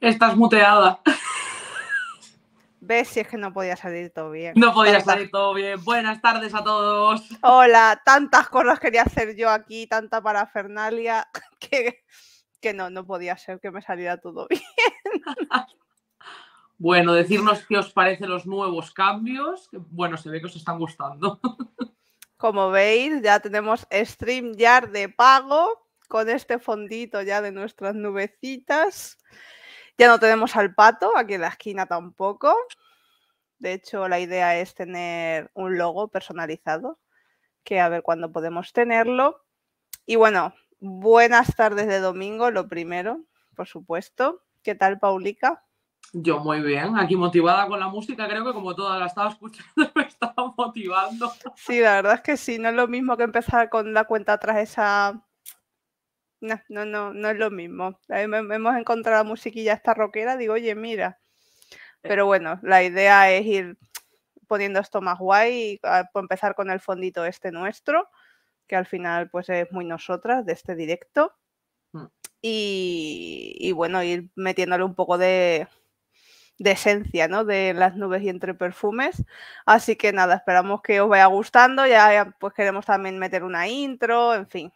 Estás muteada. ¿Ves si es que no podía salir todo bien? No podía salir todo bien. Buenas tardes a todos. Hola, tantas cosas quería hacer yo aquí, tanta parafernalia, que, que no, no podía ser que me saliera todo bien. Bueno, decirnos qué os parecen los nuevos cambios. Bueno, se ve que os están gustando. Como veis, ya tenemos StreamYard de pago con este fondito ya de nuestras nubecitas. Ya no tenemos al pato aquí en la esquina tampoco. De hecho, la idea es tener un logo personalizado, que a ver cuándo podemos tenerlo. Y bueno, buenas tardes de domingo, lo primero, por supuesto. ¿Qué tal, Paulica? Yo muy bien, aquí motivada con la música, creo que como toda la estaba escuchando me estaba motivando. Sí, la verdad es que sí, no es lo mismo que empezar con la cuenta atrás esa no, no, no, es lo mismo. Hemos encontrado musiquilla esta rockera, digo, oye, mira. Eh. Pero bueno, la idea es ir poniendo esto más guay y empezar con el fondito este nuestro, que al final pues es muy nosotras de este directo. Mm. Y, bueno, ir metiéndole un poco de, de esencia, ¿no? De las nubes y entre perfumes. Así que nada, esperamos que os vaya gustando. ya pues queremos también meter una intro, en fin,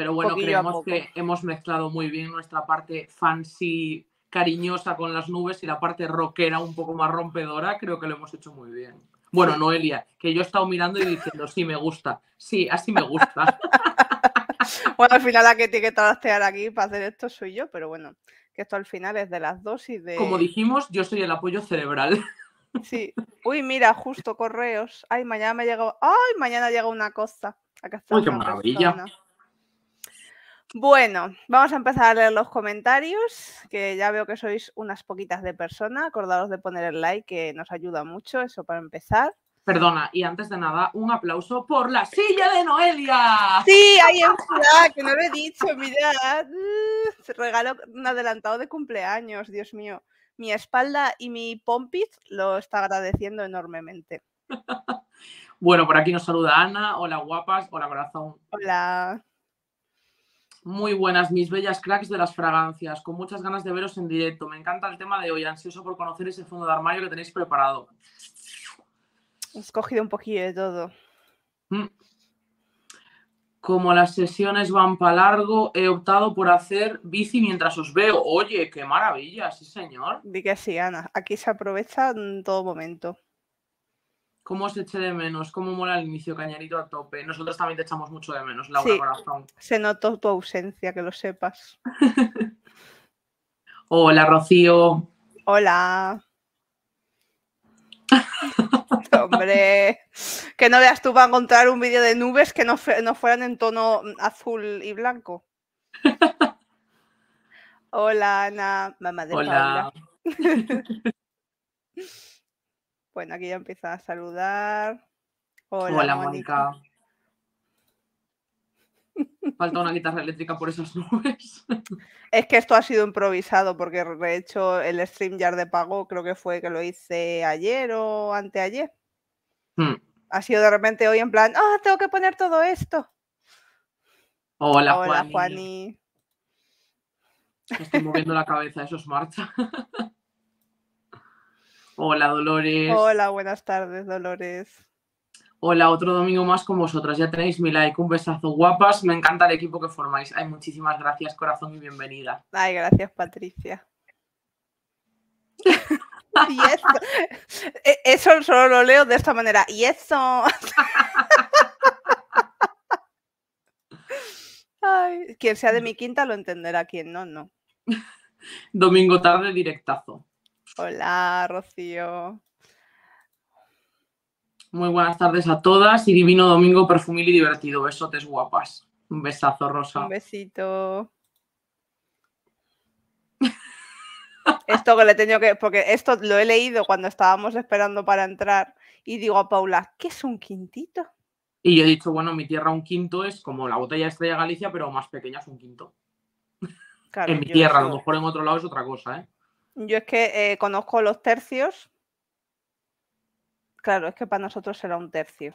pero bueno, creemos que hemos mezclado muy bien nuestra parte fancy cariñosa con las nubes y la parte rockera un poco más rompedora, creo que lo hemos hecho muy bien. Bueno, Noelia, que yo he estado mirando y diciendo, sí, me gusta, sí, así me gusta. bueno, al final la que tiene que trastear aquí para hacer esto soy yo, pero bueno, que esto al final es de las dos y de... Como dijimos, yo soy el apoyo cerebral. sí. Uy, mira, justo correos. Ay, mañana me llega... Ay, mañana llega una cosa. Acá qué maravilla. Bueno, vamos a empezar a leer los comentarios, que ya veo que sois unas poquitas de persona. Acordaos de poner el like, que nos ayuda mucho, eso para empezar. Perdona, y antes de nada, un aplauso por la silla de Noelia. Sí, ahí está, que no lo he dicho, mirad. Regalo, un adelantado de cumpleaños, Dios mío. Mi espalda y mi pompis lo está agradeciendo enormemente. bueno, por aquí nos saluda Ana. Hola, guapas. Hola, corazón. Hola. Muy buenas, mis bellas cracks de las fragancias, con muchas ganas de veros en directo. Me encanta el tema de hoy, ansioso por conocer ese fondo de armario que tenéis preparado. He escogido un poquillo de todo. Mm. Como las sesiones van para largo, he optado por hacer bici mientras os veo. Oye, qué maravilla, sí señor. Di que sí, Ana. Aquí se aprovecha en todo momento. ¿Cómo os eché de menos? ¿Cómo mola el inicio Cañarito a tope? Nosotros también te echamos mucho de menos, Laura sí, Corazón. Se notó tu ausencia, que lo sepas. Hola, Rocío. Hola. Hombre, que no veas tú para encontrar un vídeo de nubes que no, fueran en tono azul y blanco. Hola, Ana, mamá de Hola. Bueno, aquí ya empieza a saludar. Hola, Mónica. Falta una guitarra eléctrica por esas nubes. Es que esto ha sido improvisado porque de hecho el stream ya de pago creo que fue que lo hice ayer o anteayer. Hmm. Ha sido de repente hoy en plan, ah, tengo que poner todo esto. Hola, Hola Estoy moviendo la cabeza, eso es marcha. Hola, Dolores. Hola, buenas tardes, Dolores. Hola, otro domingo más con vosotras. Ya tenéis mi like. Un besazo, guapas. Me encanta el equipo que formáis. Ay, muchísimas gracias, corazón, y bienvenida. Ay, gracias, Patricia. eso, e, eso solo lo leo de esta manera. Y eso. quien sea de mi quinta lo entenderá, quien no, no. Domingo tarde, directazo. Hola, Rocío. Muy buenas tardes a todas y divino domingo perfumil y divertido. Besotes guapas. Un besazo, Rosa. Un besito. Esto que le he tenido que. Porque esto lo he leído cuando estábamos esperando para entrar. Y digo a Paula, ¿qué es un quintito? Y yo he dicho, bueno, mi tierra un quinto es como la botella estrella Galicia, pero más pequeña es un quinto. en mi tierra, a lo mejor en otro lado es otra cosa, ¿eh? Yo es que eh, conozco los tercios. Claro, es que para nosotros será un tercio.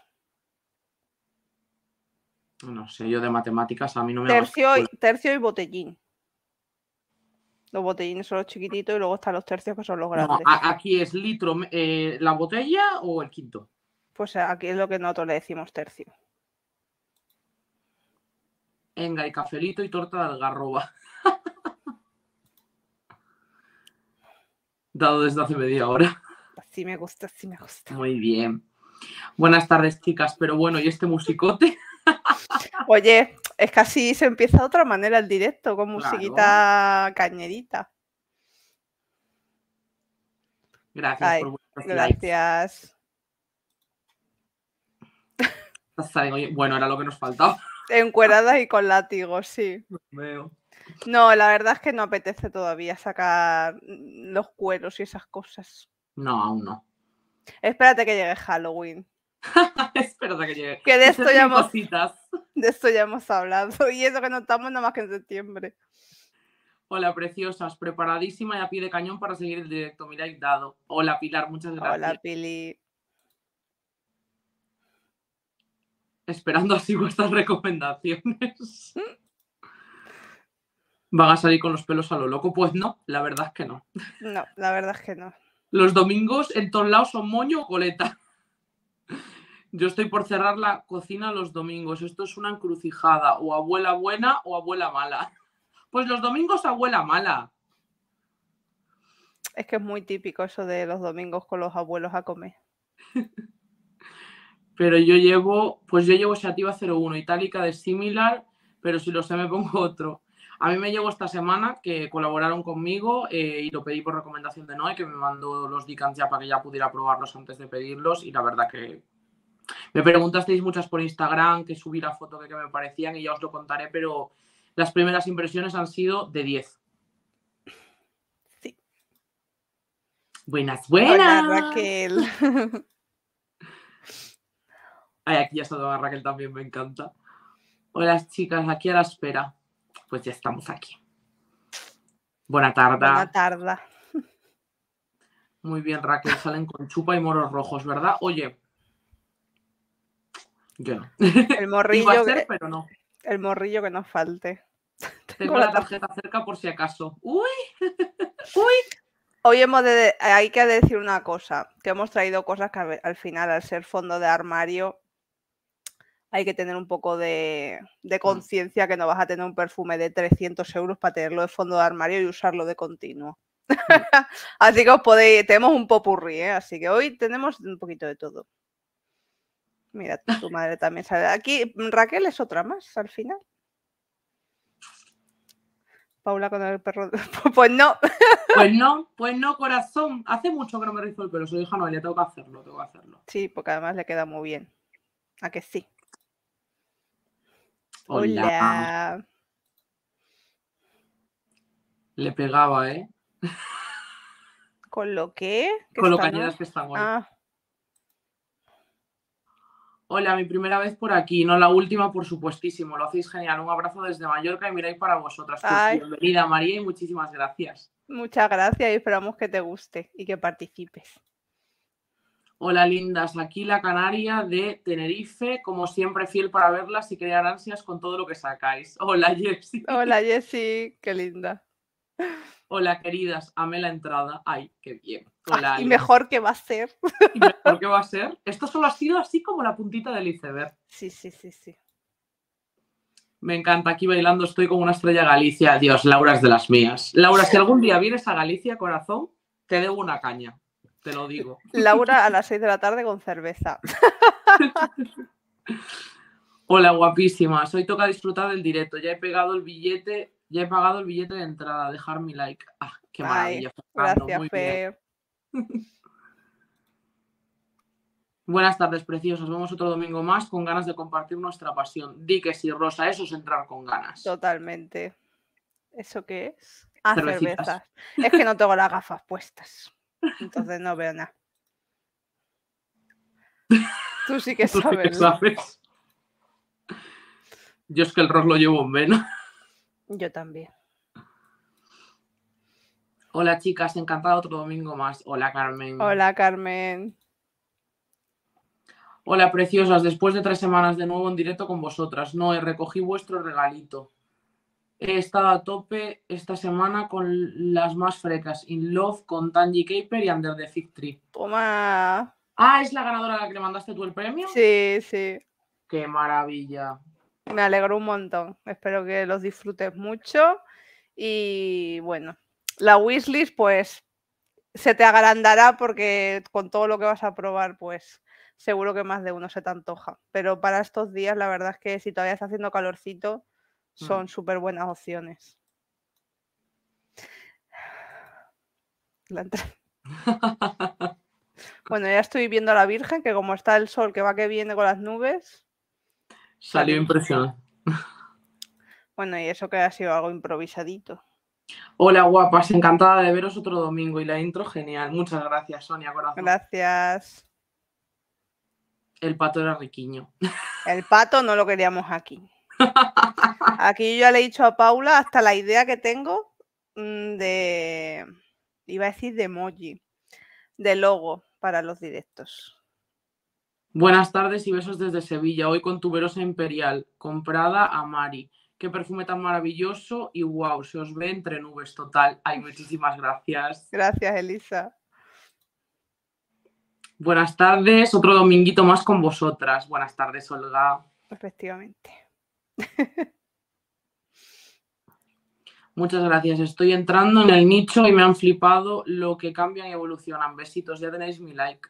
No sé, yo de matemáticas a mí no me tercio, y, tercio y botellín. Los botellines son los chiquititos y luego están los tercios que son los grandes. aquí es litro, eh, la botella o el quinto. Pues aquí es lo que nosotros le decimos tercio. Venga, y cafelito y torta de algarroba. dado desde hace media hora. Sí, me gusta, sí, me gusta. Muy bien. Buenas tardes, chicas. Pero bueno, ¿y este musicote? Oye, es que así se empieza de otra manera el directo, con musiquita cañerita. Gracias por Gracias. Bueno, era lo que nos faltaba. Encueradas y con látigos, sí. No, la verdad es que no apetece todavía sacar los cueros y esas cosas. No, aún no. Espérate que llegue Halloween. Espérate que llegue. Que de esto, ya hemos, de esto ya hemos hablado. Y eso que no estamos nada más que en septiembre. Hola, preciosas. Preparadísima y a pie de cañón para seguir el directo. Mira, dado. Hola, Pilar. Muchas gracias. Hola, Pili. Esperando así vuestras recomendaciones van a salir con los pelos a lo loco. Pues no, la verdad es que no. No, la verdad es que no. Los domingos en todos lados son moño o coleta. Yo estoy por cerrar la cocina los domingos. Esto es una encrucijada. O abuela buena o abuela mala. Pues los domingos abuela mala. Es que es muy típico eso de los domingos con los abuelos a comer. pero yo llevo, pues yo llevo Sativa 01, Itálica de Similar, pero si lo sé me pongo otro. A mí me llegó esta semana que colaboraron conmigo eh, y lo pedí por recomendación de Noé, que me mandó los Dicans ya para que ya pudiera probarlos antes de pedirlos y la verdad que me preguntasteis muchas por Instagram, que subí la foto que, me parecían y ya os lo contaré, pero las primeras impresiones han sido de 10. Sí. Buenas, buenas. Hola, Raquel. Ay, aquí ya está Raquel también, me encanta. Hola chicas, aquí a la espera. Pues ya estamos aquí. Buena tarde. Buena tarde. Muy bien, Raquel, salen con chupa y moros rojos, ¿verdad? Oye, yo no. El morrillo, que, no. El morrillo que nos falte. Tengo la tarjeta cerca por si acaso. ¡Uy! Hoy hemos hay que decir una cosa, que hemos traído cosas que al final, al ser fondo de armario, hay que tener un poco de, mm. conciencia que no vas a tener un perfume de 300 euros para tenerlo de fondo de armario y usarlo de continuo. Mm. así que os podéis, tenemos un popurrí, ¿eh? así que hoy tenemos un poquito de todo. Mira, tu madre también sale. Aquí mm, Raquel es otra más al final. Paula con el perro. Pues no. Pues no, pues no, corazón. Hace mucho que no me rizo el perro, Soy hija Noelia, tengo que hacerlo, tengo que hacerlo. Sí, porque además le queda muy bien. ¿A que sí? Hola. Le pegaba, ¿eh? ¿Con lo qué? Con lo que están hoy. ¿eh? Ah. Hola, mi primera vez por aquí, no la última, por supuestísimo. Lo hacéis genial. Un abrazo desde Mallorca y miráis para vosotras. Pues, bienvenida, María, y muchísimas gracias. Muchas gracias y esperamos que te guste y que participes. Hola lindas, aquí la Canaria de Tenerife, como siempre fiel para verlas y crear ansias con todo lo que sacáis. Hola Jessy. Hola Jessy, qué linda. Hola queridas, amé la entrada. Ay, qué bien. y mejor que va a ser. ¿Y mejor que va a ser. Esto solo ha sido así como la puntita del iceberg. Sí, sí, sí, sí. Me encanta, aquí bailando estoy como una estrella Galicia. Dios, Laura es de las mías. Laura, si algún día vienes a Galicia, corazón, te debo una caña te lo digo. Laura a las 6 de la tarde con cerveza. Hola, guapísima. Hoy toca disfrutar del directo. Ya he pegado el billete, ya he pagado el billete de entrada. Dejar mi like. Ah, qué maravilla. gracias, Muy Buenas tardes, preciosos. Vemos otro domingo más con ganas de compartir nuestra pasión. Di que sí, Rosa, eso es entrar con ganas. Totalmente. ¿Eso qué es? A ah, cerveza. Es que no tengo las gafas puestas. Entonces no veo nada. Tú sí que sabes. Yo es que el rock lo llevo en vena. Yo también. Hola chicas, encantada otro domingo más. Hola Carmen. Hola Carmen. Hola preciosas, después de tres semanas de nuevo en directo con vosotras. No, he recogí vuestro regalito. He estado a tope esta semana con las más frecas. In Love con Tangy Caper y Under the Fig Tree. Toma. Ah, es la ganadora a la que le mandaste tú el premio. Sí, sí. Qué maravilla. Me alegro un montón. Espero que los disfrutes mucho. Y bueno, la wishlist pues se te agrandará porque con todo lo que vas a probar pues seguro que más de uno se te antoja. Pero para estos días la verdad es que si todavía está haciendo calorcito, Mm. son súper buenas opciones. La bueno, ya estoy viendo a la Virgen, que como está el sol que va que viene con las nubes. Salió impresionante. Bueno, y eso que ha sido algo improvisadito. Hola guapas, encantada de veros otro domingo y la intro genial. Muchas gracias, Sonia Corazón. Gracias. El pato era riquiño. El pato no lo queríamos aquí. Aquí yo ya le he dicho a Paula hasta la idea que tengo mm, de, iba a decir de emoji, de logo para los directos. Buenas tardes y besos desde Sevilla, hoy con tuberosa imperial, comprada a Mari. Qué perfume tan maravilloso y wow, se os ve entre nubes total. Hay muchísimas gracias. Gracias, Elisa. Buenas tardes, otro dominguito más con vosotras. Buenas tardes, Olga. Efectivamente. Muchas gracias. Estoy entrando en el nicho y me han flipado lo que cambian y evolucionan. Besitos, ya tenéis mi like.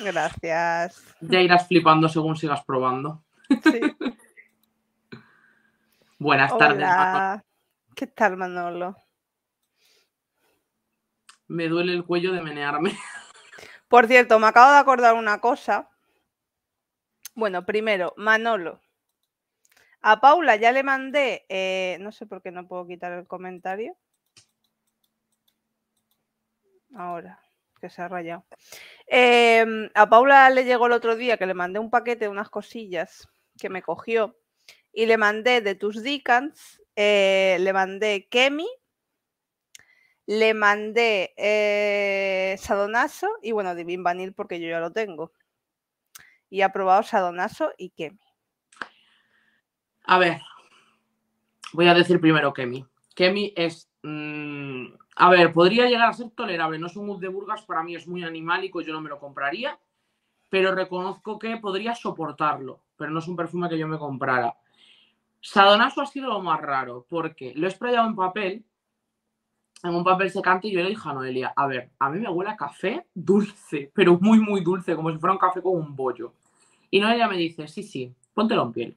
Gracias. Ya irás flipando según sigas probando. Buenas tardes. ¿Qué tal, Manolo? Me duele el cuello de menearme. Por cierto, me acabo de acordar una cosa. Bueno, primero, Manolo, a Paula ya le mandé, eh, no sé por qué no puedo quitar el comentario. Ahora, que se ha rayado. Em, a Paula le llegó el otro día que le mandé un paquete de unas cosillas que me cogió y le mandé de tus Dickens, eh, le mandé Kemi, le mandé eh, Sadonaso y bueno, Divin Vanil porque yo ya lo tengo. Y ha probado Sadonaso y Kemi. A ver, voy a decir primero Kemi. Kemi es. Mm, a ver, podría llegar a ser tolerable. No es un mood de Burgas, para mí es muy animálico, yo no me lo compraría. Pero reconozco que podría soportarlo. Pero no es un perfume que yo me comprara. Sadonazo ha sido lo más raro, porque lo he sprayado en papel, en un papel secante, y yo le dije a Noelia, a ver, a mí me huele a café dulce, pero muy, muy dulce, como si fuera un café con un bollo. Y Noelia me dice, sí, sí, póntelo en piel.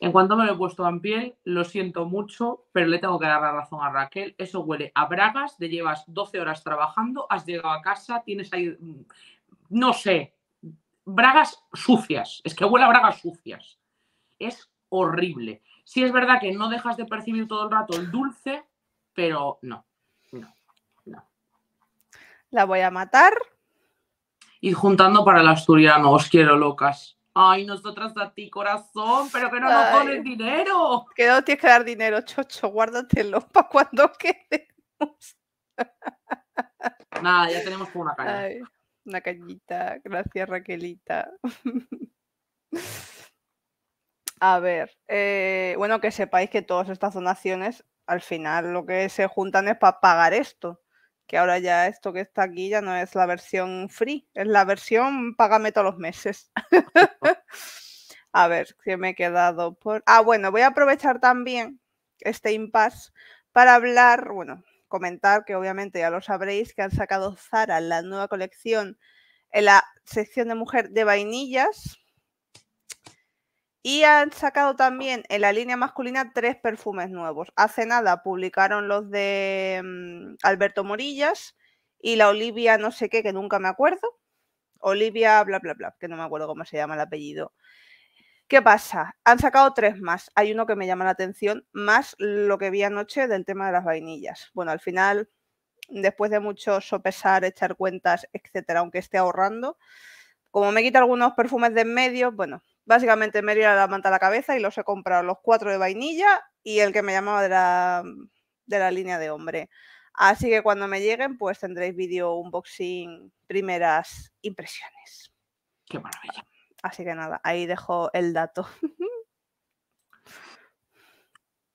En cuanto me lo he puesto en piel, lo siento mucho, pero le tengo que dar la razón a Raquel. Eso huele a bragas, te llevas 12 horas trabajando, has llegado a casa, tienes ahí, mm, no sé, bragas sucias. Es que huele a bragas sucias. Es horrible. Sí es verdad que no dejas de percibir todo el rato el dulce, pero no, no, no. La voy a matar. Y juntando para el asturiano, os quiero locas. Ay, nosotras a ti, corazón, pero que no nos pones dinero. Que no tienes que dar dinero, chocho, guárdatelo para cuando quedemos. Nada, ya tenemos una caña. una cañita, gracias Raquelita. A ver, eh, bueno, que sepáis que todas estas donaciones, al final lo que se juntan es para pagar esto que ahora ya esto que está aquí ya no es la versión free, es la versión págame todos los meses. a ver, si me he quedado por... Ah, bueno, voy a aprovechar también este impasse para hablar, bueno, comentar que obviamente ya lo sabréis, que han sacado Zara la nueva colección en la sección de mujer de vainillas, y han sacado también en la línea masculina tres perfumes nuevos. Hace nada publicaron los de mm, Alberto Morillas y la Olivia no sé qué, que nunca me acuerdo. Olivia, bla, bla, bla, que no me acuerdo cómo se llama el apellido. ¿Qué pasa? Han sacado tres más. Hay uno que me llama la atención, más lo que vi anoche del tema de las vainillas. Bueno, al final, después de mucho sopesar, echar cuentas, etcétera, aunque esté ahorrando, como me quita algunos perfumes de en medio, bueno, Básicamente me dio la manta a la cabeza y los he comprado los cuatro de vainilla y el que me llamaba de la, línea de hombre. Así que cuando me lleguen, pues tendréis vídeo unboxing, primeras impresiones. Qué maravilla. Así que nada, ahí dejo el dato.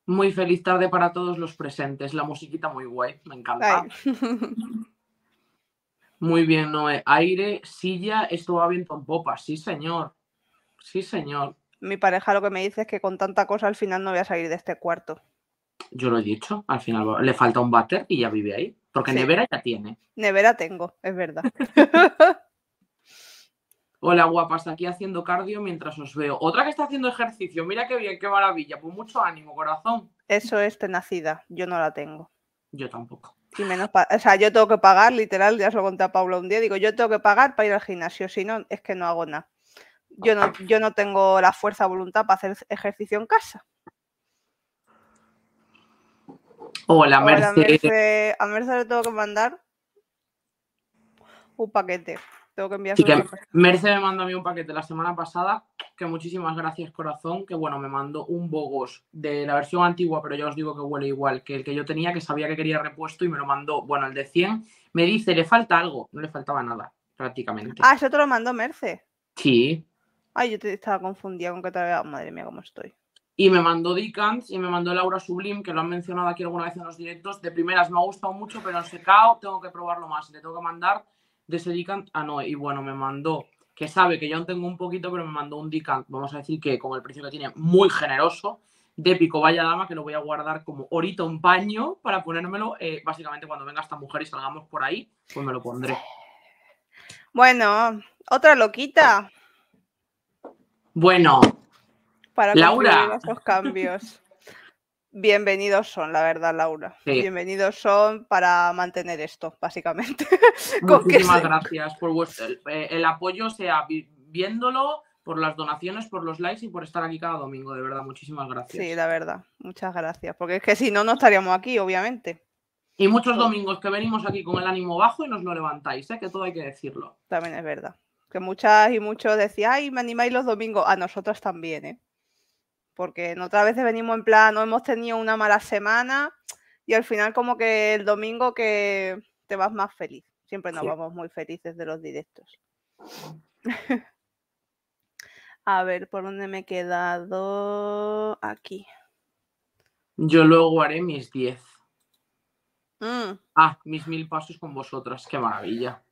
Muy feliz tarde para todos los presentes. La musiquita muy guay, me encanta. Muy bien, Noé. Aire, silla, esto va bien en popa, sí, señor. Sí, señor. Mi pareja lo que me dice es que con tanta cosa al final no voy a salir de este cuarto. Yo lo he dicho, al final le falta un váter y ya vive ahí. Porque nevera ya tiene. Nevera tengo, es verdad. Hola, guapas, aquí haciendo cardio mientras os veo. Otra que está haciendo ejercicio, mira qué bien, qué maravilla. Pues mucho ánimo, corazón. Eso es tenacidad. yo no la tengo. Yo tampoco. Y menos o sea, yo tengo que pagar, literal, ya se lo conté a Paula un día, digo, yo tengo que pagar para ir al gimnasio, si no, es que no hago nada yo no, yo no tengo la fuerza o voluntad para hacer ejercicio en casa. Hola, Merce. A Merce le tengo que mandar un paquete. Tengo que enviar. Merce me mandó a mí un paquete la semana pasada. Que muchísimas gracias, corazón. Que bueno, me mandó un Bogos de la versión antigua, pero ya os digo que huele igual que el que yo tenía, que sabía que quería repuesto y me lo mandó, bueno, el de 100. Me dice, le falta algo. No le faltaba nada, prácticamente. Ah, eso te lo mandó Merce. Sí. Ay, yo estaba confundida con que te había... Madre mía, cómo estoy. Y me mandó Dickens y me mandó Laura Sublime, que lo han mencionado aquí alguna vez en los directos. De primeras me ha gustado mucho, pero en secado tengo que probarlo más. Le tengo que mandar de ese Dickens a ah, no Y bueno, me mandó, que sabe que yo tengo un poquito, pero me mandó un Dickens, vamos a decir que con el precio que tiene, muy generoso, de Pico Vaya Dama, que lo voy a guardar como orito un paño para ponérmelo. Eh, básicamente, cuando venga esta mujer y salgamos por ahí, pues me lo pondré. Bueno, otra loquita. Bueno, para Laura. esos cambios. Bienvenidos son, la verdad, Laura. Bienvenidos son para mantener esto, básicamente. Muchísimas gracias por eh, el, apoyo, apoyo, sea viéndolo, por las donaciones, por los likes y por estar aquí cada domingo, de verdad. Muchísimas gracias. Sí, la verdad. Muchas gracias. Porque es que si no, no estaríamos aquí, obviamente. Y muchos domingos que venimos aquí con el ánimo bajo y nos lo levantáis, ¿eh? que todo hay que decirlo. También es verdad que muchas y muchos decían, ay, me animáis los domingos, a nosotros también, ¿eh? Porque en otras veces venimos en plan, no hemos tenido una mala semana y al final como que el domingo que te vas más feliz. Siempre nos vamos muy felices de los directos. Mm. a ver, ¿por dónde me he quedado? Aquí. Yo luego haré mis 10. Mm. Ah, mis mil pasos con vosotras, qué maravilla.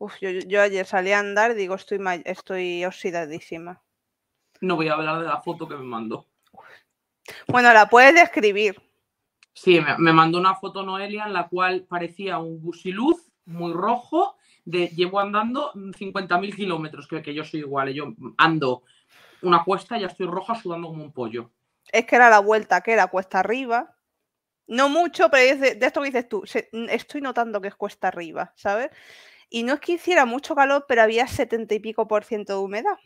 Uf, yo, ayer salí a andar y digo, estoy, estoy oxidadísima. No voy a hablar de la foto que me mandó. Bueno, la puedes describir. Sí, me, mandó una foto Noelia en la cual parecía un busiluz muy rojo de llevo andando 50.000 kilómetros, que, que yo soy igual, yo ando una cuesta y ya estoy roja sudando como un pollo. Es que era la vuelta que era cuesta arriba. No mucho, pero de, esto que dices tú, estoy notando que es cuesta arriba, ¿sabes? Y no es que hiciera mucho calor, pero había setenta y pico por ciento de humedad.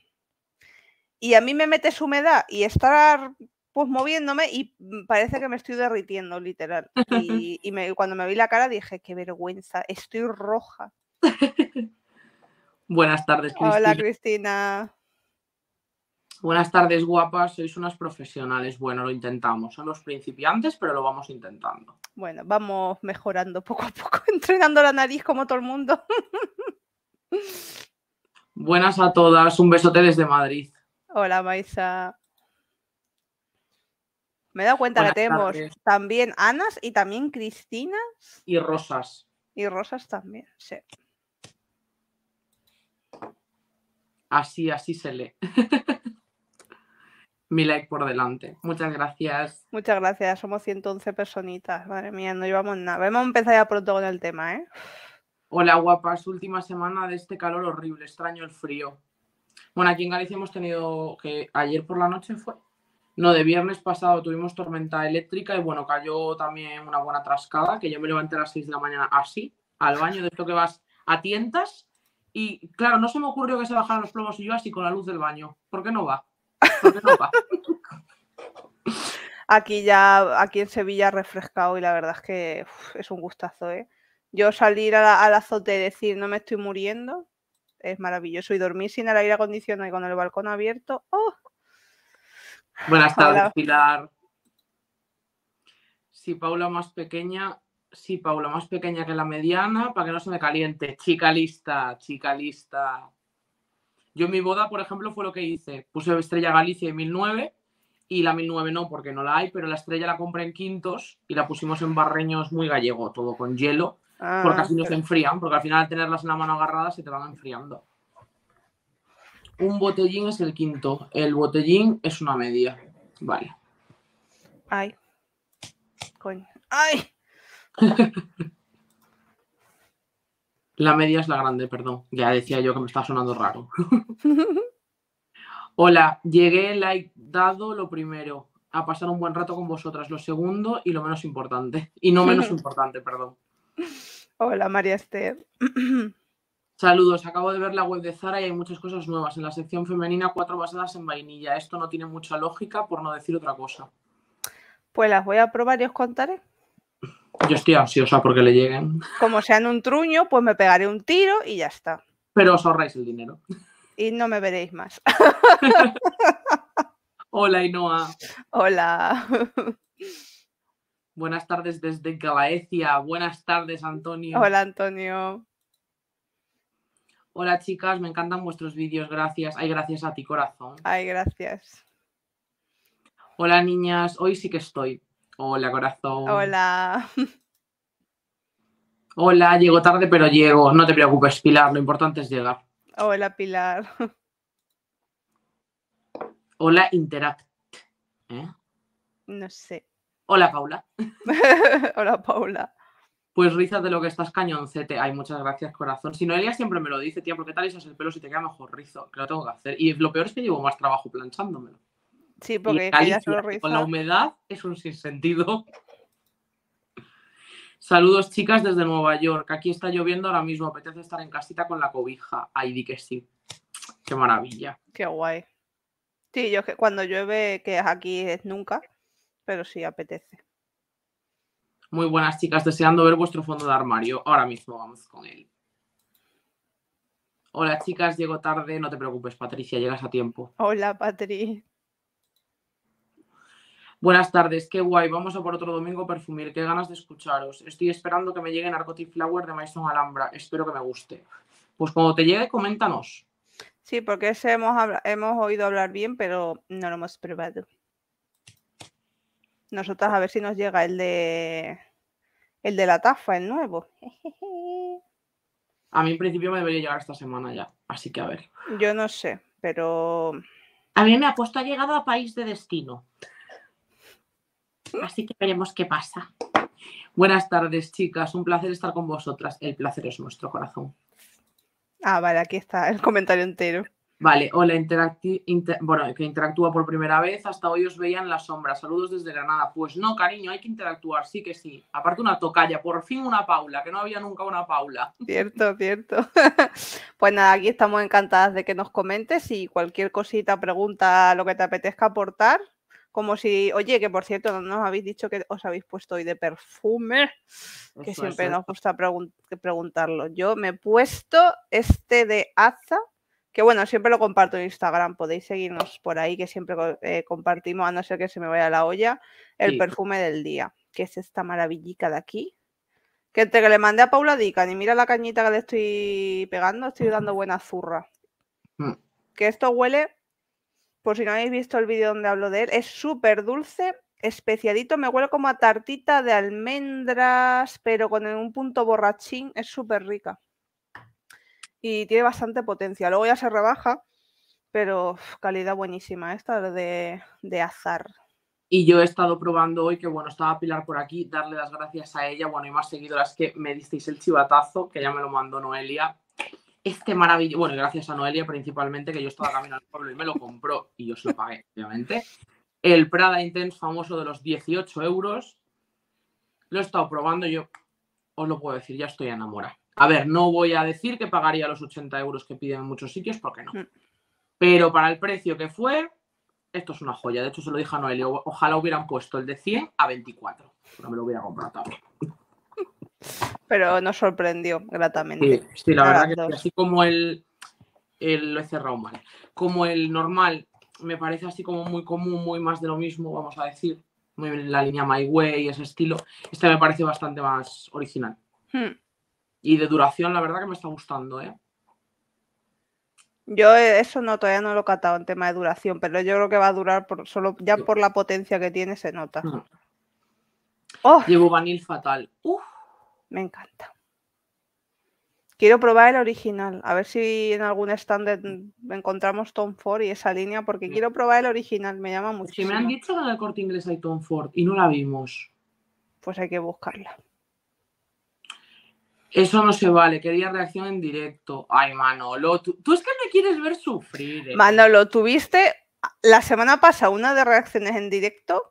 Y a mí me metes humedad y estar pues moviéndome y parece que me estoy derritiendo, literal. Y, cuando me vi la cara dije, qué vergüenza, estoy roja. Buenas tardes, Cristina. Hola, Cristina. Buenas tardes, guapas. Sois unas profesionales. Bueno, lo intentamos. Son los principiantes, pero lo vamos intentando. Bueno, vamos mejorando poco a poco, entrenando la nariz como todo el mundo. Buenas a todas. Un besote desde Madrid. Hola, Maisa. Me he dado cuenta que tenemos también Anas y también Cristina. Y Rosas. Y Rosas también, sí. Así, así se lee. mi like por delante. Muchas gracias. Muchas gracias. Somos 111 personitas. Madre mía, no llevamos nada. Vamos a empezar ya pronto con el tema, ¿eh? Hola, guapas. Última semana de este calor horrible. Extraño el frío. Bueno, aquí en Galicia hemos tenido que ayer por la noche fue. No, de viernes pasado tuvimos tormenta eléctrica y bueno, cayó también una buena trascada, que yo me levanté a las 6 de la mañana así, al baño, de esto que vas a tientas. Y claro, no se me ocurrió que se bajaran los plomos y yo así con la luz del baño. ¿Por qué no va? aquí ya, aquí en Sevilla refrescado y la verdad es que es un gustazo, ¿eh? Yo salir al azote y decir no me estoy muriendo es maravilloso y dormir sin el aire acondicionado y con el balcón abierto. ¡oh! Buenas tardes, Pilar. Si Paula más pequeña, Si, Paula más pequeña que la mediana, para que no se me caliente. Chica lista, chica lista. Yo en mi boda, por ejemplo, fue lo que hice. Puse Estrella Galicia en 1009 y la 1009 no, porque no la hay, pero la estrella la compré en quintos y la pusimos en barreños muy gallego, todo con hielo, ah, porque así no se enfrían, porque al final al tenerlas en la mano agarrada se te van enfriando. Un botellín es el quinto, el botellín es una media. Vale. Ay. Coño. Ay. La media es la grande, perdón. Ya decía yo que me está sonando raro. Hola, llegué, like dado, lo primero. A pasar un buen rato con vosotras, lo segundo y lo menos importante. Y no menos importante, perdón. Hola, María Esther. Saludos, acabo de ver la web de Zara y hay muchas cosas nuevas. En la sección femenina, cuatro basadas en vainilla. Esto no tiene mucha lógica, por no decir otra cosa. Pues las voy a probar y os contaré. Yo estoy ansiosa porque le lleguen. Como sean un truño, pues me pegaré un tiro y ya está. Pero os ahorráis el dinero. Y no me veréis más. Hola, Inoa. Hola. Buenas tardes desde Galaecia. Buenas tardes, Antonio. Hola, Antonio. Hola, chicas. Me encantan vuestros vídeos. Gracias. Ay, gracias a ti, corazón. Ay, gracias. Hola, niñas. Hoy sí que estoy. Hola, corazón. Hola. Hola, llego tarde, pero llego. No te preocupes, Pilar, lo importante es llegar. Hola, Pilar. Hola, Interact. ¿Eh? No sé. Hola, Paula. Hola, Paula. Pues risas de lo que estás cañoncete. Ay, muchas gracias, corazón. Si Noelia siempre me lo dice, tía, qué tal rizas el pelo si te queda mejor rizo? Que lo tengo que hacer. Y lo peor es que llevo más trabajo planchándomelo. Sí, porque con la humedad es un sinsentido. Saludos, chicas, desde Nueva York. Aquí está lloviendo ahora mismo. Apetece estar en casita con la cobija. Ay, di que sí. Qué maravilla. Qué guay. Sí, yo que cuando llueve, que aquí es nunca, pero sí apetece. Muy buenas, chicas. Deseando ver vuestro fondo de armario. Ahora mismo vamos con él. Hola, chicas. Llego tarde. No te preocupes, Patricia. Llegas a tiempo. Hola, Patricia Buenas tardes, qué guay, vamos a por otro domingo perfumir, qué ganas de escucharos. Estoy esperando que me llegue Narcotic Flower de Maison Alhambra, espero que me guste. Pues cuando te llegue, coméntanos. Sí, porque hemos, hemos oído hablar bien, pero no lo hemos probado. Nosotras a ver si nos llega el de el de la tafa, el nuevo. A mí en principio me debería llegar esta semana ya, así que a ver. Yo no sé, pero... A mí me ha puesto ha llegado a país de destino. Así que veremos qué pasa. Buenas tardes, chicas. Un placer estar con vosotras. El placer es nuestro corazón. Ah, vale, aquí está el comentario entero. Vale, hola, bueno, que interactúa por primera vez. Hasta hoy os veían las sombras. Saludos desde Granada. Pues no, cariño, hay que interactuar, sí que sí. Aparte una tocalla, por fin una Paula, que no había nunca una Paula. Cierto, cierto. pues nada, aquí estamos encantadas de que nos comentes y cualquier cosita, pregunta, lo que te apetezca aportar, como si, oye, que por cierto, no nos habéis dicho que os habéis puesto hoy de perfume, que siempre ¿eh? nos gusta preguntarlo. Yo me he puesto este de Aza, que bueno, siempre lo comparto en Instagram, podéis seguirnos por ahí, que siempre eh, compartimos, a no ser que se me vaya la olla, el perfume del día, que es esta maravillica de aquí. Que entre que le mandé a Paula Dican y mira la cañita que le estoy pegando, estoy dando buena zurra. Mm. Que esto huele por si no habéis visto el vídeo donde hablo de él, es súper dulce, especiadito, me huele como a tartita de almendras, pero con un punto borrachín, es súper rica. Y tiene bastante potencia. Luego ya se rebaja, pero calidad buenísima ¿eh? esta de, de azar. Y yo he estado probando hoy, que bueno, estaba Pilar por aquí, darle las gracias a ella, bueno, y más seguidoras que me disteis el chivatazo, que ya me lo mandó Noelia, este maravilloso, bueno, gracias a Noelia principalmente, que yo estaba caminando al pueblo y me lo compró y yo se lo pagué, obviamente. El Prada Intense famoso de los 18 euros. Lo he estado probando, yo os lo puedo decir, ya estoy enamorada. A ver, no voy a decir que pagaría los 80 euros que piden en muchos sitios, porque no. Mm. Pero para el precio que fue, esto es una joya. De hecho, se lo dije a Noelia, ojalá hubieran puesto el de 100 a 24. No me lo hubiera comprado. Pero nos sorprendió gratamente. Sí, la verdad que así como el, el, lo he cerrado mal, como el normal me parece así como muy común, muy más de lo mismo, vamos a decir, muy en la línea My Way y ese estilo, este me parece bastante más original. Hmm. Y de duración, la verdad que me está gustando, ¿eh? Yo eso no, todavía no lo he catado en tema de duración, pero yo creo que va a durar por, solo ya por la potencia que tiene se nota. Hmm. ¡Oh! Llevo Vanil fatal. Uf. Me encanta. Quiero probar el original, a ver si en algún stand encontramos Tom Ford y esa línea, porque quiero probar el original, me llama mucho. Si me han dicho que en el corte inglés hay Tom Ford y no la vimos. Pues hay que buscarla. Eso no se vale, quería reacción en directo. Ay, Manolo, tú, es que me quieres ver sufrir. Eh. Manolo, ¿tuviste la semana pasada una de reacciones en directo?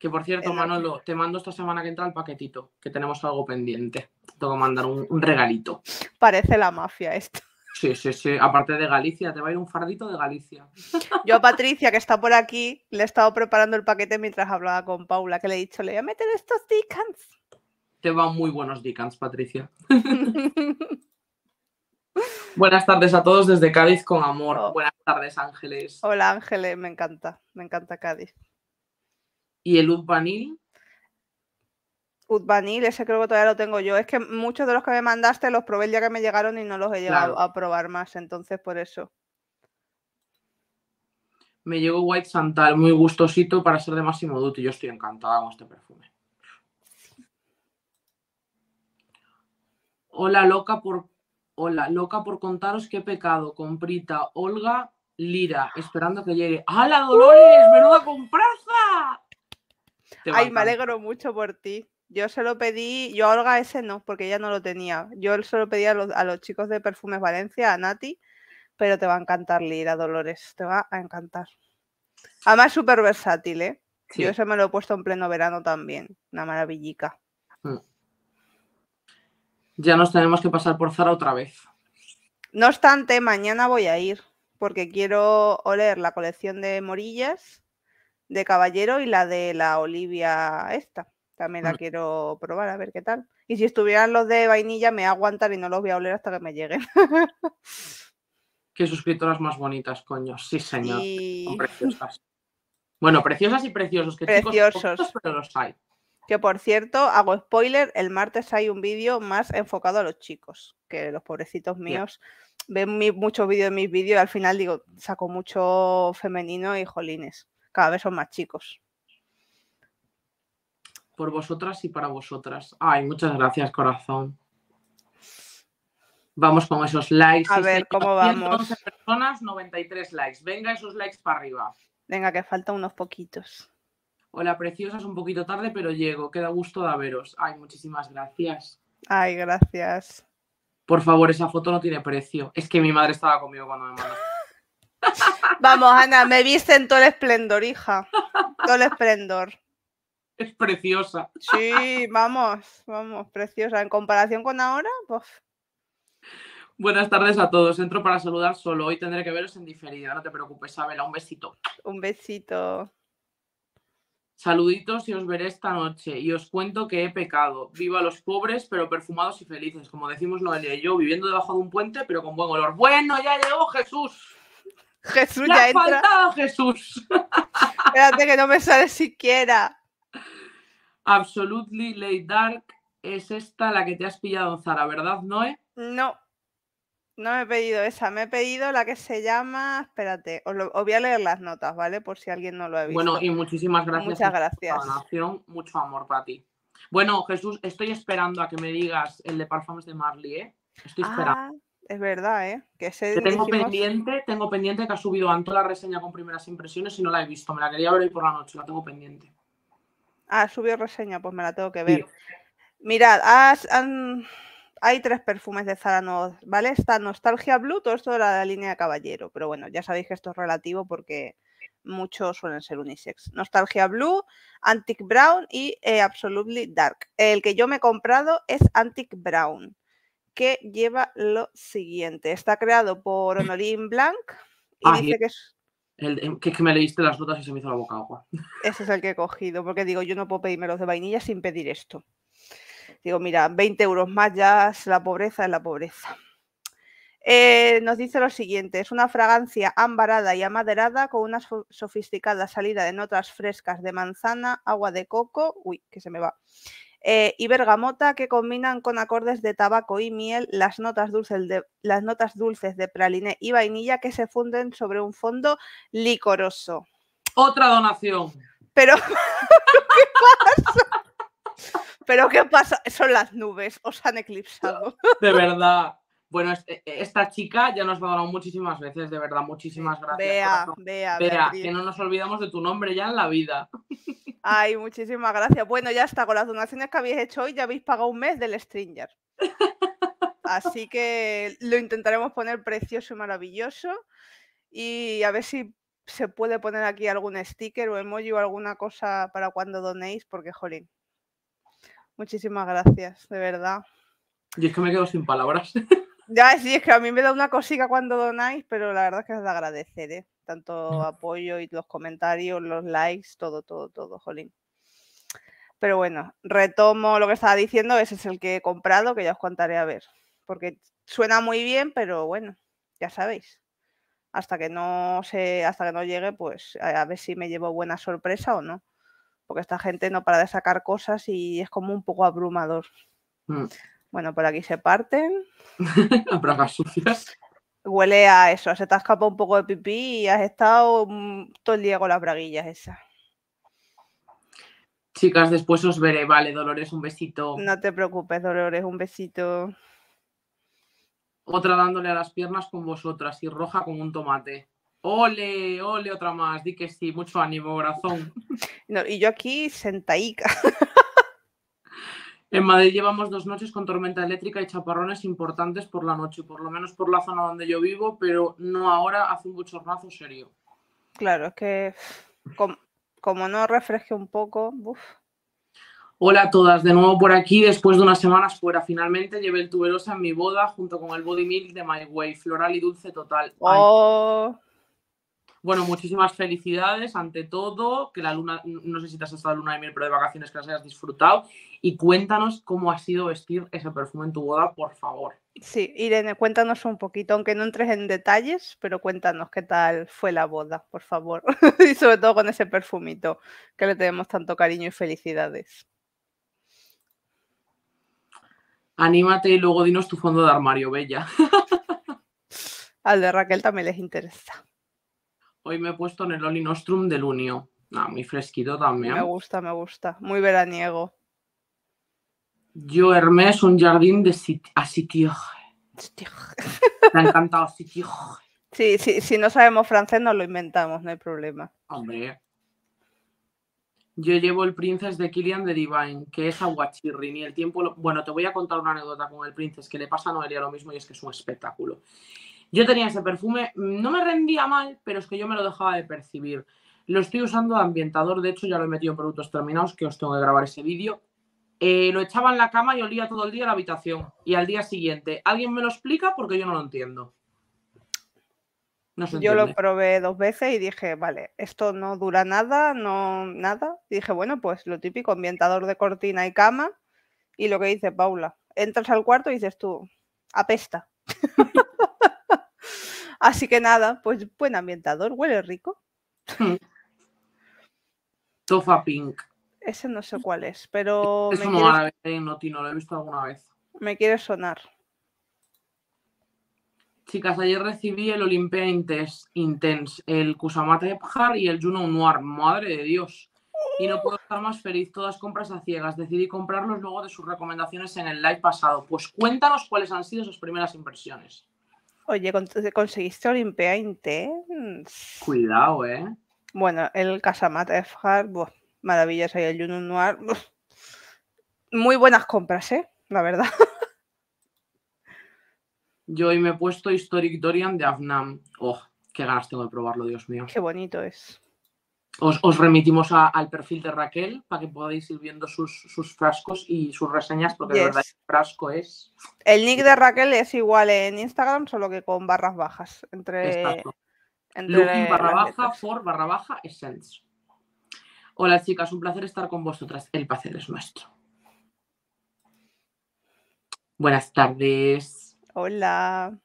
Que por cierto, Manolo, te mando esta semana que entra el paquetito, que tenemos algo pendiente. Tengo que mandar un, regalito. Parece la mafia esto. Sí, sí, sí. Aparte de Galicia, te va a ir un fardito de Galicia. Yo a Patricia, que está por aquí, le he estado preparando el paquete mientras hablaba con Paula, que le he dicho, le voy a meter estos Dickens. Te van muy buenos Dickens, Patricia. Buenas tardes a todos desde Cádiz con amor. Oh. Buenas tardes, Ángeles. Hola, Ángeles, me encanta, me encanta Cádiz. ¿Y el Udbanil? Udbanil, ese creo que todavía lo tengo yo. Es que muchos de los que me mandaste los probé ya que me llegaron y no los he llegado a probar más, entonces por eso. Me llegó White Santal, muy gustosito para ser de Máximo y Yo estoy encantada con este perfume. Hola, loca por Hola, loca por contaros qué pecado. Comprita Olga Lira, esperando que llegue. ¡Hala, Dolores! ¡Uh! ¡Menuda compraza! Ay, me alegro mucho por ti. Yo se lo pedí, yo Olga ese no, porque ella no lo tenía. Yo se lo pedí a los, chicos de Perfumes Valencia, a Nati, pero te va a encantar Lira Dolores, te va a encantar. Además, súper versátil, ¿eh? Yo ese me lo he puesto en pleno verano también, una maravillica. Mm. Ya nos tenemos que pasar por Zara otra vez. No obstante, mañana voy a ir porque quiero oler la colección de morillas de caballero y la de la Olivia esta. También la mm. quiero probar, a ver qué tal. Y si estuvieran los de vainilla, me aguantan y no los voy a oler hasta que me lleguen. qué suscriptoras más bonitas, coño. Sí, señor. preciosas. Bueno, preciosas y preciosos. Que preciosos. pero los hay. Que por cierto, hago spoiler, el martes hay un vídeo más enfocado a los chicos, que los pobrecitos míos ven mucho muchos vídeos de mis vídeos y al final digo, saco mucho femenino y jolines cada vez son más chicos. Por vosotras y para vosotras. Ay, muchas gracias, corazón. Vamos con esos likes. A ver cómo vamos. personas, 93 likes. Venga esos likes para arriba. Venga, que faltan unos poquitos. Hola, preciosas, un poquito tarde, pero llego. Queda gusto de veros. Ay, muchísimas gracias. Ay, gracias. Por favor, esa foto no tiene precio. Es que mi madre estaba conmigo cuando me mandó. Vamos, Ana, me viste en todo el esplendor, hija. Todo el esplendor. Es preciosa. Sí, vamos, vamos, preciosa. En comparación con ahora, pues. Buenas tardes a todos. Entro para saludar solo. Hoy tendré que veros en diferida, No te preocupes, Abela. Un besito. Un besito. Saluditos y os veré esta noche. Y os cuento que he pecado. Viva los pobres, pero perfumados y felices. Como decimos Noelia y yo, viviendo debajo de un puente, pero con buen olor. Bueno, ya llegó Jesús. Jesús ya entra. faltado Jesús. Espérate que no me sale siquiera. Absolutely Late Dark es esta la que te has pillado, Zara, ¿verdad, Noé? No, no me he pedido esa, me he pedido la que se llama. Espérate, os, voy a leer las notas, ¿vale? Por si alguien no lo ha visto. Bueno, y muchísimas gracias. Muchas gracias. donación, mucho amor para ti. Bueno, Jesús, estoy esperando a que me digas el de Parfums de Marley, ¿eh? Estoy esperando. Ah, es verdad, ¿eh? Que tengo, pendiente, tengo pendiente que ha subido Anto la reseña con primeras impresiones y no la he visto. Me la quería ver hoy por la noche, la tengo pendiente. Ah, subió reseña, pues me la tengo que ver. Mirad, hay tres perfumes de Zara ¿vale? Está Nostalgia Blue, todo esto de la línea caballero, pero bueno, ya sabéis que esto es relativo porque muchos suelen ser unisex. Nostalgia Blue, Antique Brown y eh, Absolutely Dark. El que yo me he comprado es Antique Brown que lleva lo siguiente. Está creado por mm. Honorín Blanc ah, y dice que es es em, que me leíste las notas y se me hizo la boca agua. Ese es el que he cogido, porque digo, yo no puedo pedirme los de vainilla sin pedir esto. Digo, mira, 20 euros más ya es la pobreza, es la pobreza. Eh, nos dice lo siguiente, es una fragancia ambarada y amaderada con una sofisticada salida de notas frescas de manzana, agua de coco, uy, que se me va, eh, y bergamota que combinan con acordes de tabaco y miel las notas, dulces de, las notas dulces de praliné y vainilla que se funden sobre un fondo licoroso. Otra donación. Pero, Pero ¿qué pasa? Son las nubes, os han eclipsado. De verdad. Bueno, e, e, esta chica ya nos ha muchísimas veces, de verdad, muchísimas gracias. Vea, vea, vea, que no nos olvidamos de tu nombre ya en la vida. Ay, muchísimas gracias. Bueno, ya está, con las donaciones que habéis hecho hoy ya habéis pagado un mes del Stringer. Así que lo intentaremos poner precioso y maravilloso y a ver si se puede poner aquí algún sticker o emoji o alguna cosa para cuando donéis, porque jolín. Muchísimas gracias, de verdad. Y es que me quedo sin palabras. Ya, sí, es que a mí me da una cosica cuando donáis, pero la verdad es que os agradeceré. Tanto apoyo y los comentarios, los likes, todo, todo, todo, jolín. Pero bueno, retomo lo que estaba diciendo, ese es el que he comprado, que ya os contaré a ver. Porque suena muy bien, pero bueno, ya sabéis. Hasta que no se, hasta que no llegue, pues a, ver si me llevo buena sorpresa o no. Porque esta gente no para de sacar cosas y es como un poco abrumador. Mm. Bueno, por aquí se parten. Bragas sucias. Huele a eso, se te ha escapado un poco de pipí y has estado mm, todo el día con las braguillas esas. Chicas, después os veré. Vale, Dolores, un besito. No te preocupes, Dolores, un besito. Otra dándole a las piernas con vosotras y roja con un tomate. Ole, ole, otra más. Di que sí, mucho ánimo, corazón. No, y yo aquí sentaica. En Madrid llevamos dos noches con tormenta eléctrica y chaparrones importantes por la noche, por lo menos por la zona donde yo vivo, pero no ahora, hace un bochornazo serio. Claro, es que como, no refresque un poco, uff. Hola a todas, de nuevo por aquí después de unas semanas fuera. Finalmente llevé el tuberosa en mi boda junto con el body milk de My Way, floral y dulce total. Oh. Bueno, muchísimas felicidades ante todo, que la luna, no sé si te has estado luna de miel, pero de vacaciones que las hayas disfrutado y cuéntanos cómo ha sido vestir ese perfume en tu boda, por favor. Sí, Irene, cuéntanos un poquito, aunque no entres en detalles, pero cuéntanos qué tal fue la boda, por favor, y sobre todo con ese perfumito que le tenemos tanto cariño y felicidades. Anímate y luego dinos tu fondo de armario, Bella. Al de Raquel también les interesa. Hoy me he puesto en el Olinostrum del Unio. Ah, muy fresquito también. Me gusta, me gusta. Muy veraniego. Yo, Hermes, un jardín de sit Me ha encantado sitio. Sí, sí, si no sabemos francés, nos lo inventamos, no hay problema. Hombre. Yo llevo el Princes de Killian de Divine, que es aguachirrin y el tiempo... Bueno, te voy a contar una anécdota con el Princes, que le pasa a Noelia lo mismo y es que es un espectáculo. Yo tenía ese perfume, no me rendía mal, pero es que yo me lo dejaba de percibir. Lo estoy usando de ambientador, de hecho ya lo he metido en productos terminados, que os tengo que grabar ese vídeo. Eh, lo echaba en la cama y olía todo el día la habitación. Y al día siguiente, ¿alguien me lo explica? Porque yo no lo entiendo. No yo lo probé dos veces y dije, vale, esto no dura nada, no nada. dije, bueno, pues lo típico, ambientador de cortina y cama. Y lo que dice Paula, entras al cuarto y dices tú, apesta. Así que nada, pues buen ambientador, huele rico. Tofa hmm. Pink. Ese no sé mm. cuál es, pero. Es me no, no, lo he visto alguna vez. Me quiere sonar. Chicas, ayer recibí el Olympia Intense, el Kusamata Ephar y el Juno Noir. Madre de Dios. Y no puedo estar más feliz, todas compras a ciegas. Decidí comprarlos luego de sus recomendaciones en el live pasado. Pues cuéntanos cuáles han sido sus primeras impresiones. Oye, conseguiste Olimpia Intense. Mm, Cuidado, ¿eh? Bueno, el Casamata de hard maravillas y el Juno Noir. Muy buenas compras, ¿eh? La verdad. Yo hoy me he puesto Historic Dorian de Afnam. Oh, qué ganas tengo de probarlo, Dios mío. Qué bonito es os, remitimos al perfil de Raquel para que podáis ir viendo sus, frascos y sus reseñas, porque de verdad el frasco es. El nick de Raquel es igual en Instagram, solo que con barras bajas. Entre. Exacto. entre barra baja, for barra baja, essence. Hola chicas, un placer estar con vosotras. El placer es nuestro. Buenas tardes. Hola.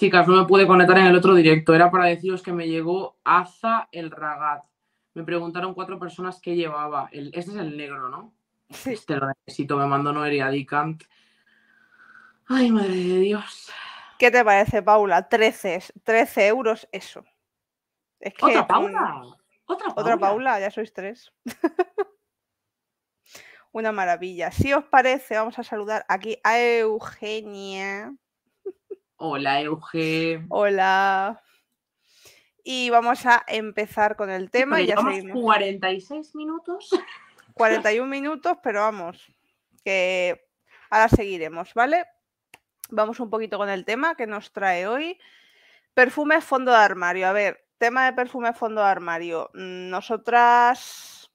Chicas, no me pude conectar en el otro directo. Era para deciros que me llegó Aza el Ragat. Me preguntaron cuatro personas qué llevaba. este es el negro, ¿no? Sí. Este lo necesito. Me mandó Noeria Dicant. Ay, madre de Dios. ¿Qué te parece, Paula? Trece. 13 euros eso. ¿Otra Paula? Otra Paula, ya sois tres. Una maravilla. Si os parece, vamos a saludar aquí a Eugenia. Hola, Euge. Hola. Y vamos a empezar con el tema. ya seguimos. 46 minutos. 41 minutos, pero vamos, que ahora seguiremos, ¿vale? Vamos un poquito con el tema que nos trae hoy. Perfumes fondo de armario. A ver, tema de perfume fondo de armario. Nosotras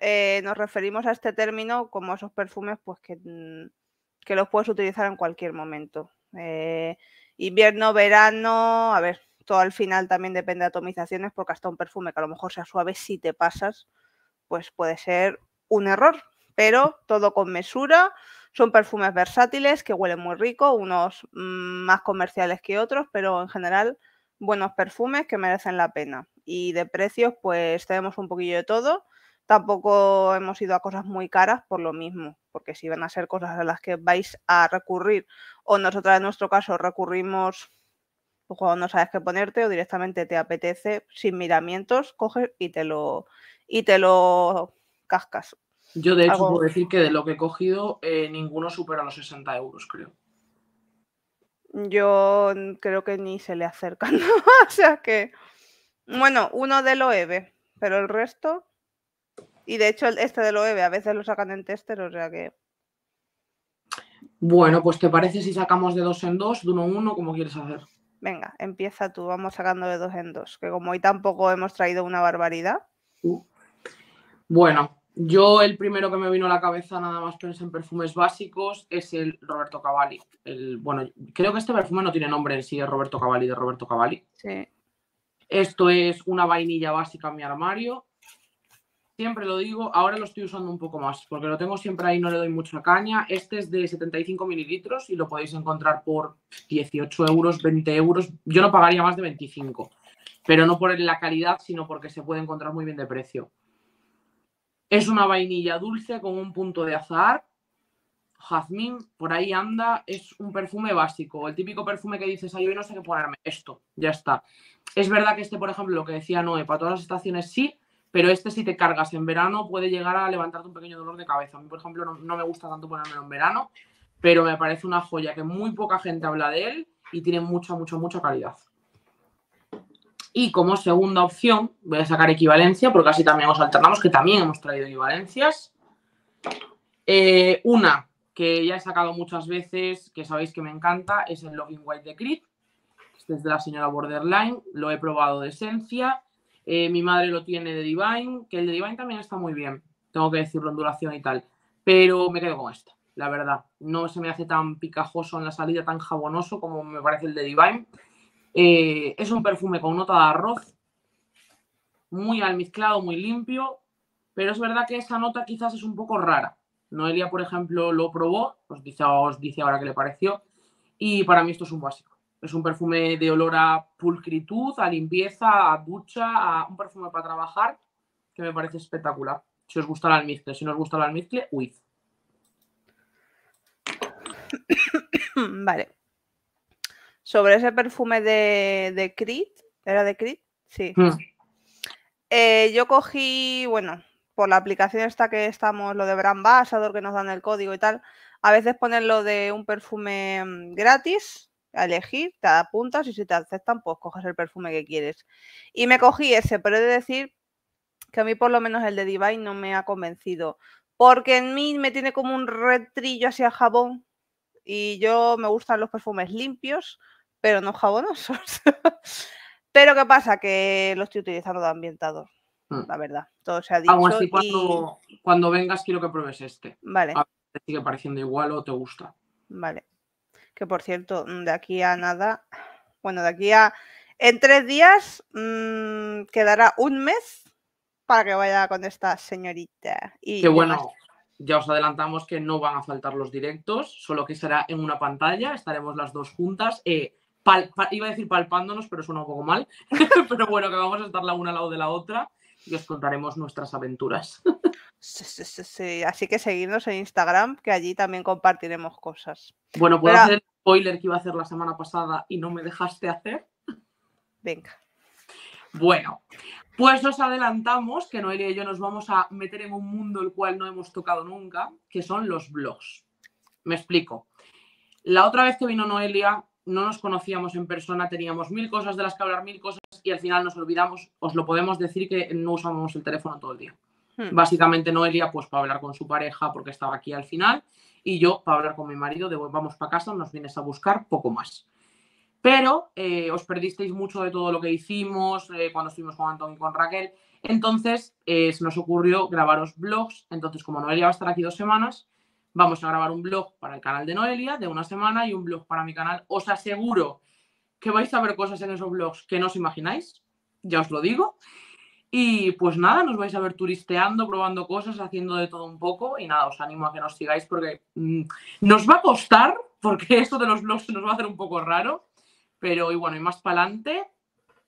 eh, nos referimos a este término como esos perfumes pues que, mm, que los puedes utilizar en cualquier momento. Eh, invierno, verano, a ver, todo al final también depende de atomizaciones, porque hasta un perfume que a lo mejor sea suave, si te pasas, pues puede ser un error, pero todo con mesura. Son perfumes versátiles que huelen muy rico, unos mm, más comerciales que otros, pero en general buenos perfumes que merecen la pena. Y de precios, pues tenemos un poquillo de todo. Tampoco hemos ido a cosas muy caras por lo mismo, porque si van a ser cosas a las que vais a recurrir, o nosotras en nuestro caso recurrimos pues, cuando no sabes qué ponerte, o directamente te apetece, sin miramientos, coges y te lo, y te lo cascas. Yo de hecho puedo decir que de lo que he cogido, eh, ninguno supera los 60 euros, creo. Yo creo que ni se le acercan, o sea que. Bueno, uno de lo Loewe, pero el resto. Y de hecho, este lo OEB e a veces lo sacan en tester, o sea que. Bueno, pues ¿te parece si sacamos de dos en dos, de uno en uno, como quieres hacer? Venga, empieza tú, vamos sacando de dos en dos, que como hoy tampoco hemos traído una barbaridad. Uh. Bueno, yo el primero que me vino a la cabeza, nada más pensé en perfumes básicos, es el Roberto Cavalli. El, bueno, creo que este perfume no tiene nombre en sí, es Roberto Cavalli de Roberto Cavalli. Sí. Esto es una vainilla básica en mi armario, siempre lo digo, ahora lo estoy usando un poco más, porque lo tengo siempre ahí, no le doy mucha caña. Este es de 75 mililitros y lo podéis encontrar por 18 euros, 20 euros. Yo no pagaría más de 25, pero no por la calidad, sino porque se puede encontrar muy bien de precio. Es una vainilla dulce con un punto de azahar. Jazmín, por ahí anda, es un perfume básico, el típico perfume que dices, ay, hoy no sé qué ponerme, esto, ya está. Es verdad que este, por ejemplo, lo que decía Noé, para todas las estaciones sí, pero este si te cargas en verano puede llegar a levantarte un pequeño dolor de cabeza. A mí, por ejemplo, no, me gusta tanto ponérmelo en verano, pero me parece una joya que muy poca gente habla de él y tiene mucha, mucha, mucha calidad. Y como segunda opción, voy a sacar equivalencia, porque así también os alternamos, que también hemos traído equivalencias. Eh, una que ya he sacado muchas veces, que sabéis que me encanta, es el Login White de Crit. Este es de la señora Borderline. Lo he probado de esencia eh, mi madre lo tiene de Divine, que el de Divine también está muy bien, tengo que decirlo en duración y tal. Pero me quedo con esta, la verdad. No se me hace tan picajoso en la salida, tan jabonoso como me parece el de Divine. Eh, es un perfume con nota de arroz, muy almizclado, muy limpio, pero es verdad que esa nota quizás es un poco rara. Noelia, por ejemplo, lo probó, os pues dice, os dice ahora que le pareció, y para mí esto es un básico. Es un perfume de olor a pulcritud, a limpieza, a ducha, a un perfume para trabajar que me parece espectacular. Si os gusta el almizcle, si no os gusta el almizcle, huid. Vale. Sobre ese perfume de, de Creed, ¿era de Creed? Sí. Mm. Eh, yo cogí, bueno, por la aplicación esta que estamos, lo de Brand Ambassador, que nos dan el código y tal, a veces ponen lo de un perfume mm, gratis a elegir, te apuntas y si te aceptan, pues coges el perfume que quieres. Y me cogí ese, pero he de decir que a mí por lo menos el de Divine no me ha convencido, porque en mí me tiene como un retrillo hacia jabón y yo me gustan los perfumes limpios, pero no jabonosos. pero ¿qué pasa? Que lo estoy utilizando de ambientador. Hmm. La verdad, todo se ha dicho. cuando, vengas, quiero que pruebes este. Vale. ¿Te sigue pareciendo igual o te gusta? Vale que por cierto, mm, de aquí a nada, bueno, de aquí a... En tres días mm, quedará un mes para que vaya con esta señorita. Y bueno. Ya os adelantamos que no van a faltar los directos, solo que será en una pantalla, estaremos las dos juntas. Eh, iba a decir palpándonos, pero suena un poco mal. pero bueno, que vamos a estar la una al lado de la otra y os contaremos nuestras aventuras. Así que seguidnos en Instagram, que allí también compartiremos cosas. Bueno, ¿puedo hacer el spoiler que iba a hacer la semana pasada y no me dejaste hacer? Venga. Bueno, pues nos adelantamos que Noelia y yo nos vamos a meter en un mundo el cual no hemos tocado nunca, que son los blogs. Me explico. La otra vez que vino Noelia, no nos conocíamos en persona, teníamos mil cosas de las que hablar, mil cosas y al final nos olvidamos, os lo podemos decir que no usábamos el teléfono todo el día. Hmm. Básicamente Noelia pues para hablar con su pareja porque estaba aquí al final y yo para hablar con mi marido de vamos para casa, nos vienes a buscar, poco más. Pero eh, os perdisteis mucho de todo lo que hicimos eh, cuando estuvimos con Antonio y con Raquel. Entonces eh, se nos ocurrió grabaros blogs. Entonces como Noelia va a estar aquí dos semanas, Vamos a grabar un blog para el canal de Noelia de una semana y un blog para mi canal. Os aseguro que vais a ver cosas en esos blogs que no os imagináis, ya os lo digo. Y pues nada, nos vais a ver turisteando, probando cosas, haciendo de todo un poco. Y nada, os animo a que nos sigáis porque mm, nos va a costar, porque esto de los blogs nos va a hacer un poco raro. Pero bueno, y más para adelante,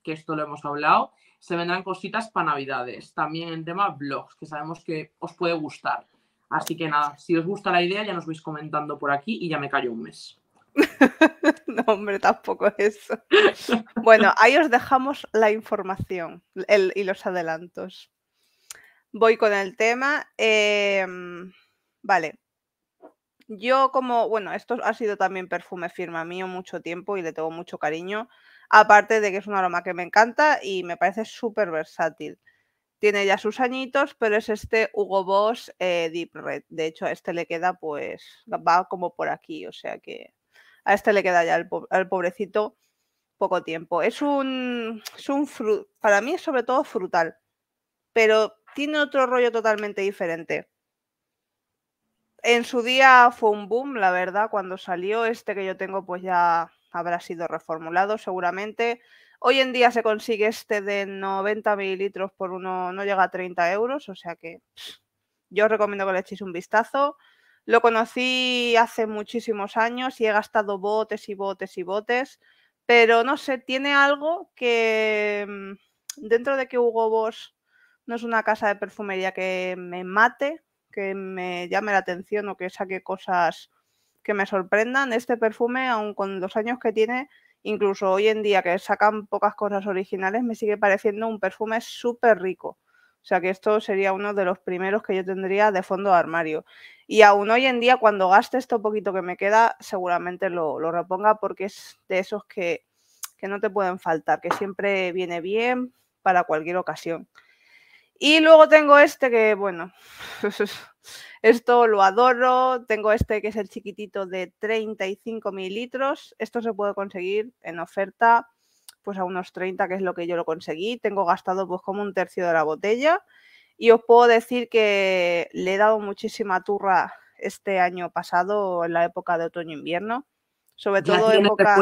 que esto lo hemos hablado, se vendrán cositas para navidades. También el tema blogs, que sabemos que os puede gustar. Así que nada, si os gusta la idea ya nos vais comentando por aquí y ya me callo un mes. no, hombre, tampoco eso. Bueno, ahí os dejamos la información y los adelantos. Voy con el tema. Em, vale. Yo como, bueno, esto ha sido también perfume firma mío mucho tiempo y le tengo mucho cariño, aparte de que es un aroma que me encanta y me parece súper versátil tiene ya sus añitos, pero es este Hugo Boss eh, Deep Red. De hecho, a este le queda, pues, va como por aquí, o sea que a este le queda ya al, pobrecito poco tiempo. Es un, es un para mí es sobre todo frutal, pero tiene otro rollo totalmente diferente. En su día fue un boom, la verdad, cuando salió este que yo tengo, pues ya habrá sido reformulado seguramente. Hoy en día se consigue este de 90 mililitros por uno, no llega a 30 euros, o sea que yo os recomiendo que le echéis un vistazo. Lo conocí hace muchísimos años y he gastado botes y botes y botes, pero no sé, tiene algo que mm, dentro de que Hugo Boss no es una casa de perfumería que me mate, que me llame la atención o que saque cosas que me sorprendan, este perfume, aun con los años que tiene, incluso hoy en día que sacan pocas cosas originales, me sigue pareciendo un perfume súper rico. O sea que esto sería uno de los primeros que yo tendría de fondo de armario. Y aún hoy en día, cuando gaste esto poquito que me queda, seguramente lo, reponga porque es de esos que, que no te pueden faltar, que siempre viene bien para cualquier ocasión. Y luego tengo este que, bueno, Esto lo adoro. Tengo este que es el chiquitito de 35 mililitros. Esto se puede conseguir en oferta pues a unos 30, que es lo que yo lo conseguí. Tengo gastado pues como un tercio de la botella. Y os puedo decir que le he dado muchísima turra este año pasado, en la época de otoño-invierno. Sobre todo todo época...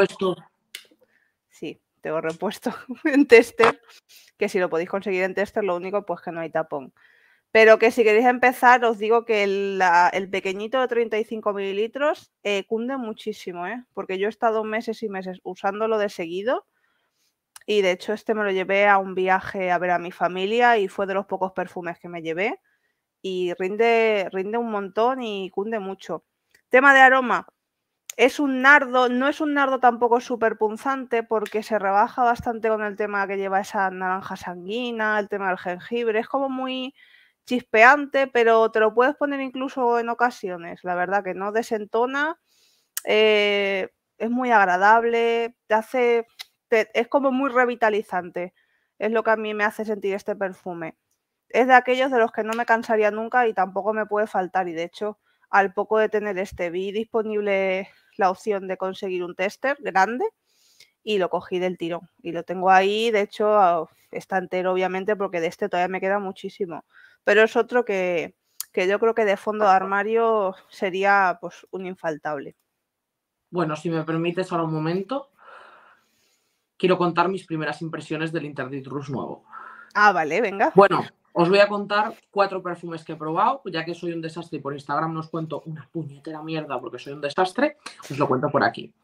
Sí, tengo repuesto en tester, que si lo podéis conseguir en tester, lo único pues que no hay tapón. Pero que si queréis empezar, os digo que el, pequeñito de 35 mililitros eh, cunde muchísimo, ¿eh? porque yo he estado meses y meses usándolo de seguido. Y de hecho, este me lo llevé a un viaje a ver a mi familia y fue de los pocos perfumes que me llevé. Y rinde, rinde un montón y cunde mucho. Tema de aroma. Es un nardo, no es un nardo tampoco súper punzante porque se rebaja bastante con el tema que lleva esa naranja sanguina, el tema del jengibre. Es como muy, chispeante, pero te lo puedes poner incluso en ocasiones, la verdad que no desentona, eh, es muy agradable, te hace, es como muy revitalizante, es lo que a mí me hace sentir este perfume. Es de aquellos de los que no me cansaría nunca y tampoco me puede faltar y de hecho al poco de tener este vi disponible la opción de conseguir un tester grande y lo cogí del tirón y lo tengo ahí, de hecho está entero obviamente porque de este todavía me queda muchísimo pero es otro que, yo creo que de fondo de armario sería pues un infaltable. Bueno, si me permites ahora un momento, quiero contar mis primeras impresiones del Interdit Rus nuevo. Ah, vale, venga. Bueno, os voy a contar cuatro perfumes que he probado, ya que soy un desastre y por Instagram no os cuento una puñetera mierda porque soy un desastre, os lo cuento por aquí.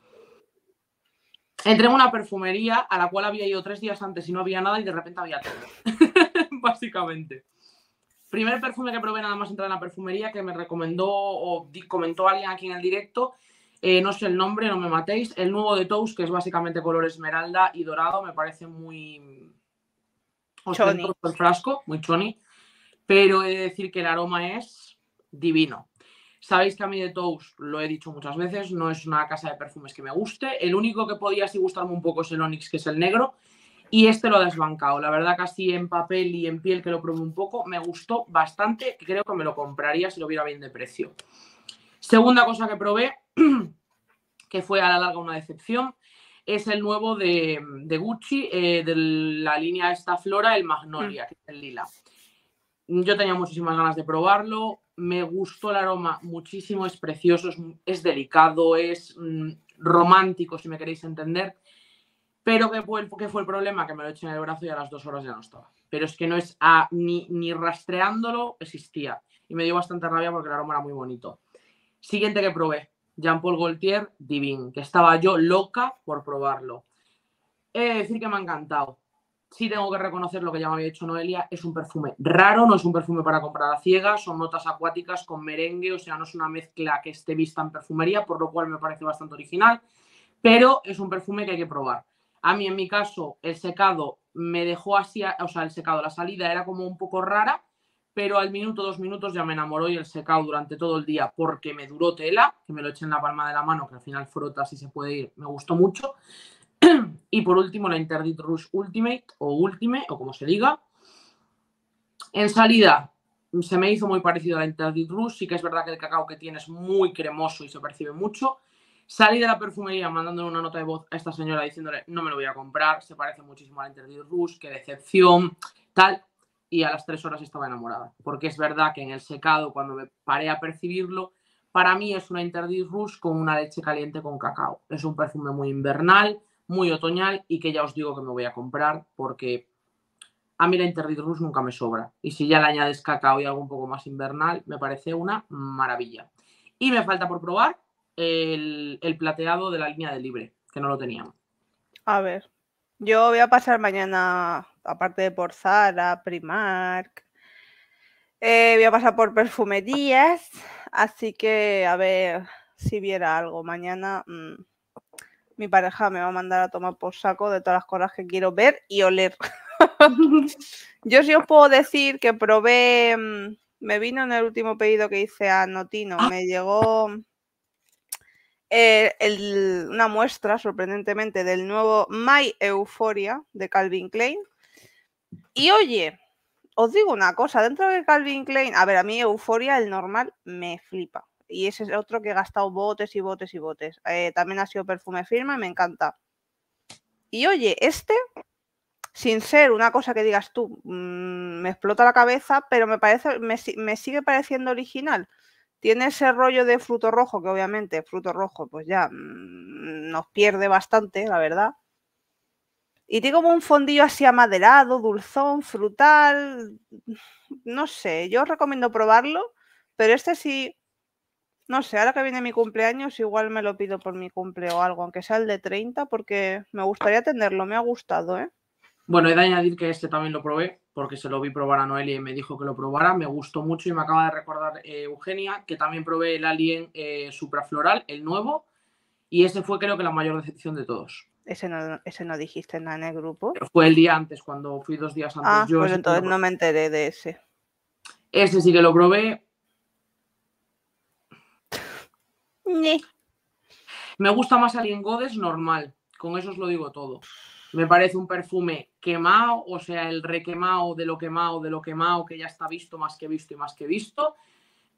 Entré en una perfumería a la cual había ido tres días antes y no había nada y de repente había todo, básicamente. Primer perfume que probé nada más entrar en la perfumería que me recomendó o comentó alguien aquí en el directo. Eh, no sé el nombre, no me matéis. El nuevo de Tous, que es básicamente color esmeralda y dorado, me parece muy. el frasco, muy choni. Pero he de decir que el aroma es divino. Sabéis que a mí de Tous, lo he dicho muchas veces, no es una casa de perfumes que me guste. El único que podía así gustarme un poco es el Onyx, que es el negro y este lo ha desbancado. La verdad que así en papel y en piel que lo probé un poco, me gustó bastante creo que me lo compraría si lo viera bien de precio. Segunda cosa que probé, que fue a la larga una decepción, es el nuevo de, Gucci, eh, de la línea esta flora, el Magnolia, mm. que es el lila. Yo tenía muchísimas ganas de probarlo, me gustó el aroma muchísimo, es precioso, es, delicado, es mm, romántico, si me queréis entender. Pero que fue, fue el problema, que me lo eché en el brazo y a las dos horas ya no estaba. Pero es que no es a, ni, ni rastreándolo existía. Y me dio bastante rabia porque el aroma era muy bonito. Siguiente que probé, Jean-Paul Gaultier Divin, que estaba yo loca por probarlo. He de decir que me ha encantado. Sí tengo que reconocer lo que ya me había dicho Noelia, es un perfume raro, no es un perfume para comprar a ciegas, son notas acuáticas con merengue, o sea, no es una mezcla que esté vista en perfumería, por lo cual me parece bastante original, pero es un perfume que hay que probar. A mí, en mi caso, el secado me dejó así, o sea, el secado, la salida era como un poco rara, pero al minuto, dos minutos ya me enamoró y el secado durante todo el día, porque me duró tela, que me lo eché en la palma de la mano, que al final frota si se puede ir, me gustó mucho. y por último, la Interdit Rush Ultimate, o Ultimate, o como se diga. En salida, se me hizo muy parecido a la Interdit Rush, sí que es verdad que el cacao que tiene es muy cremoso y se percibe mucho. Salí de la perfumería mandándole una nota de voz a esta señora diciéndole, no me lo voy a comprar, se parece muchísimo al Interdit Interdit Rush, qué decepción, tal. Y a las tres horas estaba enamorada. Porque es verdad que en el secado, cuando me paré a percibirlo, para mí es una Interdit Rouge con una leche caliente con cacao. Es un perfume muy invernal, muy otoñal y que ya os digo que me voy a comprar porque a mí la Interdit Rouge nunca me sobra. Y si ya le añades cacao y algo un poco más invernal, me parece una maravilla. Y me falta por probar el, plateado de la línea de libre, que no lo teníamos. A ver, yo voy a pasar mañana, aparte de por Zara, Primark, eh, voy a pasar por perfumerías, así que a ver si viera algo. Mañana mm, mi pareja me va a mandar a tomar por saco de todas las cosas que quiero ver y oler. Yo sí os puedo decir que probé, mm, me vino en el último pedido que hice a Notino, ah. me llegó eh, una muestra, sorprendentemente, del nuevo My Euphoria de Calvin Klein. Y oye, os digo una cosa, dentro de Calvin Klein, a ver, a mí Euforia, el normal, me flipa. Y ese es otro que he gastado botes y botes y botes. Eh, también ha sido perfume firma me encanta. Y oye, este, sin ser una cosa que digas tú, mm, me explota la cabeza, pero me, parece, me sigue pareciendo original tiene ese rollo de fruto rojo, que obviamente fruto rojo pues ya mm, nos pierde bastante, la verdad. Y tiene como un fondillo así amaderado, dulzón, frutal. No sé, yo os recomiendo probarlo, pero este sí, no sé, ahora que viene mi cumpleaños, igual me lo pido por mi cumple o algo, aunque sea el de 30, porque me gustaría tenerlo, me ha gustado, ¿eh? Bueno, he de añadir que este también lo probé porque se lo vi probar a Noelia y me dijo que lo probara, me gustó mucho y me acaba de recordar eh, Eugenia que también probé el Alien eh, Suprafloral, el nuevo, y ese fue creo que la mayor decepción de todos. Ese no, dijiste nada en el grupo. Eh, fue el día antes, cuando fui dos días antes. Ah, yo pues entonces no me enteré de ese. Ese sí que lo probé. me gusta más Alien Godes normal, con eso os lo digo todo me parece un perfume quemado, o sea, el requemado de lo quemado, de lo quemado, que ya está visto, más que visto y más que visto.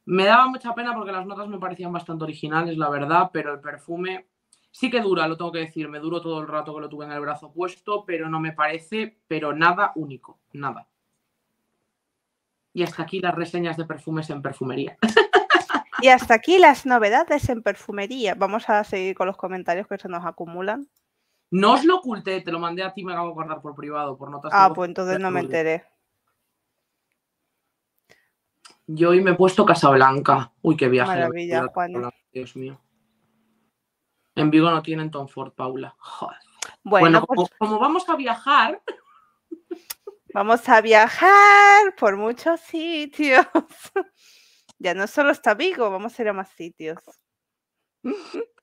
Me daba mucha pena porque las notas me parecían bastante originales, la verdad, pero el perfume sí que dura, lo tengo que decir, me duró todo el rato que lo tuve en el brazo puesto, pero no me parece, pero nada único, nada. Y hasta aquí las reseñas de perfumes en perfumería. Y hasta aquí las novedades en perfumería. Vamos a seguir con los comentarios que se nos acumulan. No os lo oculté, te lo mandé a ti, me acabo de por privado, por notas. Ah, pues entonces no me enteré. Yo hoy me he puesto Casablanca. Uy, qué viaje. Maravilla, Juan. Dios mío. En Vigo no tienen Tom Ford, Paula. Bueno, como, pues como, vamos a viajar. Vamos a viajar por muchos sitios. Ya no solo está Vigo, vamos a ir a más sitios.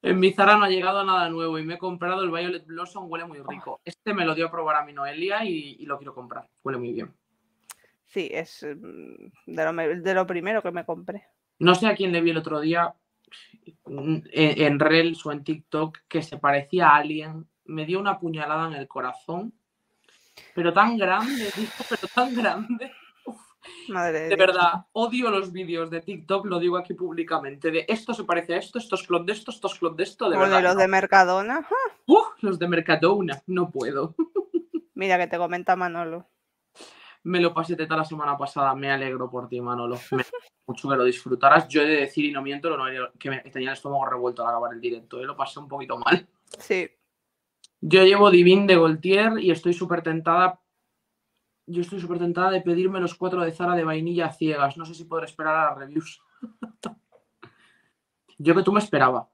En mi Zara no ha llegado nada nuevo y me he comprado el Violet Blossom, huele muy ah. rico. Este me lo dio a probar a mi Noelia y, lo quiero comprar, huele muy bien. Sí, es mm, de lo, primero que me compré. No sé a quién le vi el otro día mm, en, en Reels o en TikTok que se parecía a alguien. Me dio una puñalada en el corazón, pero tan grande, pero tan grande de, verdad, odio los vídeos de TikTok, lo digo aquí públicamente, de esto se parece a esto, esto es clon de esto, esto es de esto, de verdad. de los de Mercadona. los de Mercadona, no puedo. Mira que te comenta Manolo. Me lo pasé teta la semana pasada, me alegro por ti, Manolo. mucho que lo disfrutaras. Yo he de decir, y no miento, que, me... tenía el estómago revuelto al acabar el directo, eh, lo pasé un poquito mal. Sí. Yo llevo Divin de Goltier y estoy súper tentada yo estoy súper tentada de pedirme los cuatro de Zara de vainilla ciegas. No sé si podré esperar a las reviews. yo que tú me esperaba.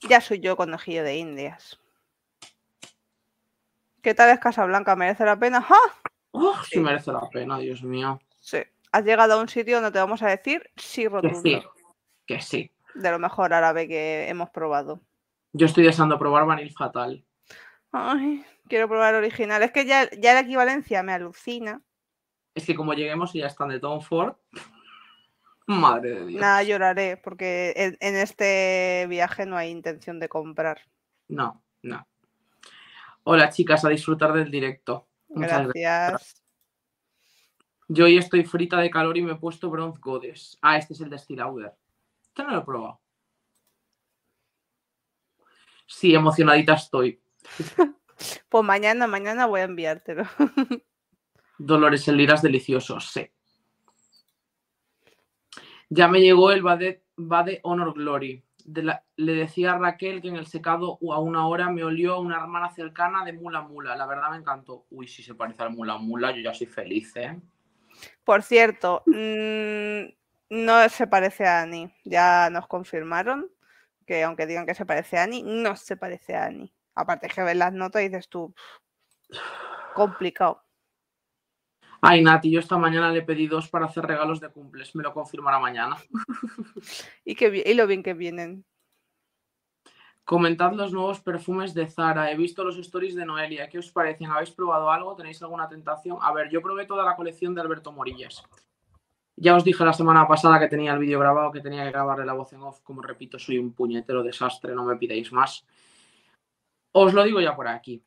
Ya soy yo con ojillo de indias. ¿Qué tal es Casablanca? ¿Merece la pena? ¡Ah! sí. merece la pena, Dios mío. Sí. Has llegado a un sitio donde te vamos a decir sí rotundo. sí. Que sí. De lo mejor árabe que hemos probado. Yo estoy deseando probar Vanil Fatal. Ay, quiero probar el original. Es que ya, la equivalencia me alucina. Es que como lleguemos y ya están de Tom Ford. Madre de Dios. Nada, lloraré, porque en, este viaje no hay intención de comprar. No, no. Hola, chicas, a disfrutar del directo. gracias. Yo hoy estoy frita de calor y me he puesto Bronze Goddess. Ah, este es el de Stilauder. Este no lo he probado. Sí, emocionadita estoy. Pues mañana, mañana voy a enviártelo. Dolores en liras deliciosos, sí. Ya me llegó el Bade, Bade Honor Glory. le decía a Raquel que en el secado a una hora me olió a una hermana cercana de Mula Mula. La verdad me encantó. Uy, si se parece al Mula Mula, yo ya soy feliz, ¿eh? Por cierto, mm, no se parece a Annie. Ya nos confirmaron que aunque digan que se parece a Annie, no se parece a Annie. Aparte que ves las notas y dices tú, complicado. Ay, Nati, yo esta mañana le pedí dos para hacer regalos de cumples. Me lo confirmará mañana. y, qué, y lo bien que vienen. Comentad los nuevos perfumes de Zara. He visto los stories de Noelia. ¿Qué os parecen? ¿Habéis probado algo? ¿Tenéis alguna tentación? A ver, yo probé toda la colección de Alberto Morillas. Ya os dije la semana pasada que tenía el vídeo grabado, que tenía que grabarle la voz en off. Como repito, soy un puñetero desastre, no me pidáis más. Os lo digo ya por aquí.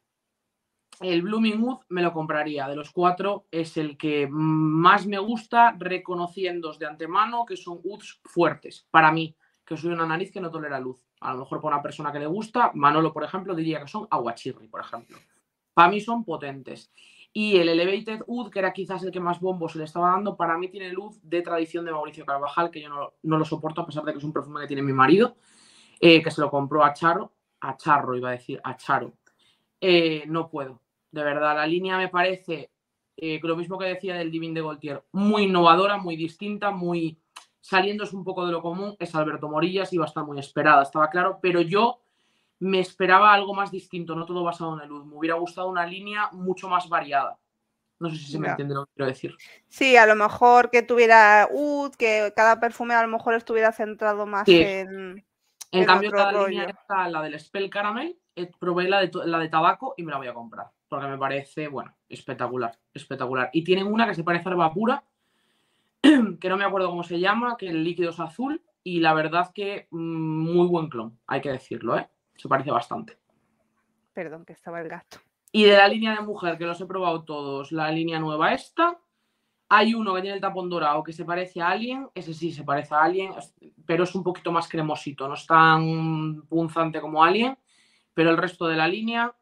El Blooming Wood me lo compraría. De los cuatro es el que más me gusta, reconociendo de antemano que son woods fuertes. Para mí, que soy una nariz que no tolera luz. A lo mejor para una persona que le gusta, Manolo, por ejemplo, diría que son aguachirri, por ejemplo. Para mí son potentes. Y el Elevated Wood, que era quizás el que más bombos se le estaba dando, para mí tiene luz de tradición de Mauricio Carvajal, que yo no, lo soporto, a pesar de que es un perfume que tiene mi marido, eh, que se lo compró a Charo a Charro, iba a decir, a Charro. Eh, no puedo. De verdad, la línea me parece, eh, lo mismo que decía del Divin de Voltier, muy innovadora, muy distinta, muy saliéndose un poco de lo común. Es Alberto Morillas, iba a estar muy esperada, estaba claro, pero yo me esperaba algo más distinto, no todo basado en el luz. Me hubiera gustado una línea mucho más variada. No sé si se me entiende lo que quiero decir. Sí, a lo mejor que tuviera UD, que cada perfume a lo mejor estuviera centrado más en. En cambio, cada está la del Spell Caramel, eh, probé la de, la de tabaco y me la voy a comprar, porque me parece, bueno, espectacular, espectacular. Y tienen una que se parece a vapura, que no me acuerdo cómo se llama, que el líquido es azul y la verdad que mm, muy buen clon, hay que decirlo, ¿eh? Se parece bastante. Perdón, que estaba el gasto. Y de la línea de mujer, que los he probado todos, la línea nueva esta, hay uno que tiene el tapón dorado que se parece a alguien, ese sí se parece a alguien, pero es un poquito más cremosito, no es tan punzante como alguien, pero el resto de la línea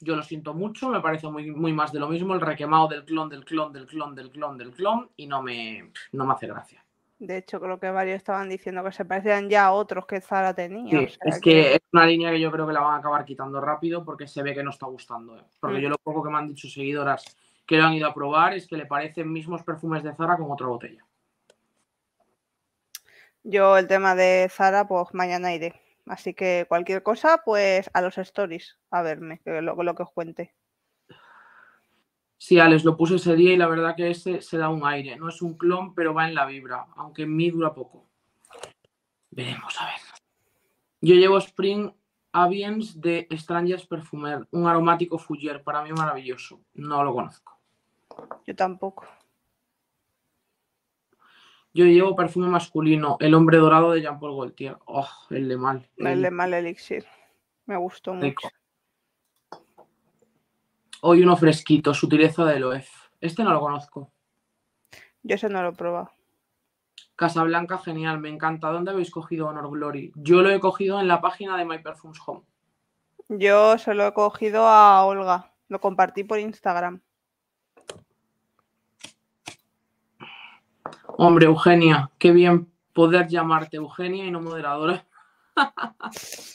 yo lo siento mucho, me parece muy, más de lo mismo, el requemado del clon, del clon, del clon, del clon, del clon, y no me, no me hace gracia. De hecho, creo que varios estaban diciendo que se parecían ya a otros que Zara tenía. es que, es una línea que yo creo que la van a acabar quitando rápido porque se ve que no está gustando. ¿eh? Porque mm. yo lo poco que me han dicho seguidoras que lo han ido a probar es que le parecen mismos perfumes de Zara con otra botella. Yo el tema de Zara, pues mañana iré. Así que cualquier cosa, pues a los stories, a verme, lo, que os cuente. Sí, Alex, lo puse ese día y la verdad que ese se da un aire. No es un clon, pero va en la vibra, aunque en mí dura poco. Veremos, a ver. Yo llevo Spring Aviens de Strangers Perfumer, un aromático fuller para mí maravilloso. No lo conozco. Yo tampoco. Yo llevo perfume masculino, el hombre dorado de Jean-Paul Gaultier. Oh, el de mal. El, de mal elixir. Me gustó mucho. Hoy uno fresquito, sutileza de Eloef. Este no lo conozco. Yo ese no lo he probado. Casablanca, genial, me encanta. ¿Dónde habéis cogido Honor Glory? Yo lo he cogido en la página de My Perfumes Home. Yo se lo he cogido a Olga. Lo compartí por Instagram. Hombre, Eugenia, qué bien poder llamarte Eugenia y no moderadora.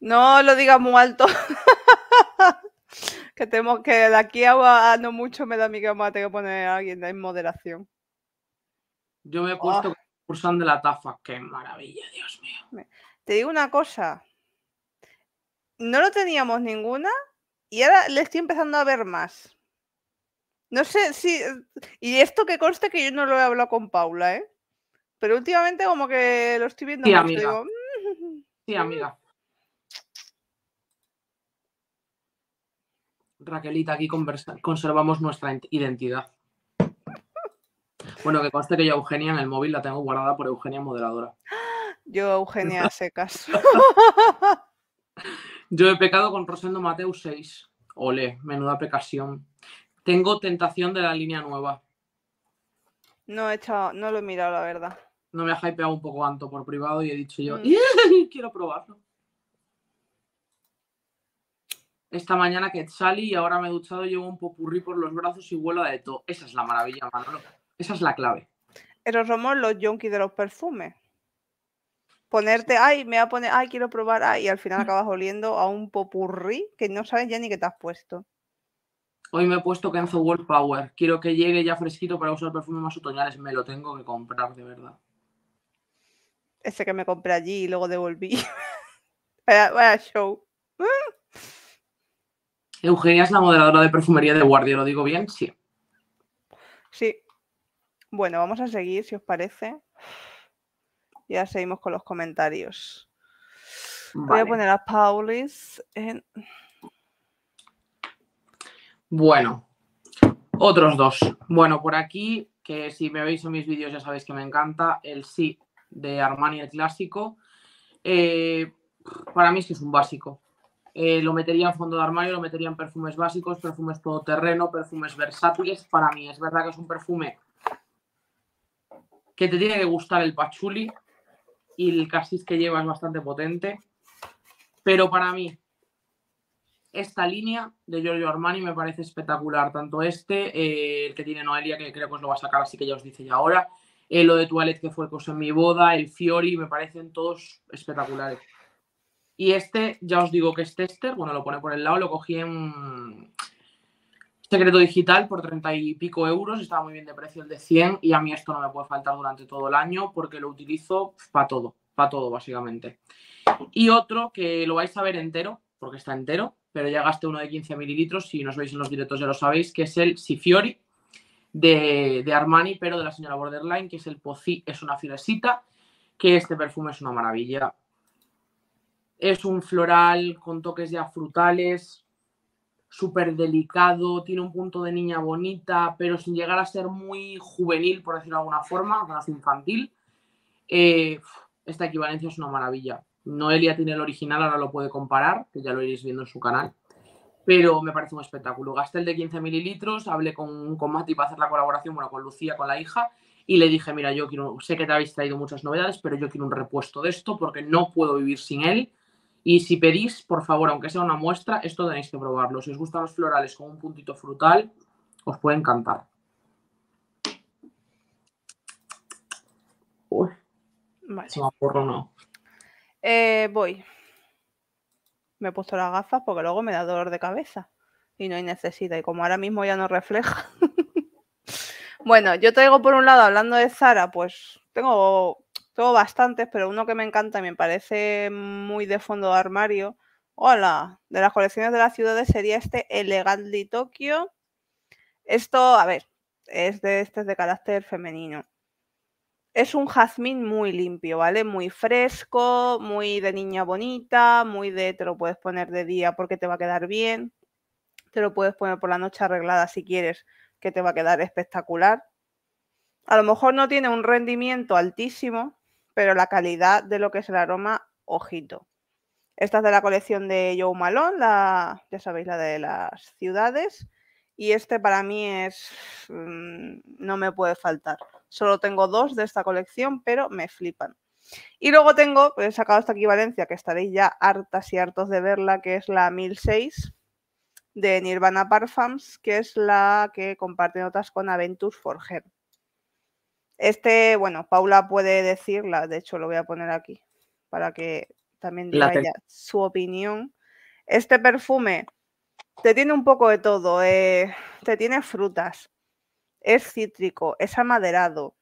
No lo digas muy alto. que tenemos que de aquí a, no mucho me da mi que tengo que poner a alguien en moderación. Yo me he puesto ah. cursando la tafa. Qué maravilla, Dios mío. Te digo una cosa. No lo teníamos ninguna y ahora le estoy empezando a ver más. No sé si. Eh, y esto que conste que yo no lo he hablado con Paula, ¿eh? Pero últimamente, como que lo estoy viendo. Sí, amiga. Mm". Sí, amiga. Raquelita, aquí conservamos nuestra identidad. Bueno, que conste que yo Eugenia en el móvil la tengo guardada por Eugenia moderadora. Yo Eugenia secas. yo he pecado con Rosendo Mateus 6. Ole, menuda pecación. Tengo tentación de la línea nueva. No he no lo he mirado, la verdad. No me ha hypeado un poco Anto por privado y he dicho yo, mm. eh, quiero probarlo. Esta mañana que salí y ahora me he duchado, llevo un popurrí por los brazos y vuelo de todo. Esa es la maravilla, Manolo. Esa es la clave. Eros Romón, los yonkis de los perfumes. Ponerte, ay, me ha a poner, ay, quiero probar, ay, y al final mm. acabas oliendo a un popurrí que no sabes ya ni qué te has puesto. Hoy me he puesto Kenzo World Power. Quiero que llegue ya fresquito para usar perfumes más otoñales. Me lo tengo que comprar, de verdad. Ese que me compré allí y luego devolví. vaya, show. Eugenia es la moderadora de perfumería de Guardia, ¿lo digo bien? Sí. Sí. Bueno, vamos a seguir, si os parece. Ya seguimos con los comentarios. Voy a poner a Paulis en. Bueno, otros dos. Bueno, por aquí, que si me veis en mis vídeos ya sabéis que me encanta, el sí de Armani, el clásico. Eh, para mí es es un básico. Eh, lo metería en fondo de armario, lo metería en perfumes básicos, perfumes todoterreno, perfumes versátiles. Para mí es verdad que es un perfume que te tiene que gustar el pachuli y el casis que lleva es bastante potente. Pero para mí, esta línea de Giorgio Armani me parece espectacular, tanto este, eh, el que tiene Noelia, que creo que os lo va a sacar, así que ya os dice ya ahora, eh, lo de Toilet, que fue el coso en mi boda, el Fiori, me parecen todos espectaculares. Y este, ya os digo que es tester, bueno, lo pone por el lado, lo cogí en secreto digital por 30 y pico euros, estaba muy bien de precio el de 100 y a mí esto no me puede faltar durante todo el año porque lo utilizo para todo, para todo básicamente. Y otro que lo vais a ver entero, porque está entero, pero ya gasté uno de 15 mililitros, si nos veis en los directos ya lo sabéis, que es el Sifiori de, de Armani, pero de la señora Borderline, que es el Pozi, es una firesita, que este perfume es una maravilla. Es un floral con toques ya frutales, súper delicado, tiene un punto de niña bonita, pero sin llegar a ser muy juvenil, por decirlo de alguna forma, más infantil. Eh, esta equivalencia es una maravilla. Noelia tiene el original, ahora lo puede comparar, que ya lo iréis viendo en su canal. Pero me parece un espectáculo. Gasté el de 15 mililitros, hablé con, con Mati para hacer la colaboración, bueno, con Lucía, con la hija, y le dije, mira, yo quiero, sé que te habéis traído muchas novedades, pero yo quiero un repuesto de esto porque no puedo vivir sin él. Y si pedís, por favor, aunque sea una muestra, esto tenéis que probarlo. Si os gustan los florales con un puntito frutal, os puede encantar. no. Eh, voy. Me he puesto las gafas porque luego me da dolor de cabeza y no hay necesidad. Y como ahora mismo ya no refleja. bueno, yo traigo por un lado, hablando de Zara, pues tengo, tengo bastantes, pero uno que me encanta y me parece muy de fondo de armario. Hola, de las colecciones de las ciudades sería este de Tokio. Esto, a ver, es de, este es de carácter femenino es un jazmín muy limpio, ¿vale? Muy fresco, muy de niña bonita, muy de te lo puedes poner de día porque te va a quedar bien, te lo puedes poner por la noche arreglada si quieres, que te va a quedar espectacular. A lo mejor no tiene un rendimiento altísimo, pero la calidad de lo que es el aroma, ojito. Esta es de la colección de Joe Malone, la, ya sabéis, la de las ciudades. Y este para mí es. Mm, no me puede faltar. Solo tengo dos de esta colección, pero me flipan. Y luego tengo, he sacado esta equivalencia, que estaréis ya hartas y hartos de verla, que es la 1006 de Nirvana Parfums, que es la que comparte notas con Aventus Forger. Este, bueno, Paula puede decirla, de hecho lo voy a poner aquí para que también diga su opinión. Este perfume te tiene un poco de todo, eh, te tiene frutas, es cítrico, es amaderado.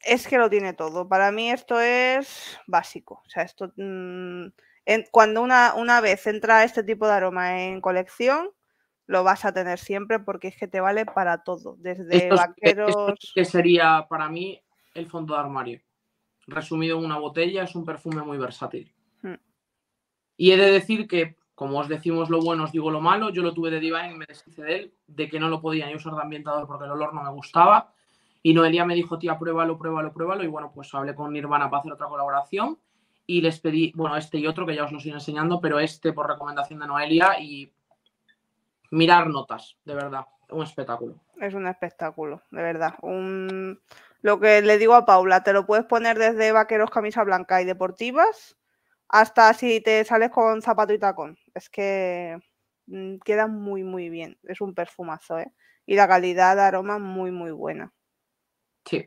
Es que lo tiene todo. Para mí esto es básico. O sea, esto mm, cuando una, vez entra este tipo de aroma en colección, lo vas a tener siempre porque es que te vale para todo, desde e, vaqueros. que sería para mí el fondo de armario. Resumido en una botella, es un perfume muy versátil. Mm. Y he de decir que como os decimos lo bueno, os digo lo malo, yo lo tuve de Divine y me deshice de él, de que no lo podía ni usar de ambientador porque el olor no me gustaba. Y Noelia me dijo, tía, pruébalo, pruébalo, pruébalo. Y bueno, pues hablé con Nirvana para hacer otra colaboración y les pedí, bueno, este y otro que ya os lo estoy enseñando, pero este por recomendación de Noelia y mirar notas, de verdad, un espectáculo. Es un espectáculo, de verdad. Lo que le digo a Paula, te lo puedes poner desde vaqueros, camisa blanca y deportivas hasta si te sales con zapato y tacón. Es que mm, queda muy, muy bien. Es un perfumazo, ¿eh? Y la calidad de aroma muy, muy buena. Sí.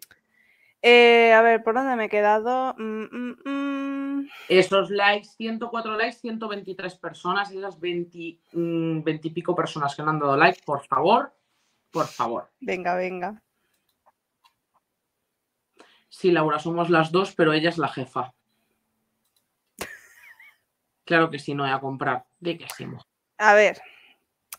Eh, a ver, ¿por dónde me he quedado? estos mm, mm, Esos likes, 104 likes, 123 personas y esas 20, y pico personas que me han dado like, por favor, por favor. Venga, venga. Sí, Laura, somos las dos, pero ella es la jefa. Claro que sí, no voy a comprar. ¿De qué hacemos? A ver,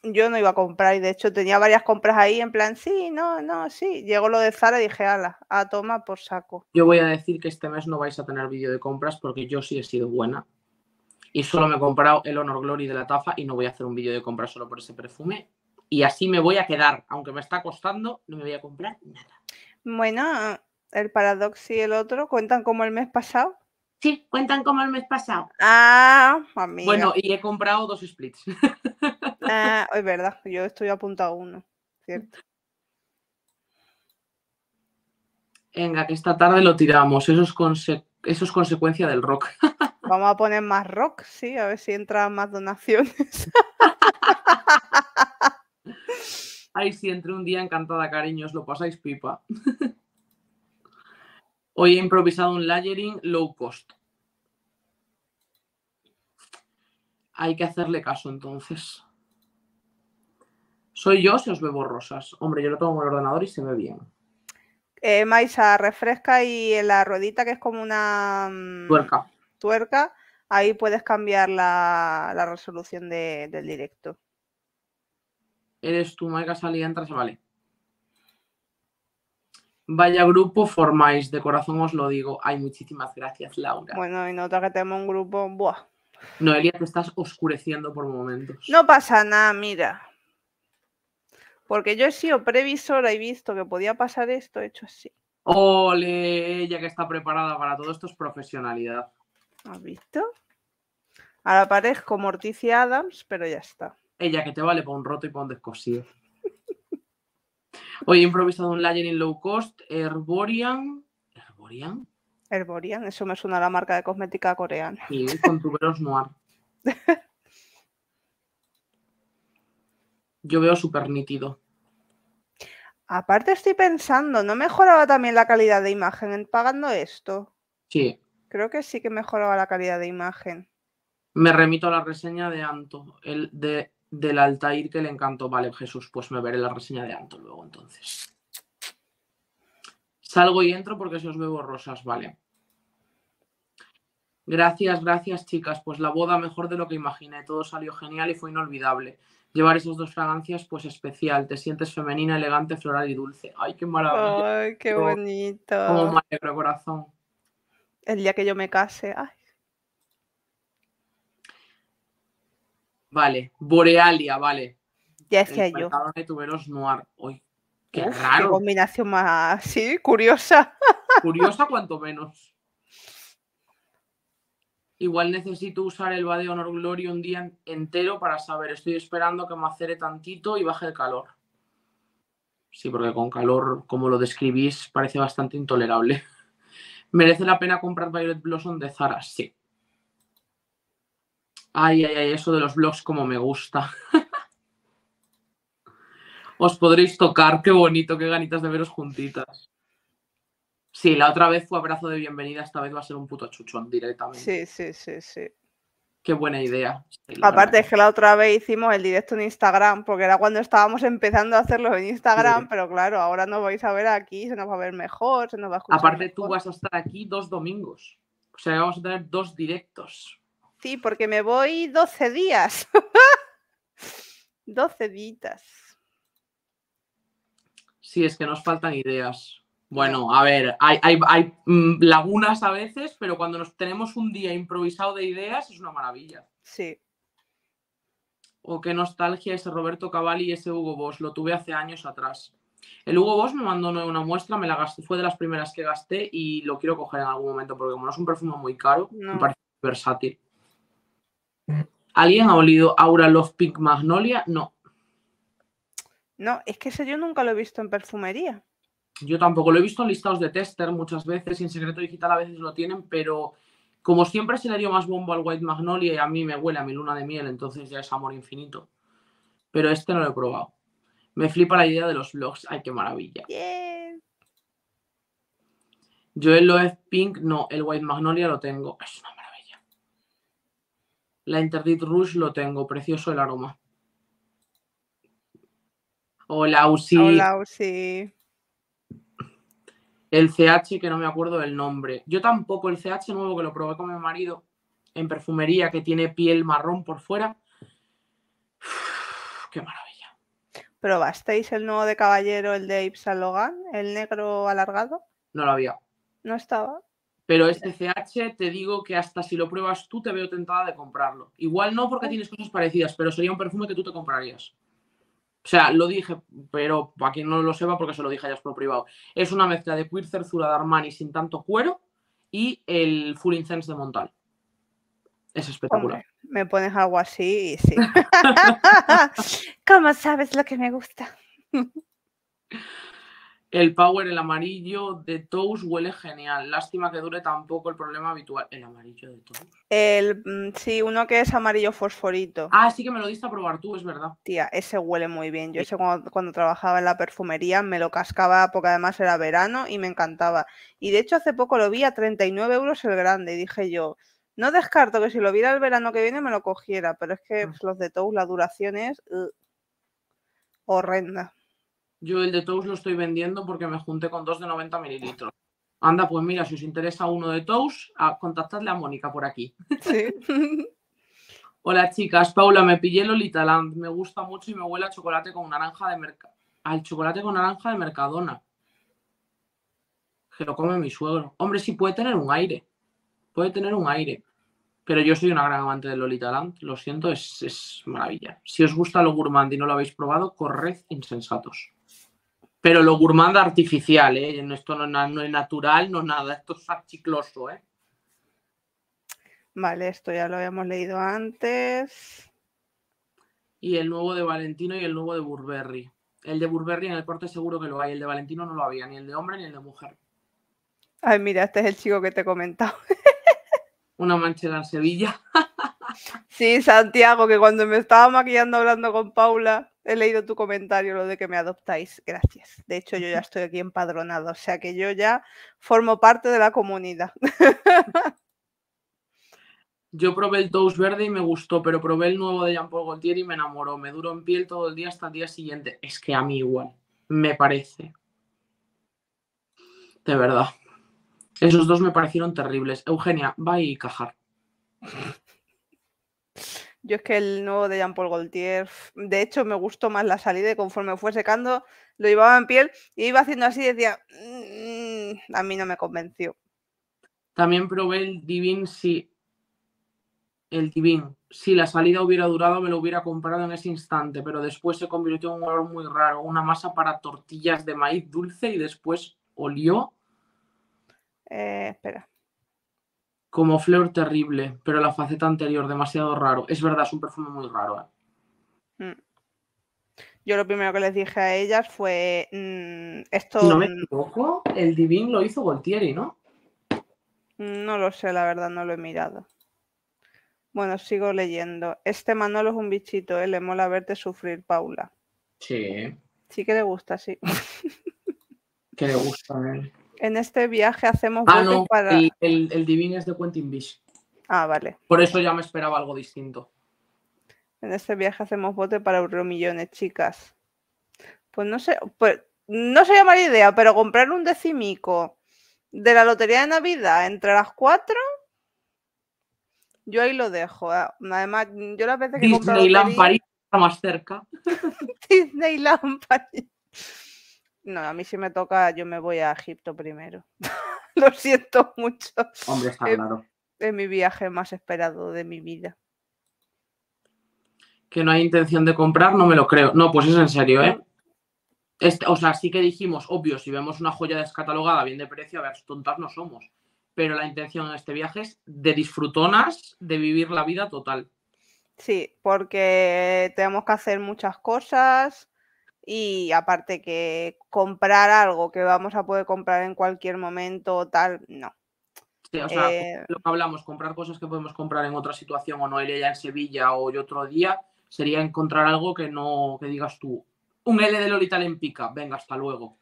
yo no iba a comprar y de hecho tenía varias compras ahí en plan, sí, no, no, sí. Llegó lo de Zara y dije, ala, a toma por saco. Yo voy a decir que este mes no vais a tener vídeo de compras porque yo sí he sido buena. Y solo me he comprado el Honor Glory de la Tafa y no voy a hacer un vídeo de compras solo por ese perfume. Y así me voy a quedar. Aunque me está costando, no me voy a comprar nada. Bueno, el Paradox y el otro cuentan como el mes pasado. Sí, cuentan como el mes pasado. Ah, amiga. Bueno, y he comprado dos splits. es ah, verdad, yo estoy apuntado a uno, cierto. Venga, que esta tarde lo tiramos. Eso es, consecuencia del rock. Vamos a poner más rock, sí, a ver si entran más donaciones. Ay, si entre un día encantada, cariños, lo pasáis pipa. Hoy he improvisado un layering low cost. Hay que hacerle caso entonces. Soy yo si os veo borrosas. Hombre, yo lo tengo en el ordenador y se ve bien. Eh, Maisa, refresca y en la ruedita que es como una mm, tuerca. tuerca ahí puedes cambiar la, resolución del directo. Eres tú, Maika, salida, entras, vale. Vaya grupo formáis, de corazón os lo digo. Ay, muchísimas gracias, Laura. Bueno, y nota que tenemos un grupo. Buah. Noelia, te estás oscureciendo por momentos. No pasa nada, mira. Porque yo he sido previsora y visto que podía pasar esto, he hecho así. Ole, ella que está preparada para todo esto es profesionalidad. ¿Has visto? Ahora parezco Morticia Adams, pero ya está. Ella que te vale por un roto y por un descosido. Hoy he improvisado un layer low cost, Herborian. ¿Herborian? Herborian, eso me suena a la marca de cosmética coreana. Sí, con tuberos noir. Yo veo súper nítido. Aparte estoy pensando, ¿no mejoraba también la calidad de imagen pagando esto? Sí. Creo que sí que mejoraba la calidad de imagen. Me remito a la reseña de Anto, el de del Altair que le encantó. Vale, Jesús, pues me veré la reseña de Anto luego entonces. Salgo y entro porque si os veo rosas, vale. Gracias, gracias chicas. Pues la boda mejor de lo que imaginé. Todo salió genial y fue inolvidable. Llevar esas dos fragancias, pues especial. Te sientes femenina, elegante, floral y dulce. Ay, qué maravilla. Ay, qué bonito. Como, alegro, corazón. El día que yo me case, ay. Vale, Borealia, vale. Ya decía que yo. de tuberos noir. qué raro. Qué combinación más, sí, curiosa. Curiosa cuanto menos. Igual necesito usar el Bade Honor Glory un día entero para saber. Estoy esperando que me acere tantito y baje el calor. Sí, porque con calor, como lo describís, parece bastante intolerable. ¿Merece la pena comprar Violet Blossom de Zara? Sí. Ay, ay, ay, eso de los blogs como me gusta. Os podréis tocar, qué bonito, qué ganitas de veros juntitas. Sí, la otra vez fue abrazo de bienvenida, esta vez va a ser un puto chuchón directamente. Sí, sí, sí, sí. Qué buena idea. Aparte es que la otra vez hicimos el directo en Instagram, porque era cuando estábamos empezando a hacerlo en Instagram, pero claro, ahora nos vais a ver aquí, se nos va a ver mejor, se nos va a Aparte tú vas a estar aquí dos domingos, o sea, vamos a tener dos directos. Sí, porque me voy 12 días. 12 días. Sí, es que nos faltan ideas. Bueno, a ver, hay, mm, lagunas a veces, pero cuando nos tenemos un día improvisado de ideas es una maravilla. Sí. O qué nostalgia ese Roberto Cavalli y ese Hugo Boss, lo tuve hace años atrás. El Hugo Boss me mandó una muestra, me la gasté, fue de las primeras que gasté y lo quiero coger en algún momento porque como no es un perfume muy caro, me parece versátil. ¿Alguien ha olido Aura Love Pink Magnolia? No. No, es que ese yo nunca lo he visto en perfumería. Yo tampoco lo he visto en listados de tester muchas veces y en secreto digital a veces lo tienen, pero como siempre se le dio más bombo al White Magnolia y a mí me huele a mi luna de miel, entonces ya es amor infinito. Pero este no lo he probado. Me flipa la idea de los vlogs, ay, qué maravilla. Yo el Love Pink, no, el White Magnolia lo tengo. Es una maravilla. La Interdit Rouge lo tengo, precioso el aroma. Hola, Uzi. Hola, El CH, que no me acuerdo del nombre. Yo tampoco, el CH nuevo que lo probé con mi marido en perfumería, que tiene piel marrón por fuera. qué maravilla. ¿Probasteis el nuevo de caballero, el de Yves Logan, el negro alargado? No lo había. No estaba. Pero este CH te digo que hasta si lo pruebas tú te veo tentada de comprarlo. Igual no porque tienes cosas parecidas, pero sería un perfume que tú te comprarías. O sea, lo dije, pero para quien no lo sepa, porque se lo dije a por privado. Es una mezcla de queer cerzura de Armani sin tanto cuero y el Full Incense de Montal. Es espectacular. me pones algo así y sí. ¿Cómo sabes lo que me gusta? El power, el amarillo de Tous huele genial. Lástima que dure tampoco el problema habitual. El amarillo de Tous. El, mm, sí, uno que es amarillo fosforito. Ah, sí que me lo diste a probar tú, es verdad. Tía, ese huele muy bien. Yo ese cuando, trabajaba en la perfumería me lo cascaba porque además era verano y me encantaba. Y de hecho hace poco lo vi a 39 euros el grande y dije yo, no descarto que si lo viera el verano que viene me lo cogiera, pero es que mm. pues, los de Tous la duración es uh, horrenda. Yo el de Toast lo estoy vendiendo porque me junté con dos de 90 mililitros. Anda, pues mira, si os interesa uno de Toast, ah, contactadle a Mónica por aquí. Hola chicas, Paula, me pillé Lolita Land. Me gusta mucho y me huele chocolate con naranja de al chocolate con naranja de Mercadona. Que lo come mi suegro. Hombre, sí puede tener un aire. Puede tener un aire. Pero yo soy una gran amante de Lolita Land. Lo siento, es, es maravilla. Si os gusta lo gourmand y no lo habéis probado, corred insensatos pero lo gourmand artificial, ¿eh? Esto no, es natural, no es nada, esto es archicloso, ¿eh? Vale, esto ya lo habíamos leído antes. Y el nuevo de Valentino y el nuevo de Burberry. El de Burberry en el corte seguro que lo hay, el de Valentino no lo había, ni el de hombre ni el de mujer. Ay, mira, este es el chico que te he comentado. Una manchera en Sevilla. sí, Santiago, que cuando me estaba maquillando hablando con Paula, He leído tu comentario, lo de que me adoptáis. Gracias. De hecho, yo ya estoy aquí empadronado, o sea que yo ya formo parte de la comunidad. Yo probé el Toast verde y me gustó, pero probé el nuevo de Jean-Paul Gaultier y me enamoró. Me duró en piel todo el día hasta el día siguiente. Es que a mí igual, me parece. De verdad. Esos dos me parecieron terribles. Eugenia, va y cajar. Yo es que el nuevo de Jean-Paul Gaultier, de hecho, me gustó más la salida y conforme fue secando, lo llevaba en piel y iba haciendo así y decía, mm, a mí no me convenció. También probé el Divin si el Divin, si la salida hubiera durado me lo hubiera comprado en ese instante, pero después se convirtió en un olor muy raro, una masa para tortillas de maíz dulce y después olió. Eh, espera como flor terrible, pero la faceta anterior demasiado raro. Es verdad, es un perfume muy raro. ¿eh? Mm. Yo lo primero que les dije a ellas fue mm, esto. no me mm, el Divin lo hizo Voltieri, ¿no? No lo sé, la verdad, no lo he mirado. Bueno, sigo leyendo. Este Manolo es un bichito, ¿eh? le mola verte sufrir, Paula. Sí. Sí que le gusta, sí. que le gusta a ¿eh? él. En este viaje hacemos ah, bote para. El, el, es de Quentin Beach. Ah, vale. Por eso ya me esperaba algo distinto. En este viaje hacemos bote para Millones, chicas. Pues no sé, pues no llama la idea, pero comprar un decimico de la lotería de Navidad entre las cuatro, yo ahí lo dejo. Ah, además, yo las veces que Disneyland compro lotería... París está más cerca. Disneyland París. No, a mí si me toca, yo me voy a Egipto primero. Lo siento mucho. Hombre, está claro. Es mi viaje más esperado de mi vida. Que no hay intención de comprar, no me lo creo. No, pues es en serio, ¿eh? o sea, sí que dijimos, obvio, si vemos una joya descatalogada bien de precio, a ver, tontas no somos. Pero la intención de este viaje es de disfrutonas, de vivir la vida total. Sí, porque tenemos que hacer muchas cosas, y aparte que comprar algo que vamos a poder comprar en cualquier momento, o tal, no. Sí, o sea, eh, lo que hablamos, comprar cosas que podemos comprar en otra situación o no ir ya en Sevilla o yo otro día, sería encontrar algo que no, que digas tú, un L de Lolita en pica, venga, hasta luego.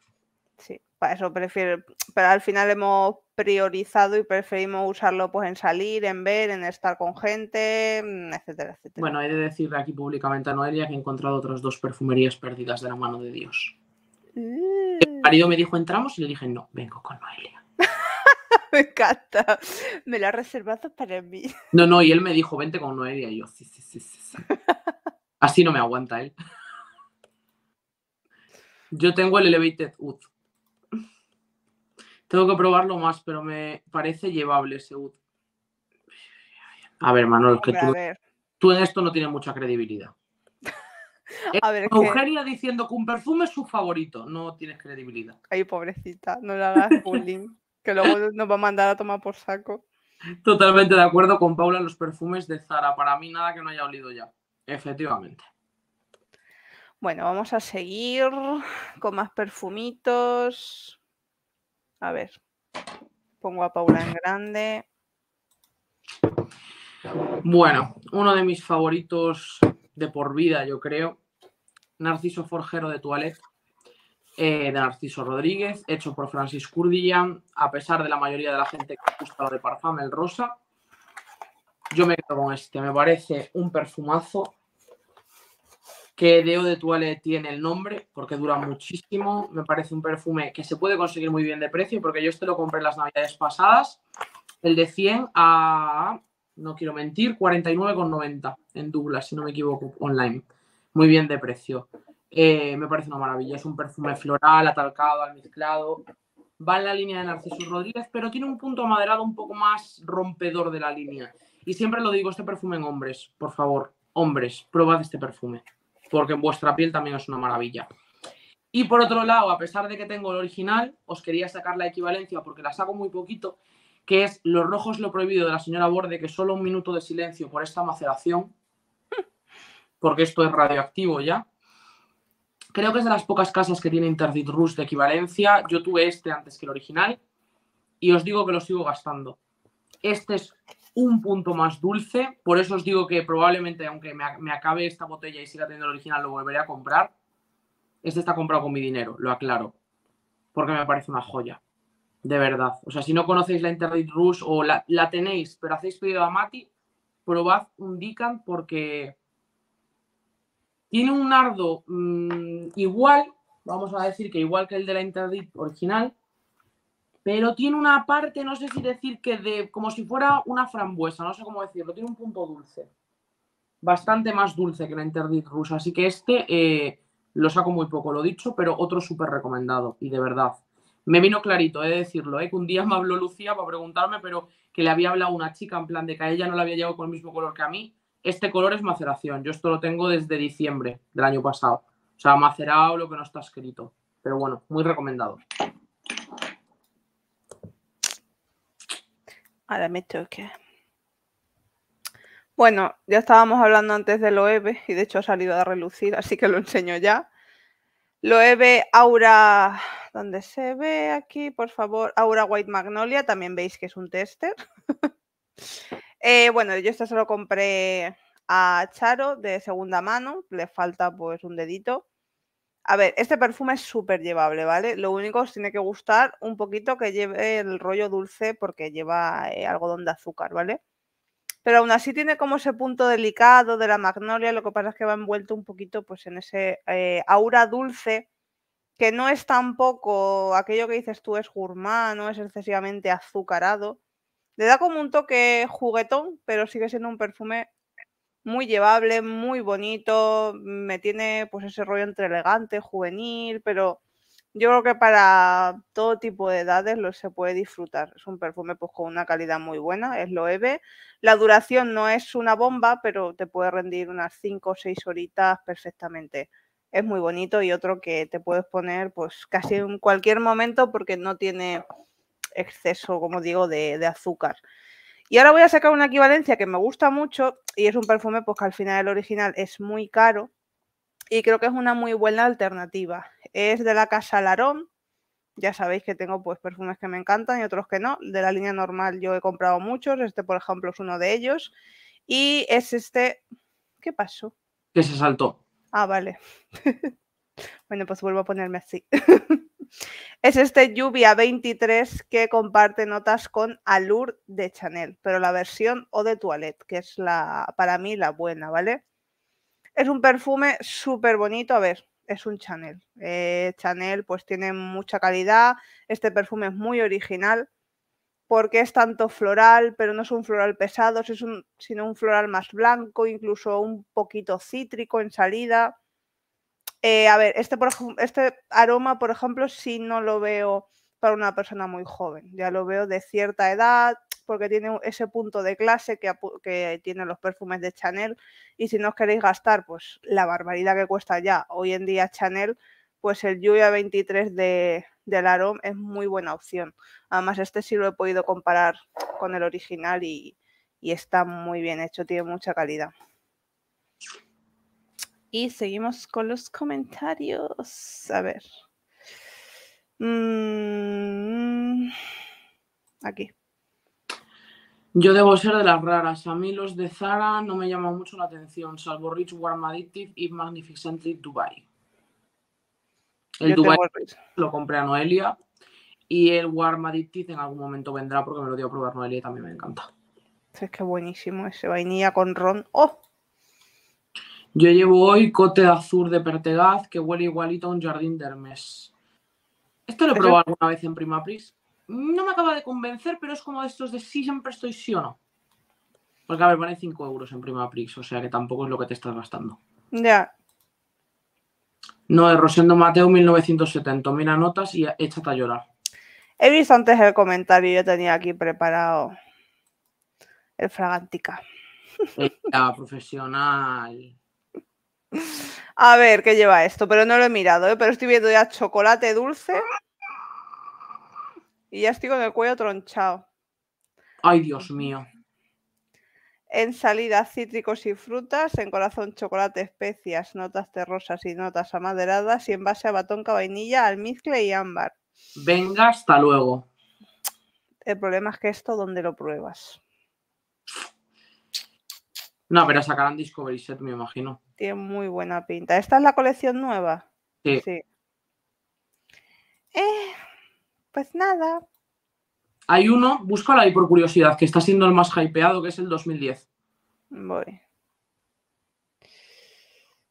Sí, para eso prefiero, pero al final hemos priorizado y preferimos usarlo pues en salir, en ver, en estar con gente, mm, etcétera, etcétera. Bueno, he de decirle aquí públicamente a Noelia que he encontrado otras dos perfumerías perdidas de la mano de Dios. El mm. marido me dijo entramos y le dije no, vengo con Noelia. me encanta, me lo ha reservado para mí. No, no, y él me dijo vente con Noelia y yo sí, sí, sí, sí. Así no me aguanta él. Yo tengo el Elevated Ud tengo que probarlo más, pero me parece llevable, UD. A ver, Manuel, que tú, en esto no tienes mucha credibilidad. a ver, Eugenia diciendo que un perfume es su favorito, no tienes credibilidad. Ay, pobrecita, no la hagas bullying, que luego nos va a mandar a tomar por saco. Totalmente de acuerdo con Paula en los perfumes de Zara. Para mí nada que no haya olido ya. Efectivamente. Bueno, vamos a seguir con más perfumitos. A ver, pongo a Paula en grande. Bueno, uno de mis favoritos de por vida, yo creo. Narciso Forjero de Toilette, eh, de Narciso Rodríguez, hecho por Francis Curdillan, a pesar de la mayoría de la gente que gusta lo de Parfum, el rosa. Yo me quedo con este, me parece un perfumazo que Deo de tiene el nombre, porque dura muchísimo. Me parece un perfume que se puede conseguir muy bien de precio, porque yo este lo compré las navidades pasadas, el de 100 a, no quiero mentir, 49,90 en Douglas, si no me equivoco, online. Muy bien de precio. Eh, me parece una maravilla. Es un perfume floral, atalcado, almizclado. Va en la línea de Narciso Rodríguez, pero tiene un punto maderado un poco más rompedor de la línea. Y siempre lo digo, este perfume en hombres, por favor, hombres, probad este perfume porque en vuestra piel también es una maravilla. Y por otro lado, a pesar de que tengo el original, os quería sacar la equivalencia porque la saco muy poquito, que es Los Rojos lo prohibido de la señora Borde, que solo un minuto de silencio por esta maceración, porque esto es radioactivo ya. Creo que es de las pocas casas que tiene Interdit Rus de equivalencia. Yo tuve este antes que el original y os digo que lo sigo gastando. Este es un punto más dulce. Por eso os digo que probablemente, aunque me, acabe esta botella y siga teniendo el original, lo volveré a comprar. Este está comprado con mi dinero, lo aclaro. Porque me parece una joya. De verdad. O sea, si no conocéis la Interdit Rush o la, tenéis, pero hacéis pedido a Mati, probad un Dican porque tiene un ardo mm, igual, vamos a decir que igual que el de la Interdit original, pero tiene una parte, no sé si decir que de, como si fuera una frambuesa, no sé cómo decirlo, tiene un punto dulce, bastante más dulce que la Interdit rusa, así que este eh, lo saco muy poco, lo dicho, pero otro súper recomendado y de verdad. Me vino clarito, he de decirlo, eh, que un día me habló Lucía para preguntarme, pero que le había hablado una chica en plan de que a ella no la había llevado con el mismo color que a mí. Este color es maceración, yo esto lo tengo desde diciembre del año pasado. O sea, macerado lo que no está escrito. Pero bueno, muy recomendado. Ahora me toque. Bueno, ya estábamos hablando antes de Loewe y de hecho ha salido a relucir, así que lo enseño ya. loeve Aura, donde se ve aquí, por favor, Aura White Magnolia, también veis que es un tester. Eh, bueno, yo esto se lo compré a Charo de segunda mano, le falta pues un dedito. A ver, este perfume es súper llevable, ¿vale? Lo único os tiene que gustar un poquito que lleve el rollo dulce porque lleva eh, algodón de azúcar, ¿vale? Pero aún así tiene como ese punto delicado de la magnolia, lo que pasa es que va envuelto un poquito pues en ese eh, aura dulce, que no es tampoco aquello que dices tú es gourmand, no es excesivamente azucarado. Le da como un toque juguetón, pero sigue siendo un perfume muy llevable, muy bonito, me tiene pues ese rollo entre elegante, juvenil, pero yo creo que para todo tipo de edades lo se puede disfrutar. Es un perfume pues con una calidad muy buena, es loeve, La duración no es una bomba, pero te puede rendir unas 5 o 6 horitas perfectamente. Es muy bonito y otro que te puedes poner pues casi en cualquier momento porque no tiene exceso, como digo, de azúcar. Y ahora voy a sacar una equivalencia que me gusta mucho y es un perfume pues, que al final el original es muy caro y creo que es una muy buena alternativa. Es de la casa Larón. Ya sabéis que tengo pues perfumes que me encantan y otros que no. De la línea normal yo he comprado muchos. Este, por ejemplo, es uno de ellos. Y es este. ¿Qué pasó? Que se saltó. Ah, vale. bueno, pues vuelvo a ponerme así. Es este Lluvia 23 que comparte notas con Allure de Chanel, pero la versión o de Toilette, que es la para mí la buena, ¿vale? Es un perfume súper bonito, a ver, es un Chanel. Eh, Chanel pues tiene mucha calidad, este perfume es muy original porque es tanto floral, pero no es un floral pesado, es un, sino un floral más blanco, incluso un poquito cítrico en salida. Eh, a ver, este, este aroma, por ejemplo, sí no lo veo para una persona muy joven. Ya lo veo de cierta edad, porque tiene ese punto de clase que, que, tienen los perfumes de Chanel. Y si no os queréis gastar, pues la barbaridad que cuesta ya hoy en día Chanel, pues el Lluvia 23 de, del aroma es muy buena opción. Además, este sí lo he podido comparar con el original y está muy bien hecho, tiene mucha calidad. Y seguimos con los comentarios. A ver. Mm, aquí. Yo debo ser de las raras. A mí los de Zara no me llaman mucho la atención, salvo Rich Warm Addictive y Magnificently Dubai. El Dubai lo compré a Noelia y el Warm Addictive en algún momento vendrá porque me lo dio a probar Noelia y también me encanta. Es que buenísimo ese vainilla con ron. ¡Oh! Yo llevo hoy cote azul de Pertegaz que huele igualito a un jardín de Hermes. Esto lo he probado alguna vez en Primaprix? No me acaba de convencer, pero es como de estos de si siempre estoy sí o no. Porque, a ver, vale 5 euros en Primaprix, o sea que tampoco es lo que te estás gastando. Ya. No, de Rosendo Mateo 1970. Mira notas y échate a llorar. He visto antes el comentario, yo tenía aquí preparado el Fragantica. La profesional. A ver qué lleva esto, pero no lo he mirado, ¿eh? pero estoy viendo ya chocolate dulce. Y ya estoy con el cuello tronchado. Ay, Dios mío. En salida, cítricos y frutas. En corazón, chocolate, especias, notas terrosas y notas amaderadas. Y en base a batonca, vainilla, almizcle y ámbar. Venga, hasta luego. El problema es que esto, ¿dónde lo pruebas? No, pero sacarán Discovery Set, me imagino. Tiene muy buena pinta. ¿Esta es la colección nueva? Sí. Eh, pues nada. Hay uno, búscala ahí por curiosidad, que está siendo el más hypeado, que es el 2010. Voy.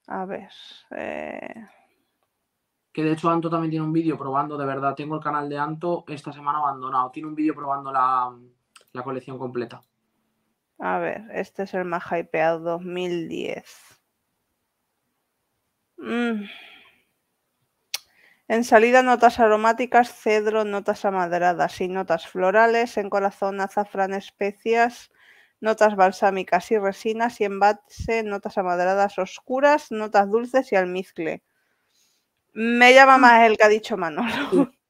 A ver. Eh. Que de hecho Anto también tiene un vídeo probando, de verdad. Tengo el canal de Anto esta semana abandonado. Tiene un vídeo probando la colección completa. A ver, este es el más hypeado 2010. Mm. En salida, notas aromáticas, cedro, notas amaderadas y notas florales. En corazón, azafrán, especias, notas balsámicas y resinas. Y en base, notas amaderadas oscuras, notas dulces y almizcle. Me llama más el que ha dicho Manolo.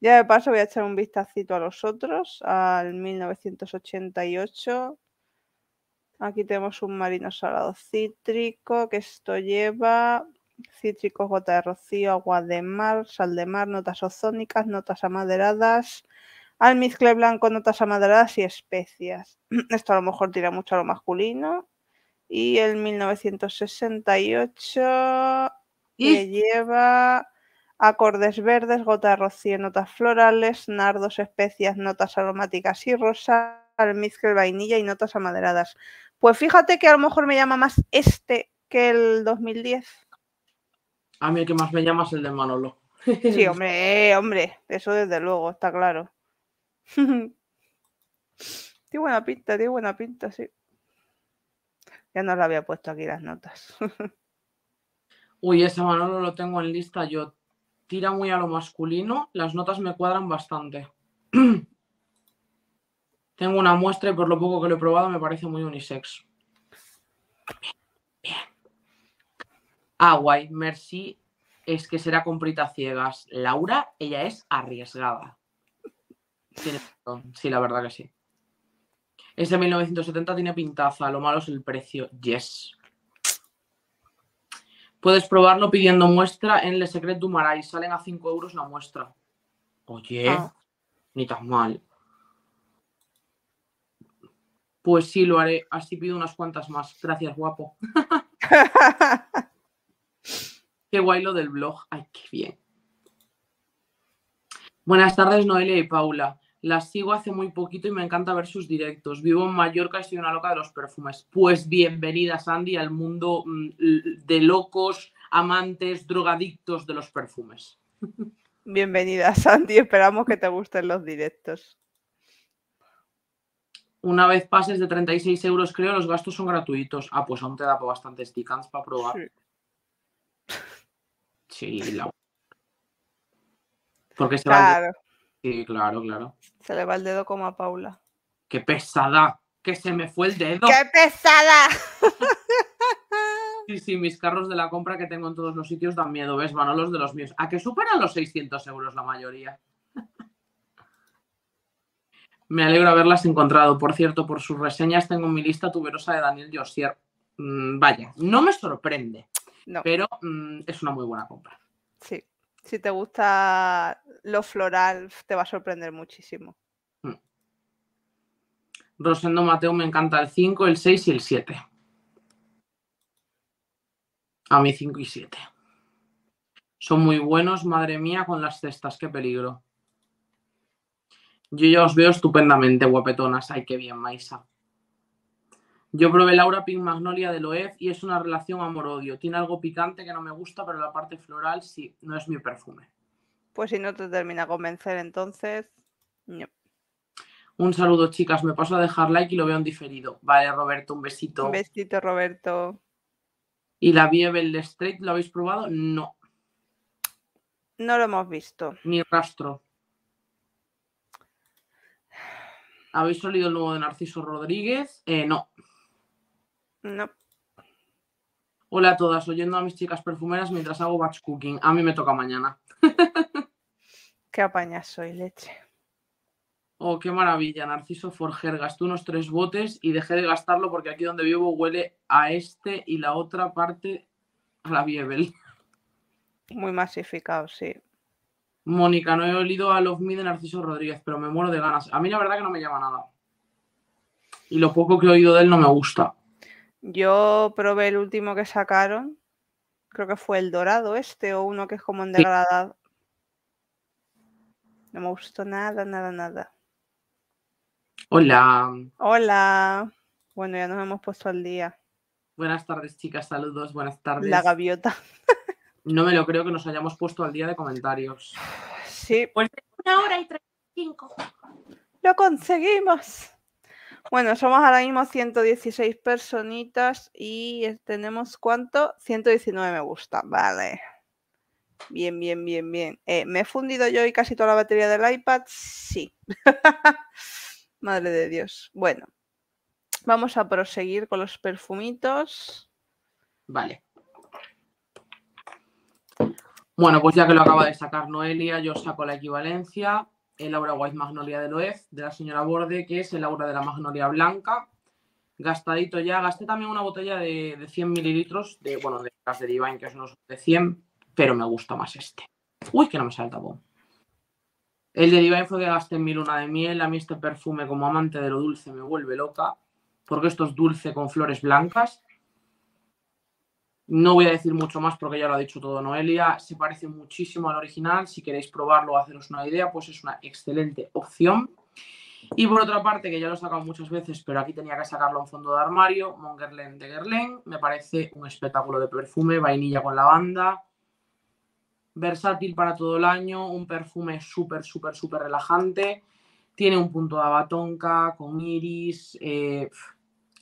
ya de paso voy a echar un vistacito a los otros, al 1988. Aquí tenemos un marino salado cítrico, que esto lleva cítricos, gota de rocío, agua de mar, sal de mar, notas ozónicas, notas amaderadas, almizcle blanco, notas amaderadas y especias. Esto a lo mejor tira mucho a lo masculino. Y el 1968 lleva acordes verdes, gota de rocío, notas florales, nardos, especias, notas aromáticas y rosa, almizcle, vainilla y notas amaderadas. Pues fíjate que a lo mejor me llama más este que el 2010. A mí el que más me llama es el de Manolo. Sí, hombre, hombre, eso desde luego, está claro. tiene buena pinta, tiene buena pinta, sí. Ya no lo había puesto aquí las notas. Uy, ese Manolo lo tengo en lista yo. Tira muy a lo masculino, las notas me cuadran bastante. Tengo una muestra y por lo poco que lo he probado me parece muy unisex. Bien, Ah, guay. Merci es que será comprita ciegas. Laura, ella es arriesgada. Sí, la verdad que sí. Es de 1970, tiene pintaza. Lo malo es el precio. Yes. Puedes probarlo pidiendo muestra en Le Secret du Marais. Salen a 5 euros la muestra. Oye, ah. ni tan mal. Pues sí, lo haré. Así pido unas cuantas más. Gracias, guapo. qué guay lo del blog. Ay, qué bien. Buenas tardes, Noelia y Paula. Las sigo hace muy poquito y me encanta ver sus directos. Vivo en Mallorca y soy una loca de los perfumes. Pues bienvenida, Sandy, al mundo mm, de locos, amantes, drogadictos de los perfumes. Bienvenida, Sandy. Esperamos que te gusten los directos una vez pases de 36 euros, creo, los gastos son gratuitos. Ah, pues aún te da bastantes tickets para probar. Sí, sí la... Porque se claro. Sí, claro, claro. Se le va el dedo como a Paula. ¡Qué pesada! ¡Que se me fue el dedo! ¡Qué pesada! Sí, sí, mis carros de la compra que tengo en todos los sitios dan miedo, ¿ves, Van los De los míos. ¿A que superan los 600 euros la mayoría? Me alegro haberlas encontrado. Por cierto, por sus reseñas tengo mi lista tuberosa de Daniel Josier. Mm, vaya, no me sorprende, pero mm, es una muy buena compra. Sí, si te gusta lo floral, te va a sorprender muchísimo. Mm. Rosendo Mateo me encanta el 5, el 6 y el 7. A mí 5 y 7. Son muy buenos, madre mía, con las cestas, qué peligro. Yo ya os veo estupendamente, guapetonas. Ay, qué bien, Maisa. Yo probé Laura Pink Magnolia de loez y es una relación amor-odio. Tiene algo picante que no me gusta, pero la parte floral sí, no es mi perfume. Pues si no te termina convencer, entonces. Un saludo, chicas. Me paso a dejar like y lo veo en diferido. Vale, Roberto, un besito. Un besito, Roberto. ¿Y la Biebel Straight lo habéis probado? No. No lo hemos visto. Ni rastro. ¿Habéis oído el nuevo de Narciso Rodríguez? Eh, no. No. Hola a todas, oyendo a mis chicas perfumeras mientras hago batch cooking. A mí me toca mañana. qué apañazo soy, leche. Oh, qué maravilla, Narciso Forger. gastó unos tres botes y dejé de gastarlo porque aquí donde vivo huele a este y la otra parte a la Biebel. Muy masificado, sí. Mónica, no he olido a los Me de Narciso Rodríguez, pero me muero de ganas. A mí la verdad que no me llama nada. Y lo poco que he oído de él no me gusta. Yo probé el último que sacaron. Creo que fue el dorado este o uno que es como en degradado. No me gustó nada, nada, nada. Hola. Hola. Bueno, ya nos hemos puesto al día. Buenas tardes, chicas. Saludos. Buenas tardes. La gaviota. No me lo creo que nos hayamos puesto al día de comentarios. Sí. Pues una hora y 35. Lo conseguimos. Bueno, somos ahora mismo 116 personitas y tenemos cuánto? 119 me gusta, vale. Bien, bien, bien, bien. Eh, ¿Me he fundido yo y casi toda la batería del iPad? Sí. Madre de Dios. Bueno, vamos a proseguir con los perfumitos. Vale. Bueno, pues ya que lo acaba de sacar Noelia, yo saco la equivalencia. El aura white magnolia de Loez, de la señora Borde, que es el aura de la magnolia blanca. Gastadito ya. Gasté también una botella de, 100 mililitros, de, bueno, de las de Divine, que es unos de 100, pero me gusta más este. Uy, que no me salta tapón. El de Divine fue que gasté en mi luna de miel. A mí este perfume, como amante de lo dulce, me vuelve loca, porque esto es dulce con flores blancas. No voy a decir mucho más porque ya lo ha dicho todo Noelia. Se parece muchísimo al original. Si queréis probarlo o haceros una idea, pues es una excelente opción. Y por otra parte, que ya lo he sacado muchas veces, pero aquí tenía que sacarlo en fondo de armario, mongerland de Guerlain. Me parece un espectáculo de perfume, vainilla con lavanda. Versátil para todo el año, un perfume súper, súper, súper relajante. Tiene un punto de abatonca con iris. Eh,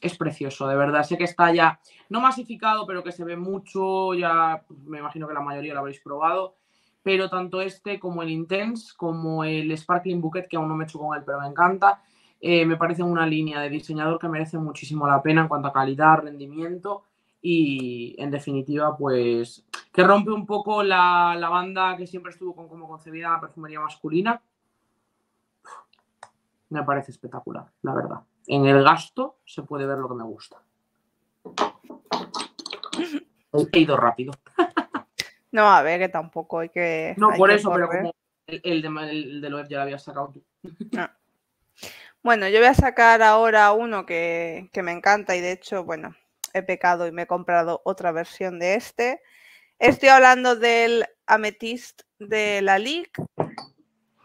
es precioso, de verdad. Sé que está ya no masificado, pero que se ve mucho, ya pues, me imagino que la mayoría lo habréis probado. Pero tanto este como el Intense, como el Sparkling Bouquet, que aún no me he hecho con él, pero me encanta, eh, me parece una línea de diseñador que merece muchísimo la pena en cuanto a calidad, rendimiento y, en definitiva, pues que rompe un poco la, la banda que siempre estuvo con como concebida la perfumería masculina. Me parece espectacular, la verdad en el gasto se puede ver lo que me gusta. He ido rápido. No, a ver, que tampoco hay que. No, por eso, pero como el, de, lo ya lo habías sacado tú. Ah. Bueno, yo voy a sacar ahora uno que, me encanta y de hecho, bueno, he pecado y me he comprado otra versión de este. Estoy hablando del Amethyst de la League.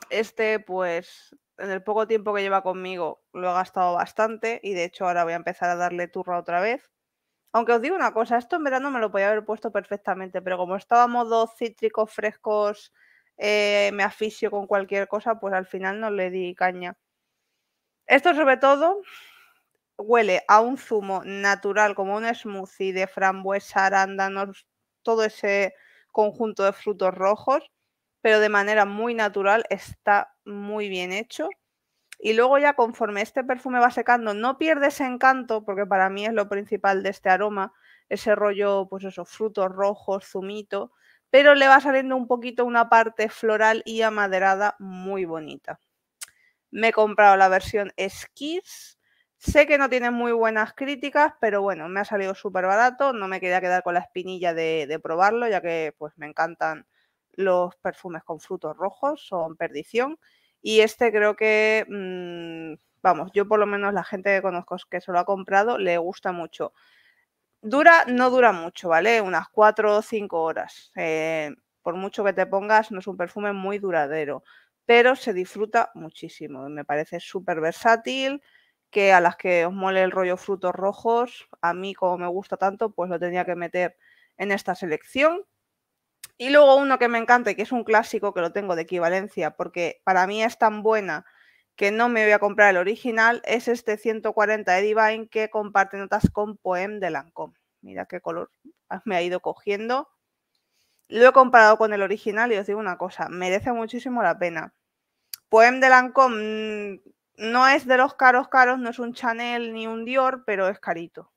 Este, pues, en el poco tiempo que lleva conmigo lo he gastado bastante y de hecho ahora voy a empezar a darle turra otra vez. Aunque os digo una cosa, esto en verano me lo podía haber puesto perfectamente, pero como estábamos dos cítricos frescos, eh, me aficio con cualquier cosa, pues al final no le di caña. Esto sobre todo huele a un zumo natural, como un smoothie de frambuesa, arándanos, todo ese conjunto de frutos rojos pero de manera muy natural, está muy bien hecho. Y luego ya conforme este perfume va secando, no pierde ese encanto, porque para mí es lo principal de este aroma, ese rollo, pues esos frutos rojos, zumito, pero le va saliendo un poquito una parte floral y amaderada muy bonita. Me he comprado la versión Skis, Sé que no tiene muy buenas críticas, pero bueno, me ha salido súper barato. No me quería quedar con la espinilla de, de probarlo, ya que pues me encantan los perfumes con frutos rojos son perdición y este creo que, mm, vamos, yo por lo menos la gente que conozco que se lo ha comprado le gusta mucho. Dura, no dura mucho, ¿vale? Unas 4 o 5 horas. Eh, por mucho que te pongas, no es un perfume muy duradero, pero se disfruta muchísimo. Me parece súper versátil, que a las que os mole el rollo frutos rojos, a mí como me gusta tanto, pues lo tenía que meter en esta selección y luego uno que me encanta y que es un clásico que lo tengo de equivalencia, porque para mí es tan buena que no me voy a comprar el original, es este 140 de Divine que comparte notas con Poem de Lancôme. Mira qué color me ha ido cogiendo. Lo he comparado con el original y os digo una cosa, merece muchísimo la pena. Poem de Lancôme mm, no es de los caros caros, no es un Chanel ni un Dior, pero es carito.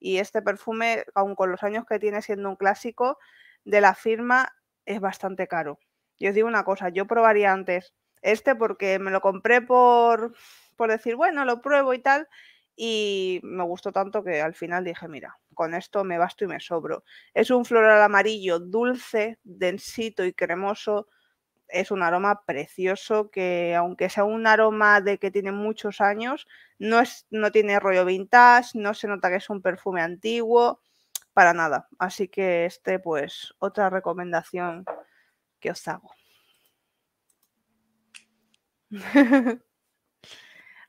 Y este perfume, aun con los años que tiene siendo un clásico, de la firma es bastante caro. Yo os digo una cosa, yo probaría antes este porque me lo compré por, por decir, bueno, lo pruebo y tal, y me gustó tanto que al final dije, mira, con esto me basto y me sobro. Es un floral amarillo dulce, densito y cremoso. Es un aroma precioso que, aunque sea un aroma de que tiene muchos años, no, es, no tiene rollo vintage, no se nota que es un perfume antiguo para nada. Así que este, pues, otra recomendación que os hago.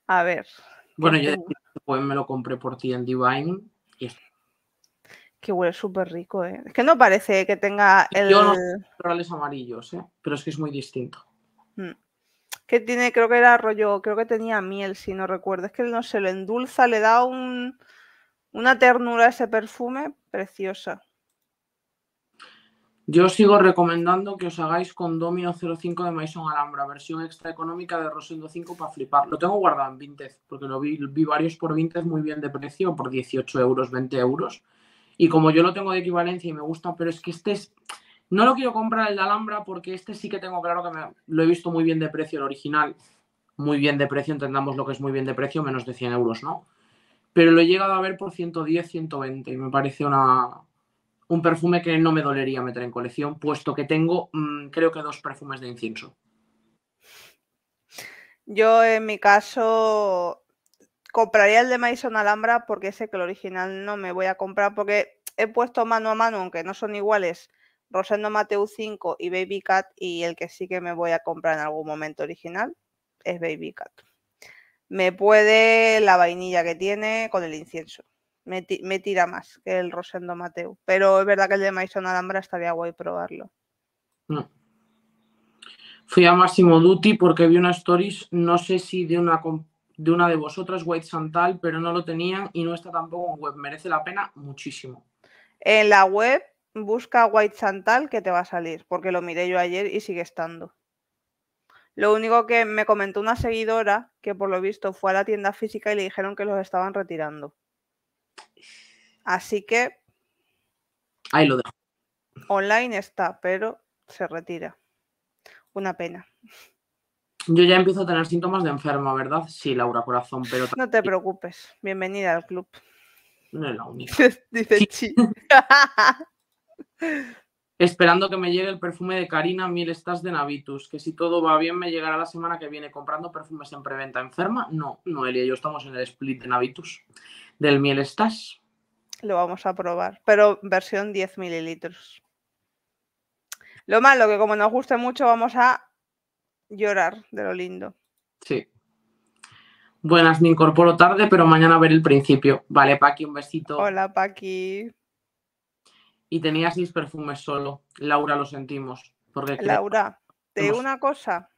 A ver. Bueno, pues yo pues me lo compré por ti en Divine. Y... Que huele súper rico, ¿eh? Es que no parece que tenga el. Yo no florales amarillos, ¿eh? Pero es que es muy distinto. Mm. Que tiene, creo que era rollo, creo que tenía miel, si no recuerdo. Es que no se lo endulza, le da un. Una ternura ese perfume, preciosa. Yo sigo recomendando que os hagáis con Domino 05 de Maison Alhambra, versión extra económica de Rosendo 5 para flipar. Lo tengo guardado en vinted porque lo vi, varios por vinted muy bien de precio, por 18 euros, 20 euros. Y como yo lo tengo de equivalencia y me gusta, pero es que este es. No lo quiero comprar el de Alhambra porque este sí que tengo claro que lo he visto muy bien de precio, el original. Muy bien de precio, entendamos lo que es muy bien de precio, menos de 100 euros, ¿no? pero lo he llegado a ver por 110, 120 y me parece un perfume que no me dolería meter en colección, puesto que tengo mm, creo que dos perfumes de incienso. Yo en mi caso compraría el de Maison Alhambra porque sé que el original no me voy a comprar porque he puesto mano a mano, aunque no son iguales, Rosendo Mateu 5 y Baby Cat y el que sí que me voy a comprar en algún momento original es Baby Cat. Me puede la vainilla que tiene con el incienso. Me, tira más que el Rosendo Mateo Pero es verdad que el de Maison Alhambra estaría guay probarlo. No. Mm. Fui a Máximo Duty porque vi una stories, no sé si de una de una de vosotras, White Santal, pero no lo tenían y no está tampoco en web. Merece la pena muchísimo. En la web busca White Santal que te va a salir, porque lo miré yo ayer y sigue estando. Lo único que me comentó una seguidora que por lo visto fue a la tienda física y le dijeron que los estaban retirando. Así que... Ahí lo dejo. Online está, pero se retira. Una pena. Yo ya empiezo a tener síntomas de enfermo, ¿verdad? Sí, Laura Corazón, pero... No te preocupes, bienvenida al club. No es la única. Dice sí. Esperando que me llegue el perfume de Karina Miel Estás de Navitus, que si todo va bien me llegará la semana que viene comprando perfumes en preventa. ¿Enferma? No, Noelia y yo estamos en el split de Navitus del Miel Estás. Lo vamos a probar, pero versión 10 mililitros. Lo malo que como nos guste mucho vamos a llorar de lo lindo. Sí. Buenas, me incorporo tarde, pero mañana veré el principio. Vale, Paqui, un besito. Hola, Paqui y tenía seis perfumes solo. Laura, lo sentimos. Porque Laura, te digo una cosa.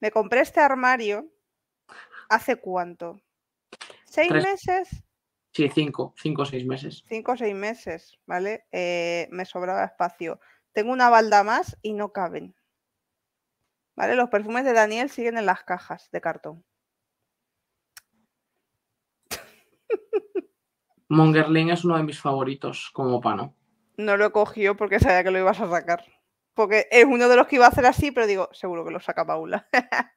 Me compré este armario hace cuánto? ¿Seis meses? Sí, cinco, cinco o seis meses. Cinco o seis meses, ¿vale? Eh, me sobraba espacio. Tengo una balda más y no caben. ¿Vale? Los perfumes de Daniel siguen en las cajas de cartón. Mongerling es uno de mis favoritos como pano no lo cogió porque sabía que lo ibas a sacar. Porque es uno de los que iba a hacer así, pero digo, seguro que lo saca Paula.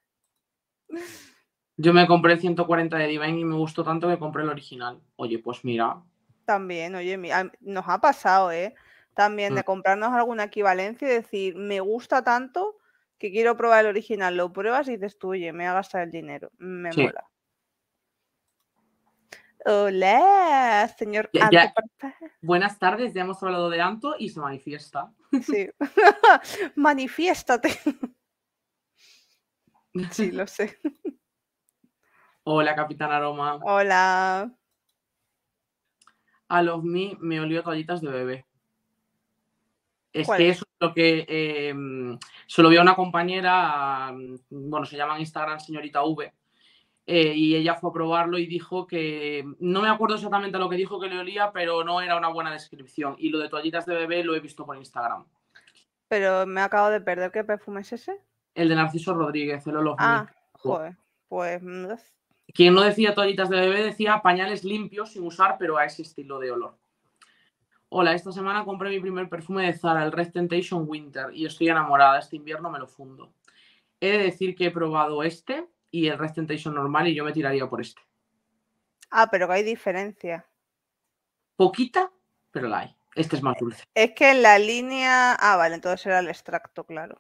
Yo me compré 140 de Divine y me gustó tanto que compré el original. Oye, pues mira. También, oye, nos ha pasado, ¿eh? También de mm. comprarnos alguna equivalencia y decir, me gusta tanto que quiero probar el original. Lo pruebas y dices tú, oye, me ha gastado el dinero. Me mola. Hola, señor Buenas tardes, ya hemos hablado de Anto y se manifiesta. Sí, manifiéstate. Sí, lo sé. Hola, Capitán Aroma. Hola. A los mí me olió toallitas de bebé. Es que eso es lo que Solo em, se vi a una compañera, mm, bueno, se llama en Instagram señorita V eh, y ella fue a probarlo y dijo que, no me acuerdo exactamente lo que dijo que le olía, pero no era una buena descripción. Y lo de toallitas de bebé lo he visto por Instagram. Pero me acabo de perder, ¿qué perfume es ese? El de Narciso Rodríguez, el olor. Ah, joder, pues... Quien no decía toallitas de bebé decía pañales limpios sin usar, pero a ese estilo de olor. Hola, esta semana compré mi primer perfume de Zara, el Red Temptation Winter, y estoy enamorada. Este invierno me lo fundo. He de decir que he probado este, y el Red normal y yo me tiraría por este. Ah, pero que hay diferencia. Poquita, pero la hay. Este es más dulce. Es que en la línea. Ah, vale, entonces era el extracto, claro.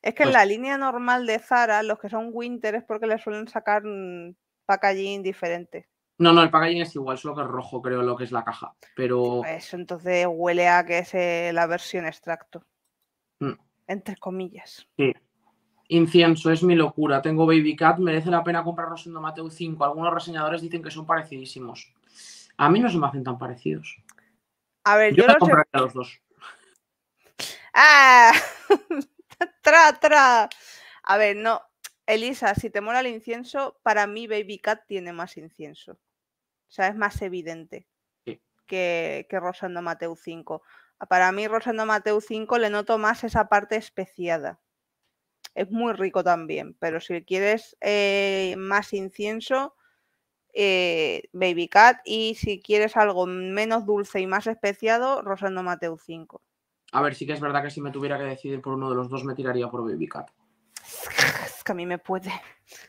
Es que en pues la línea normal de Zara, los que son Winter es porque le suelen sacar mm, packaging diferente. No, no, el packaging es igual, solo que es rojo, creo, lo que es la caja. Pero. Pues eso entonces huele a que es eh, la versión extracto. Mm. Entre comillas. Sí. Incienso, es mi locura. Tengo Baby Cat, merece la pena comprar Rosando Mateo 5. Algunos reseñadores dicen que son parecidísimos. A mí no se me hacen tan parecidos. A ver, yo, los a los dos. ¡Ah! A ver, no. Elisa, si te mola el incienso, para mí Baby Cat tiene más incienso. O sea, es más evidente que, que Rosando Mateo 5. Para mí, Rosando Mateo 5 le noto más esa parte especiada es muy rico también, pero si quieres eh, más incienso, eh, Baby Cat, y si quieres algo menos dulce y más especiado, rosando Mateo 5. A ver, sí que es verdad que si me tuviera que decidir por uno de los dos, me tiraría por Baby Cat. Es que a mí me puede.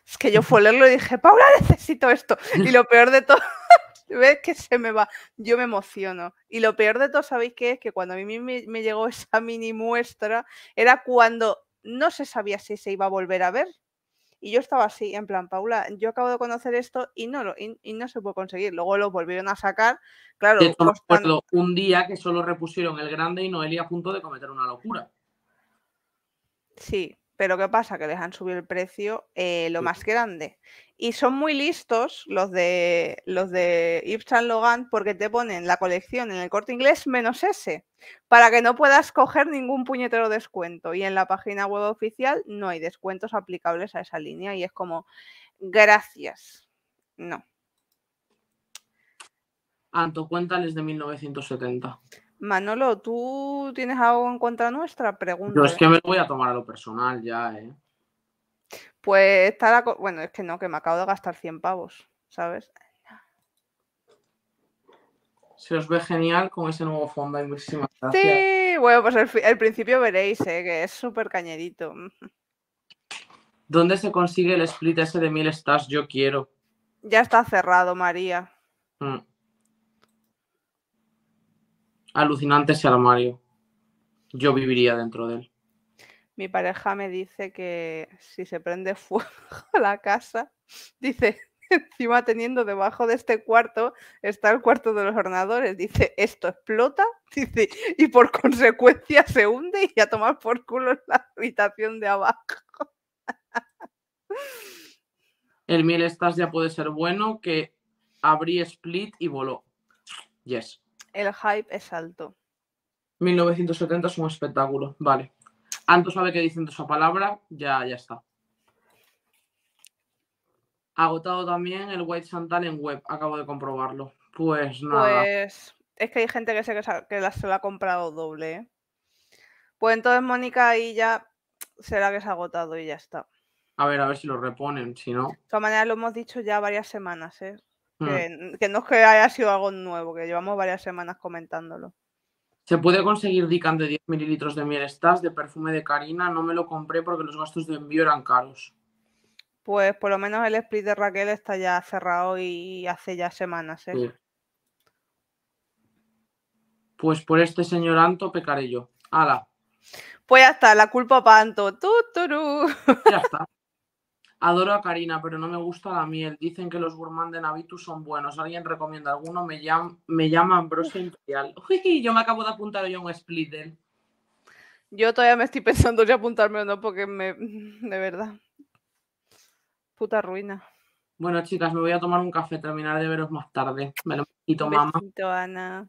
Es que yo fue leerlo y dije, Paula, necesito esto. Y lo peor de todo, ves que se me va. Yo me emociono. Y lo peor de todo, ¿sabéis qué es? Que cuando a mí me llegó esa mini muestra, era cuando no se sabía si se iba a volver a ver. Y yo estaba así, en plan, Paula, yo acabo de conocer esto y no, lo, y, no se puede conseguir. Luego lo volvieron a sacar. Claro, un día que solo repusieron el grande y Noelia a punto de cometer una locura. Sí, pero ¿qué pasa? Que les han subido el precio eh, lo más grande. Y son muy listos los de los de Yves Saint Logan porque te ponen la colección en el corte inglés menos ese, para que no puedas coger ningún puñetero descuento. Y en la página web oficial no hay descuentos aplicables a esa línea. Y es como, gracias. No. Anto, cuéntales de 1970. Manolo, ¿tú tienes algo en contra nuestra pregunta? No es que me lo voy a tomar a lo personal ya, ¿eh? Pues está la... Bueno, es que no, que me acabo de gastar 100 pavos, ¿sabes? Se os ve genial con ese nuevo fondo, Sí, bueno, pues el, principio veréis, ¿eh? que es súper cañerito. ¿Dónde se consigue el split ese de 1000 stars? Yo quiero. Ya está cerrado, María. Mm alucinante ese armario. Yo viviría dentro de él. Mi pareja me dice que si se prende fuego la casa, dice, encima teniendo debajo de este cuarto está el cuarto de los ordenadores, dice, esto explota, dice, y por consecuencia se hunde y a tomar por culo la habitación de abajo. El miel estás ya puede ser bueno que abrí split y voló. Yes el hype es alto. 1970 es un espectáculo, vale. Anto sabe que diciendo esa palabra ya, ya está. Agotado también el White Santal en web, acabo de comprobarlo. Pues nada. Pues es que hay gente que, se, que la, se ha comprado doble. ¿eh? Pues entonces Mónica ahí ya será que se ha agotado y ya está. A ver, a ver si lo reponen, si no. De todas maneras lo hemos dicho ya varias semanas, ¿eh? Mm. Mm, que, no es que haya sido algo nuevo, que llevamos varias semanas comentándolo. Se puede conseguir Dican de 10 mililitros de miel estás de perfume de Karina. No me lo compré porque los gastos de envío eran caros. Pues por lo menos el split de Raquel está ya cerrado y hace ya semanas. ¿eh? Pues por este señor Anto pecaré yo. ¡Hala! Pues ya está, la culpa para Anto. ¡Tú, Ya está. Adoro a Karina, pero no me gusta la miel. Dicen que los gourmand de Navitus son buenos. ¿Alguien recomienda alguno? Me, llama, me Imperial. yo me acabo de apuntar hoy a un Splitter. Yo todavía me estoy pensando si apuntarme o no, porque me. De verdad. Puta ruina. Bueno, chicas, me voy a tomar un café. Terminaré de veros más tarde. Me lo quito, mamá. Ana.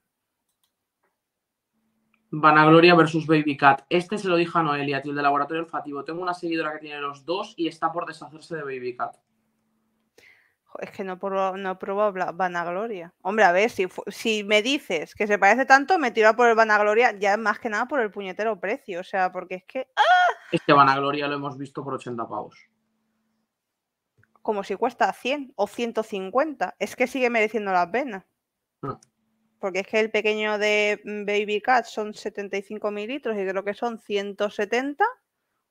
Vanagloria versus Baby Cat. Este se lo dije a Noelia, tío, el de laboratorio olfativo. Tengo una seguidora que tiene los dos y está por deshacerse de Baby Cat. Es que no he probado Vanagloria. Hombre, a ver, si, me dices que se parece tanto, me tiro por el Vanagloria, ya más que nada por el puñetero precio. O sea, porque es que. ¡Ah! Este Vanagloria lo hemos visto por 80 pavos. Como si cuesta 100 o 150. Es que sigue mereciendo la pena. Mm porque es que el pequeño de mm, Baby Cat son 75 mililitros y creo que son 170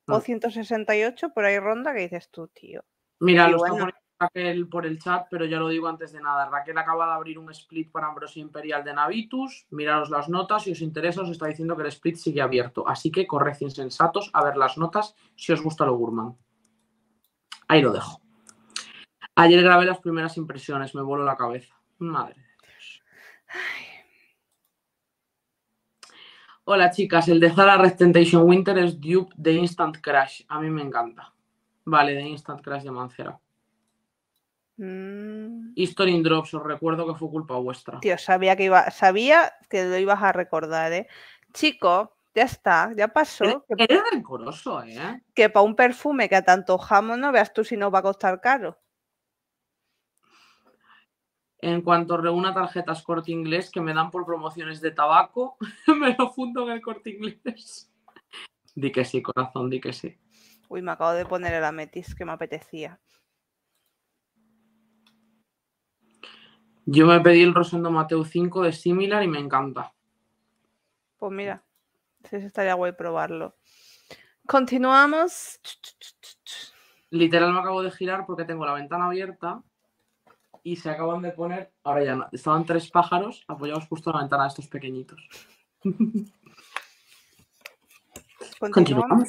o 168 ah. por ahí ronda que dices tú, tío. Mira, lo está poniendo Raquel por el chat, pero ya lo digo antes de nada. Raquel acaba de abrir un split para Ambrosia Imperial de Navitus. Miraros las notas, si os interesa, os está diciendo que el split sigue abierto. Así que corred insensatos a ver las notas si os gusta lo gourmand. Ahí lo dejo. Ayer grabé las primeras impresiones, me voló la cabeza. Madre. Hola chicas, el de Zara Red Winter es dupe de Instant Crash. A mí me encanta. Vale, de Instant Crash de Mancera. Mm. History Drops, os recuerdo que fue culpa vuestra. Tío, sabía que iba, sabía que lo ibas a recordar, eh. Chico, ya está, ya pasó. Eres, rencoroso, eh. Que para un perfume que a tanto jamón, no veas tú si no va a costar caro en cuanto reúna tarjetas corte inglés que me dan por promociones de tabaco, me lo fundo en el corte inglés. Di que sí, corazón, di que sí. Uy, me acabo de poner el ametis que me apetecía. Yo me pedí el Rosendo Mateo 5 de Similar y me encanta. Pues mira, sí estaría guay probarlo. Continuamos. Literal me acabo de girar porque tengo la ventana abierta y se acaban de poner, ahora ya no, estaban tres pájaros apoyados justo en la ventana de estos pequeñitos. Continuamos.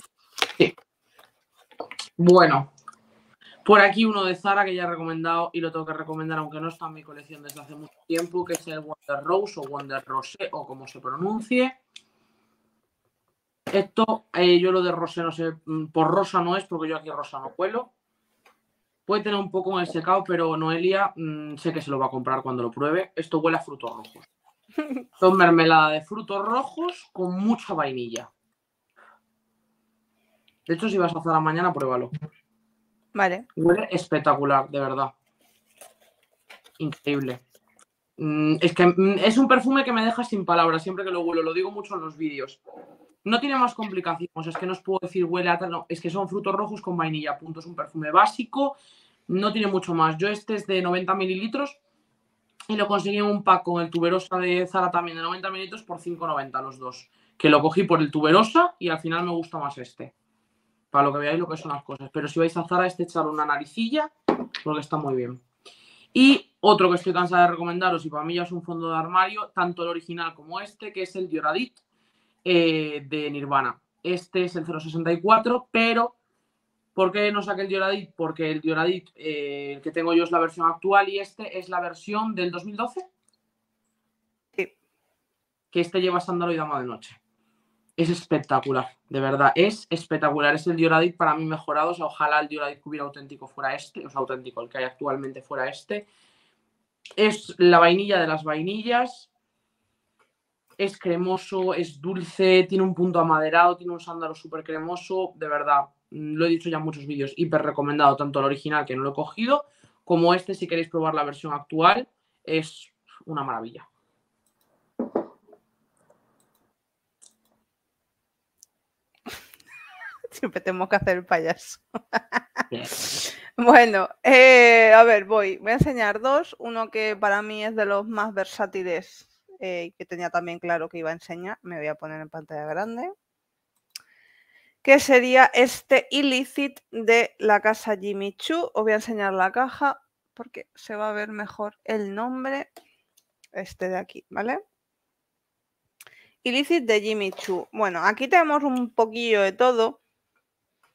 Bueno, por aquí uno de Zara que ya he recomendado y lo tengo que recomendar, aunque no está en mi colección desde hace mucho tiempo, que es el Wonder Rose o Wonder Rose o como se pronuncie. Esto, eh, yo lo de Rosé no sé, mm, por rosa no es, porque yo aquí rosa no cuelo. Puede tener un poco en el secado, pero Noelia mm, sé que se lo va a comprar cuando lo pruebe. Esto huele a frutos rojos. Son mermelada de frutos rojos con mucha vainilla. De hecho, si vas a hacer la mañana, pruébalo. Vale. Huele espectacular, de verdad. Increíble. Mm, es que mm, es un perfume que me deja sin palabras siempre que lo huelo. Lo digo mucho en los vídeos. No tiene más complicaciones, es que no os puedo decir huele a tal, es que son frutos rojos con vainilla, punto, es un perfume básico, no tiene mucho más. Yo este es de 90 mililitros y lo conseguí en un pack con el tuberosa de Zara también de 90 mililitros por 5,90 los dos, que lo cogí por el tuberosa y al final me gusta más este, para lo que veáis lo que son las cosas. Pero si vais a Zara, este echar una naricilla porque está muy bien. Y otro que estoy cansada de recomendaros y para mí ya es un fondo de armario, tanto el original como este, que es el Dioradit eh, de Nirvana. Este es el 064, pero ¿por qué no saqué el Dioradit? Porque el Dioradit eh, el que tengo yo es la versión actual y este es la versión del 2012. Que este lleva sándalo y dama de noche. Es espectacular, de verdad, es espectacular. Es el Dioradit para mí mejorado. O ojalá el Dioradit que hubiera auténtico fuera este, o sea, auténtico, el que hay actualmente fuera este. Es la vainilla de las vainillas, es cremoso, es dulce, tiene un punto amaderado, tiene un sándalo súper cremoso, de verdad, mm, lo he dicho ya en muchos vídeos, hiper recomendado, tanto el original que no lo he cogido, como este si queréis probar la versión actual, es una maravilla. Siempre tenemos que hacer el payaso. bueno, eh, a ver, voy. Voy a enseñar dos. Uno que para mí es de los más versátiles eh, que tenía también claro que iba a enseñar, me voy a poner en pantalla grande, que sería este illicit de la casa Jimmy Chu. Os voy a enseñar la caja porque se va a ver mejor el nombre, este de aquí, ¿vale? Illicit de Jimmy Chu. Bueno, aquí tenemos un poquillo de todo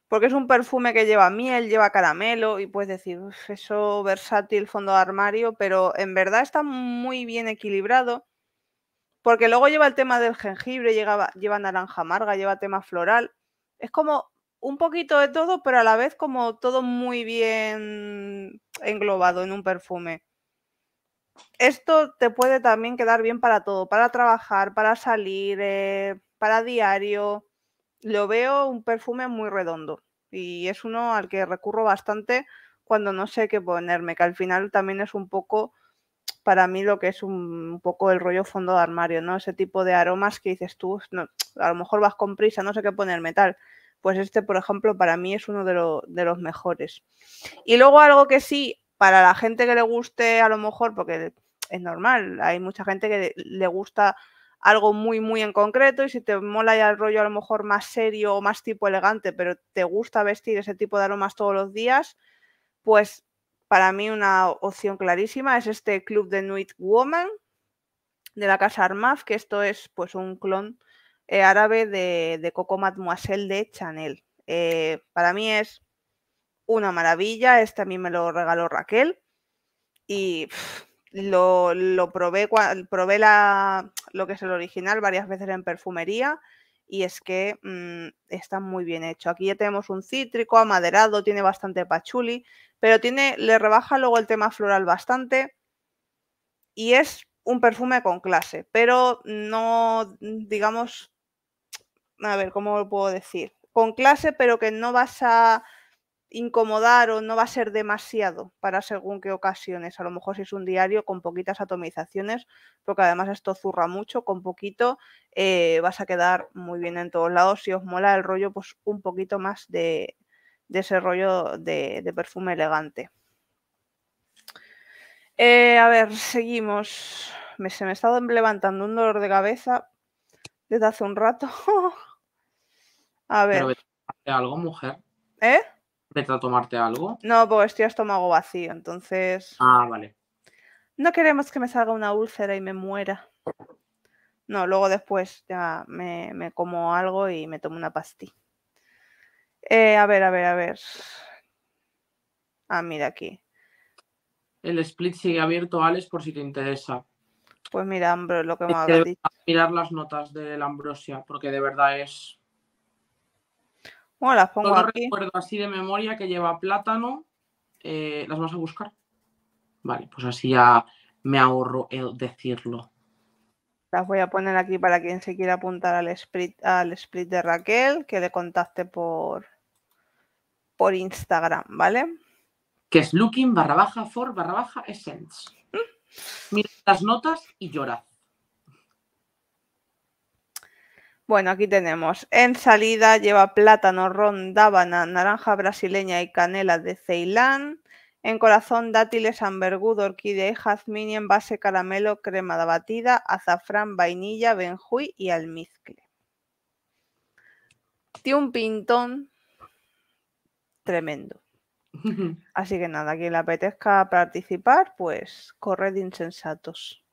porque es un perfume que lleva miel, lleva caramelo y puedes decir, eso versátil, fondo de armario, pero en verdad está muy bien equilibrado. Porque luego lleva el tema del jengibre, lleva, lleva naranja amarga, lleva tema floral. Es como un poquito de todo, pero a la vez como todo muy bien englobado en un perfume. Esto te puede también quedar bien para todo, para trabajar, para salir, eh, para diario. Lo veo un perfume muy redondo y es uno al que recurro bastante cuando no sé qué ponerme, que al final también es un poco para mí lo que es un, poco el rollo fondo de armario, ¿no? Ese tipo de aromas que dices tú, a lo mejor vas con prisa, no sé qué ponerme metal. Pues este, por ejemplo, para mí es uno de, de los mejores. Y luego algo que sí, para la gente que le guste, a lo mejor, porque es normal, hay mucha gente que le gusta algo muy, muy en concreto y si te mola ya el rollo a lo mejor más serio o más tipo elegante, pero te gusta vestir ese tipo de aromas todos los días, pues para mí una opción clarísima es este club de Nuit Woman de la casa Armaf, que esto es pues un clon eh, árabe de, Coco Mademoiselle de Chanel. Eh, para mí es una maravilla, este a mí me lo regaló Raquel y lo, lo, probé, probé lo que es el original varias veces en perfumería y es que mm, está muy bien hecho. Aquí ya tenemos un cítrico, amaderado, tiene bastante pachuli, pero tiene, le rebaja luego el tema floral bastante y es un perfume con clase, pero no, mm, digamos, a ver, ¿cómo lo puedo decir? Con clase, pero que no vas a incomodar o no va a ser demasiado para según qué ocasiones. A lo mejor si es un diario con poquitas atomizaciones, porque además esto zurra mucho, con poquito eh, vas a quedar muy bien en todos lados. Si os mola el rollo, pues un poquito más de, ese rollo de, perfume elegante. Eh, a ver, seguimos. Me, se me estado levantando un dolor de cabeza desde hace un rato. a ver. ¿Algo, mujer? ¿Eh? vete a tomarte algo. No, porque estoy a estómago vacío, entonces. Ah, vale. No queremos que me salga una úlcera y me muera. No, luego después ya me, como algo y me tomo una pastilla. Eh, a ver, a ver, a ver. Ah, mira aquí. El split sigue abierto, Alex, por si te interesa. Pues mira, Ambro, lo que me ha dicho. Mirar las notas de la Ambrosia, porque de verdad es bueno, las pongo recuerdo así de memoria que lleva plátano. Eh, ¿Las vas a buscar? Vale, pues así ya me ahorro el decirlo. Las voy a poner aquí para quien se quiera apuntar al split, al split de Raquel, que le contacte por, por Instagram, ¿vale? Que es looking barra baja for barra baja essence. Mm. Mira las notas y llorad. Bueno, aquí tenemos. En salida lleva plátano, ron, dábana, naranja brasileña y canela de Ceilán. En corazón, dátiles, ambergudo, orquídea y jazmín. en base, caramelo, crema de batida, azafrán, vainilla, benjuí y almizcle. Tiene un pintón tremendo. Así que nada, quien le apetezca participar, pues corred insensatos.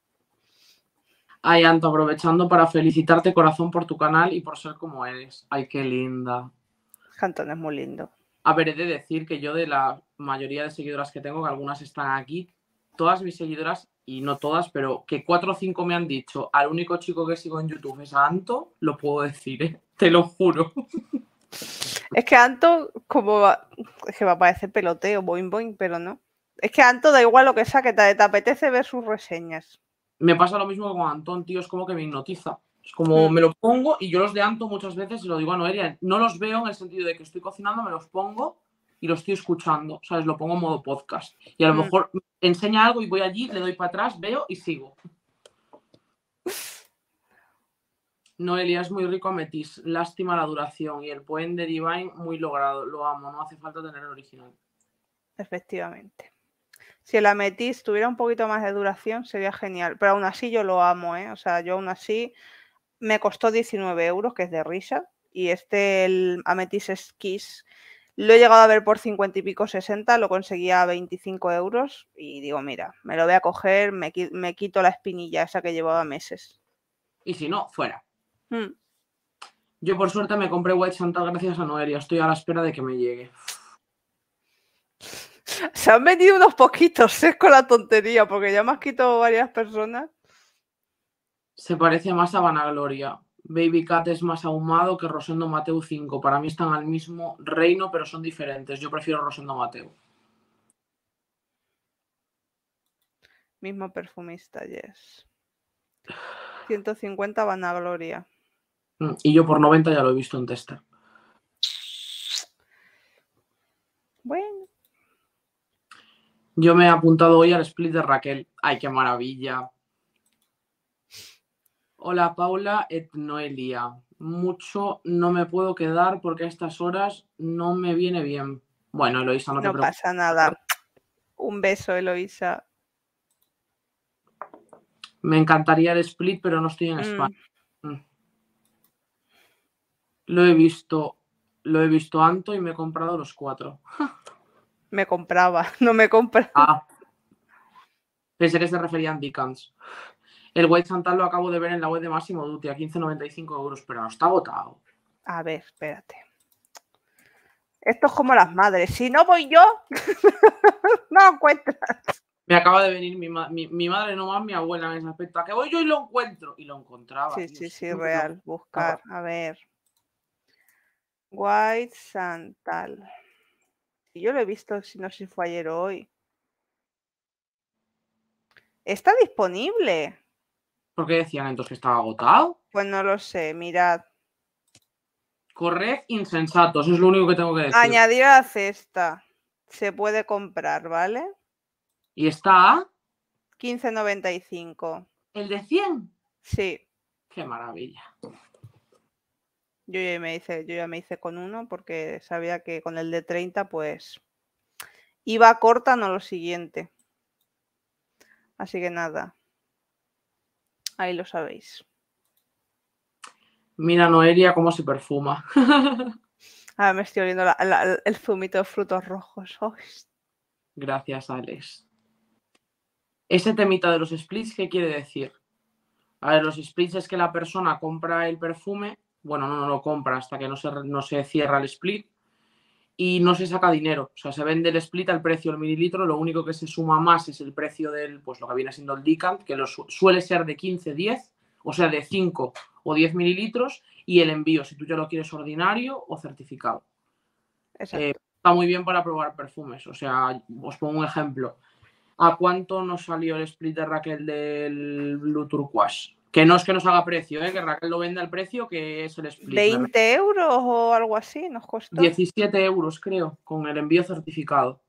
Ay, Anto, aprovechando para felicitarte, corazón, por tu canal y por ser como eres. Ay, qué linda. Anton es muy lindo. A ver, he de decir que yo de la mayoría de seguidoras que tengo, que algunas están aquí, todas mis seguidoras, y no todas, pero que cuatro o cinco me han dicho, al único chico que sigo en YouTube es Anto, lo puedo decir, ¿eh? te lo juro. Es que Anto, como va, que va a parecer peloteo, boing boing, pero no. Es que Anto da igual lo que saque, que te apetece ver sus reseñas me pasa lo mismo con Antón, tío, es como que me hipnotiza. Es como hmm. me lo pongo y yo los de Anto muchas veces, y lo digo a Noelia, no los veo en el sentido de que estoy cocinando, me los pongo y lo estoy escuchando, ¿sabes? Lo pongo en modo podcast. Y a lo hmm. mejor enseña algo y voy allí, le doy para atrás, veo y sigo. Noelia es muy rico a Metis, lástima la duración y el poem de Divine muy logrado, lo amo, no hace falta tener el original. Efectivamente si el ametis tuviera un poquito más de duración, sería genial. Pero aún así yo lo amo, ¿eh? O sea, yo aún así me costó 19 euros, que es de risa. Y este, el Ametis skis, lo he llegado a ver por 50 y pico, 60, lo conseguía a 25 euros. Y digo, mira, me lo voy a coger, me, quito la espinilla esa que llevaba meses. Y si no, fuera. Mm. Yo por suerte me compré White Santa gracias a Noelia. Estoy a la espera de que me llegue. Se han venido unos poquitos, es con la tontería, porque ya me has quitado varias personas. Se parece más a Vanagloria. Baby Cat es más ahumado que Rosendo Mateo 5. Para mí están al mismo reino, pero son diferentes. Yo prefiero Rosendo Mateo. Mismo perfumista, yes. 150 Vanagloria. Mm, y yo por 90 ya lo he visto en testa. Yo me he apuntado hoy al split de Raquel. ¡Ay, qué maravilla! Hola Paula et Noelia. Mucho no me puedo quedar porque a estas horas no me viene bien. Bueno, Eloisa, no, no pasa nada. Un beso, Eloisa. Me encantaría el split, pero no estoy en mm. España. Mm. Lo he visto, lo he visto Anto y me he comprado los cuatro. Me compraba, no me compraba. Ah. Pensé que se referían Dickens. El White Santal lo acabo de ver en la web de Máximo Duty a 15,95 euros, pero no está agotado. A ver, espérate. Esto es como las madres. Si no voy yo, no lo encuentras. Me acaba de venir mi, madre, no más mi abuela en ese aspecto. A que voy yo y lo encuentro. Y lo encontraba. Sí, sí, sí, real. Buscar. A ver. White Santal yo lo he visto, si no se si fue ayer o hoy. Está disponible. ¿Por qué decían entonces que estaba agotado? Pues no lo sé, mirad. Corred insensatos, es lo único que tengo que decir. Añadir a la cesta. Se puede comprar, ¿vale? ¿Y está 15.95. ¿El de 100? Sí. Qué maravilla. Yo ya me hice, yo ya me con uno porque sabía que con el de 30 pues iba corta no lo siguiente. Así que nada. Ahí lo sabéis. Mira Noelia cómo se perfuma. Ah, me estoy oliendo el zumito de frutos rojos. Gracias, Alex. Ese temita de los splits, ¿qué quiere decir? A ver, los splits es que la persona compra el perfume bueno, no, no lo compra hasta que no se, no se cierra el split y no se saca dinero. O sea, se vende el split al precio del mililitro, lo único que se suma más es el precio del, pues lo que viene siendo el decant, que suele ser de 15, 10, o sea, de 5 o 10 mililitros, y el envío, si tú ya lo quieres ordinario o certificado. Eh, está muy bien para probar perfumes. O sea, os pongo un ejemplo. ¿A cuánto nos salió el split de Raquel del Blue Turquoise? Que no es que nos haga precio, ¿eh? que Raquel lo venda al precio que es el split. 20 euros o algo así nos costó. 17 euros, creo, con el envío certificado.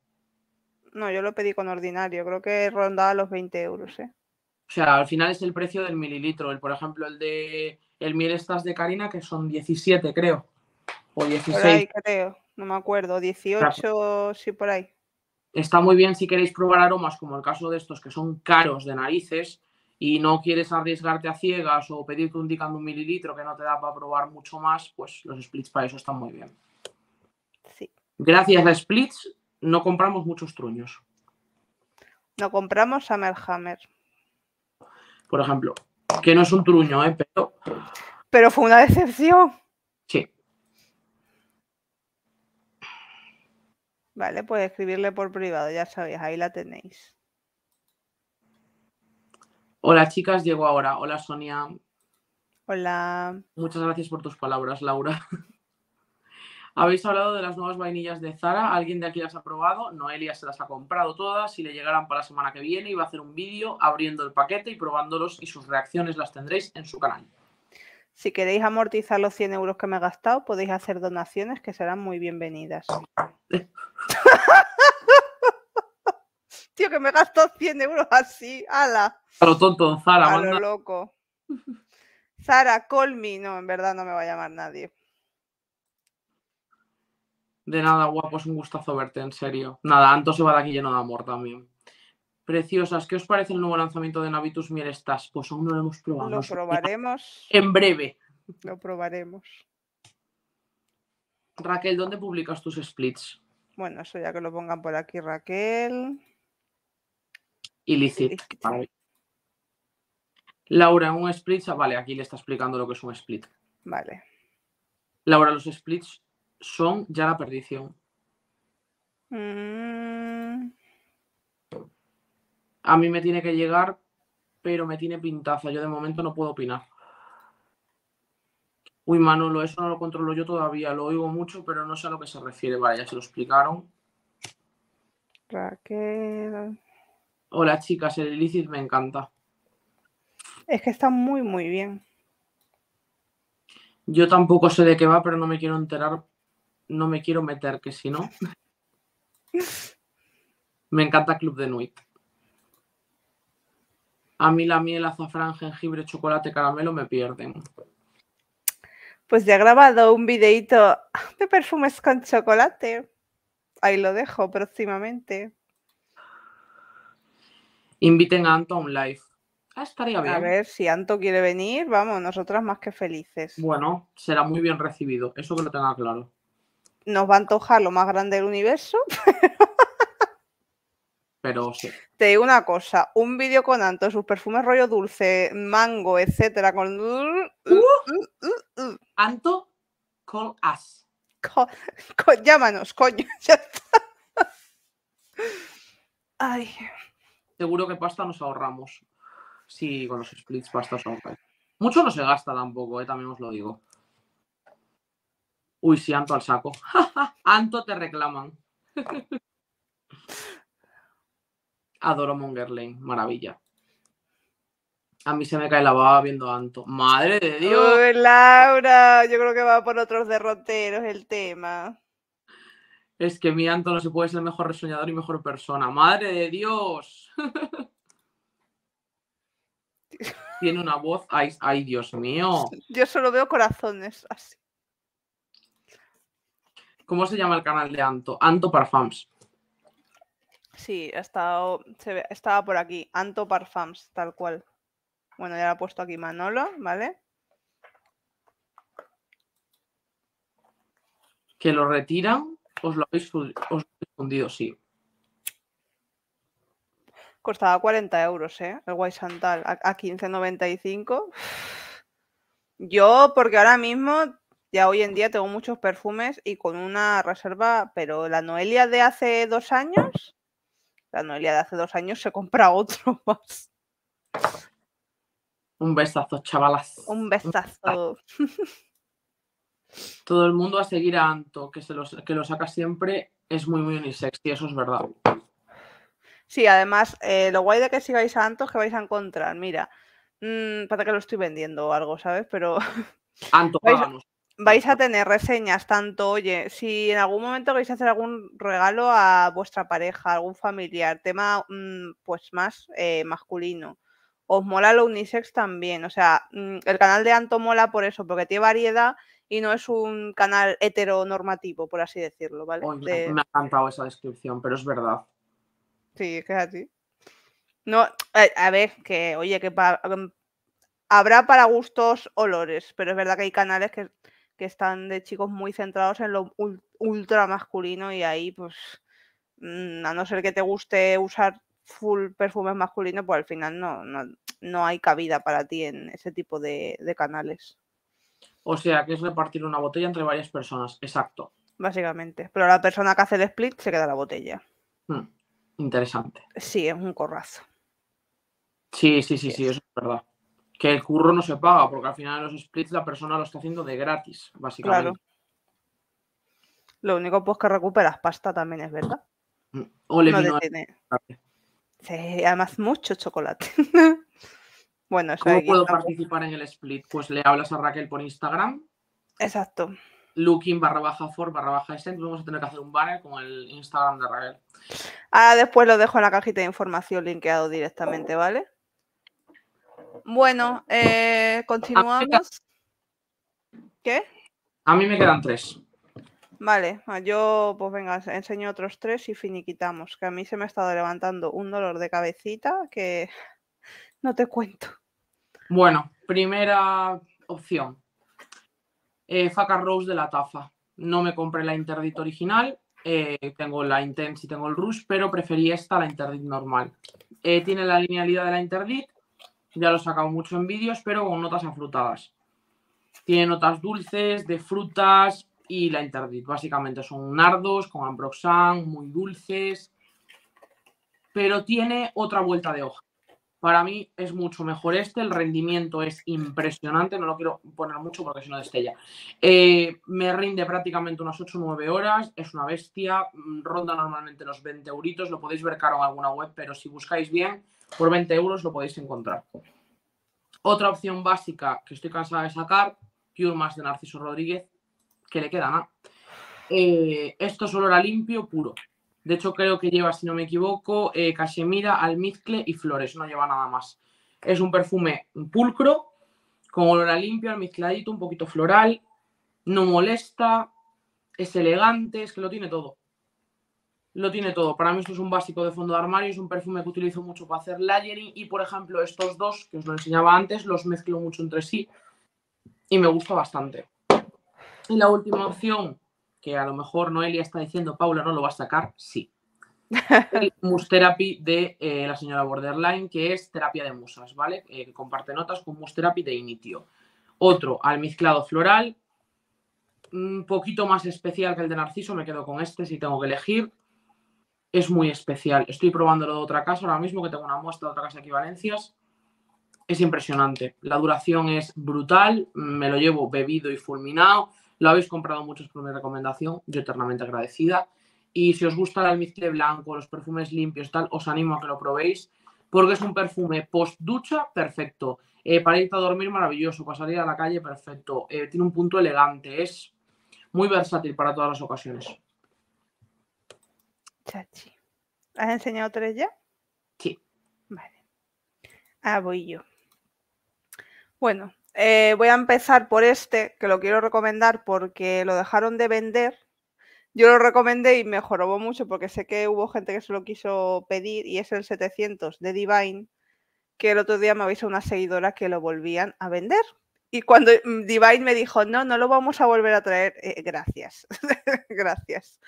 No, yo lo pedí con ordinario, creo que rondaba los 20 euros. ¿eh? O sea, al final es el precio del mililitro. El, por ejemplo, el de el miel estas de Karina, que son 17, creo. O 16. creo, no me acuerdo. 18, sí, por ahí. Está muy bien si queréis probar aromas, como el caso de estos que son caros de narices, y no quieres arriesgarte a ciegas o pedirte un dicando un mililitro que no te da para probar mucho más, pues los splits para eso están muy bien. Sí. Gracias a splits no compramos muchos truños. No compramos Hammerhammer. Por ejemplo, que no es un truño, ¿eh? pero... Pero fue una decepción. Sí. Vale, pues escribirle por privado, ya sabéis, ahí la tenéis. Hola chicas, llego ahora. Hola Sonia. Hola. Muchas gracias por tus palabras, Laura. Habéis hablado de las nuevas vainillas de Zara. ¿Alguien de aquí las ha probado? Noelia se las ha comprado todas. y le llegarán para la semana que viene, iba a hacer un vídeo abriendo el paquete y probándolos y sus reacciones las tendréis en su canal. Si queréis amortizar los 100 euros que me he gastado, podéis hacer donaciones que serán muy bienvenidas. tío, que me gastó 100 euros así, ala. A tonto, Zara. A lo loco. Zara, call me. No, en verdad no me va a llamar nadie. De nada, guapo, es un gustazo verte, en serio. Nada, Anto se va de aquí lleno de amor también. Preciosas, ¿qué os parece el nuevo lanzamiento de Navitus Miel Pues aún no lo hemos probado. Lo probaremos. En breve. Lo probaremos. Raquel, ¿dónde publicas tus splits? Bueno, eso ya que lo pongan por aquí, Raquel ilícito. Laura, un split, vale, aquí le está explicando lo que es un split. Vale. Laura, los splits son ya la perdición. Mm. A mí me tiene que llegar, pero me tiene pintaza. Yo de momento no puedo opinar. Uy, Manolo, eso no lo controlo yo todavía. Lo oigo mucho, pero no sé a lo que se refiere. Vale, ya se lo explicaron. Raquel. Hola chicas, el Illicit me encanta. Es que está muy, muy bien. Yo tampoco sé de qué va, pero no me quiero enterar, no me quiero meter, que si no. me encanta Club de Nuit. A mí la miel, azafrán, jengibre, chocolate, caramelo me pierden. Pues ya he grabado un videito de perfumes con chocolate. Ahí lo dejo próximamente inviten a Anto a un live. Ah, estaría bien. A ver, si Anto quiere venir, vamos, nosotras más que felices. Bueno, será muy bien recibido, eso que lo tenga claro. Nos va a antojar lo más grande del universo, pero... Pero sí. Te digo una cosa, un vídeo con Anto, sus perfumes rollo dulce, mango, etcétera, con... Uh. Anto, call us. llámanos, coño, Ay seguro que pasta nos ahorramos. Sí, con los splits pasta son. Mucho no se gasta tampoco, eh, también os lo digo. Uy, sí, Anto al saco. Anto te reclaman. Adoro Monger maravilla. A mí se me cae la baba viendo a Anto. ¡Madre de Dios! Uy, Laura, yo creo que va por otros derroteros el tema. Es que mi Anto no se puede ser mejor resoñador y mejor persona. ¡Madre de Dios! Tiene una voz. Ay, Dios mío! Yo solo veo corazones así. ¿Cómo se llama el canal de Anto? Anto Parfums. Sí, ha estado, estaba por aquí. Anto Parfums, tal cual. Bueno, ya lo ha puesto aquí Manolo, ¿vale? Que lo retiran os lo habéis, os sí. Costaba 40 euros, ¿eh? El Guay Santal, a, 15,95. Yo, porque ahora mismo, ya hoy en día tengo muchos perfumes y con una reserva, pero la Noelia de hace dos años, la Noelia de hace dos años se compra otro más. Un besazo, chavalas. Un Un besazo. todo el mundo a seguir a Anto, que, se los, que lo saca siempre, es muy, muy unisex, y eso es verdad. Sí, además, eh, lo guay de que sigáis a Anto es que vais a encontrar, mira, mm, para que lo estoy vendiendo o algo, ¿sabes? Pero... Anto, vais, a, vais a tener reseñas tanto, oye, si en algún momento queréis hacer algún regalo a vuestra pareja, algún familiar, tema mm, pues más eh, masculino os mola lo unisex también. O sea, mm, el canal de Anto mola por eso, porque tiene variedad y no es un canal heteronormativo, por así decirlo, ¿vale? Me ha encantado esa descripción, pero es verdad. Sí, es que así. No, eh, a ver, que oye, que mm, habrá para gustos olores, pero es verdad que hay canales que, están de chicos muy centrados en lo ultra masculino y ahí, pues, mm, a no ser que te guste usar full perfumes masculinos, pues al final no, no, hay cabida para ti en ese tipo de canales. O sea, que es repartir una botella entre varias personas, exacto. Básicamente. Pero la persona que hace el split se queda la botella. Hmm, interesante. Sí, es un corrazo. Sí, sí, sí, sí, eso es verdad. Que el curro no se paga, porque al final los splits la persona lo está haciendo de gratis, básicamente. Claro. Lo único pues que recuperas pasta también es verdad. Hmm. O le no además mucho chocolate. ¿Cómo puedo participar en el split? Pues le hablas a Raquel por Instagram. Exacto. Looking barra baja for barra baja Entonces Vamos a tener que hacer un banner con el Instagram de Raquel. Ah, después lo dejo en la cajita de información linkeado directamente, ¿vale? Bueno, eh, continuamos. ¿Qué? A mí me quedan tres. Vale, yo pues venga, enseño otros tres y finiquitamos, que a mí se me ha estado levantando un dolor de cabecita que no te cuento. Bueno, primera opción. Eh, Faca Rose de la Tafa. No me compré la Interdit original, eh, tengo la Intense y tengo el Rush, pero preferí esta, la Interdit normal. Eh, tiene la linealidad de la Interdit, ya lo he sacado mucho en vídeos, pero con notas afrutadas. Tiene notas dulces, de frutas y la Interdit. Básicamente son nardos con ambroxan, muy dulces, pero tiene otra vuelta de hoja. Para mí es mucho mejor este, el rendimiento es impresionante, no lo quiero poner mucho porque si no destella. Eh, me rinde prácticamente unas 8-9 horas, es una bestia, mm, ronda normalmente los 20 euritos, lo podéis ver caro en alguna web, pero si buscáis bien, por 20 euros lo podéis encontrar. Otra opción básica que estoy cansada de sacar, Pure Más de Narciso Rodríguez, que le queda nada. Eh, esto solo era limpio puro. De hecho, creo que lleva, si no me equivoco, eh, almizcle y flores, no lleva nada más. Es un perfume pulcro, con olor a limpio, almizcladito, un poquito floral, no molesta, es elegante, es que lo tiene todo. Lo tiene todo. Para mí esto es un básico de fondo de armario, es un perfume que utilizo mucho para hacer layering y, por ejemplo, estos dos, que os lo enseñaba antes, los mezclo mucho entre sí y me gusta bastante. Y la última opción que a lo mejor Noelia está diciendo, Paula no lo va a sacar, sí. El Mus Therapy de eh, la señora Borderline, que es terapia de musas, ¿vale? Eh, comparte notas con Mus Therapy de Initio. Otro, Almizclado floral, un poquito más especial que el de Narciso, me quedo con este si tengo que elegir. Es muy especial. Estoy probándolo de otra casa ahora mismo, que tengo una muestra de otra casa de equivalencias. Es impresionante. La duración es brutal, me lo llevo bebido y fulminado lo habéis comprado muchos por mi recomendación, yo eternamente agradecida. Y si os gusta el almizcle blanco, los perfumes limpios, tal, os animo a que lo probéis, porque es un perfume post ducha perfecto. Eh, para irte a dormir, maravilloso. Para salir a la calle, perfecto. Eh, tiene un punto elegante. Es muy versátil para todas las ocasiones. Chachi. ¿Has enseñado tres ya? Sí. Vale. Ah, voy yo. Bueno, eh, voy a empezar por este, que lo quiero recomendar porque lo dejaron de vender. Yo lo recomendé y me mucho porque sé que hubo gente que se lo quiso pedir y es el 700 de Divine, que el otro día me avisó una seguidora que lo volvían a vender. Y cuando mm, Divine me dijo, no, no lo vamos a volver a traer, eh, gracias, gracias.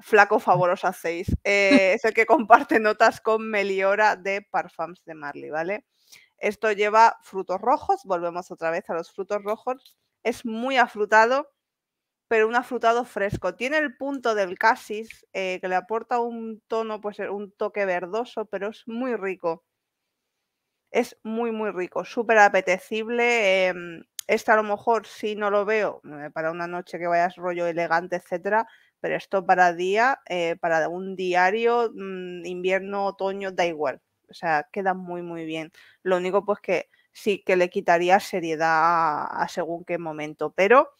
Flaco favor os hacéis. Eh, es el que comparte notas con Meliora de Parfums de Marley, ¿vale? Esto lleva frutos rojos, volvemos otra vez a los frutos rojos. Es muy afrutado, pero un afrutado fresco. Tiene el punto del casis eh, que le aporta un tono, pues eh, un toque verdoso, pero es muy rico. Es muy, muy rico, súper apetecible. Eh, este a lo mejor si no lo veo eh, para una noche que vayas rollo elegante, etcétera, pero esto para día, para un diario, mm, invierno, otoño, da igual o sea, queda muy, muy bien. Lo único pues que sí que le quitaría seriedad a, según qué momento, pero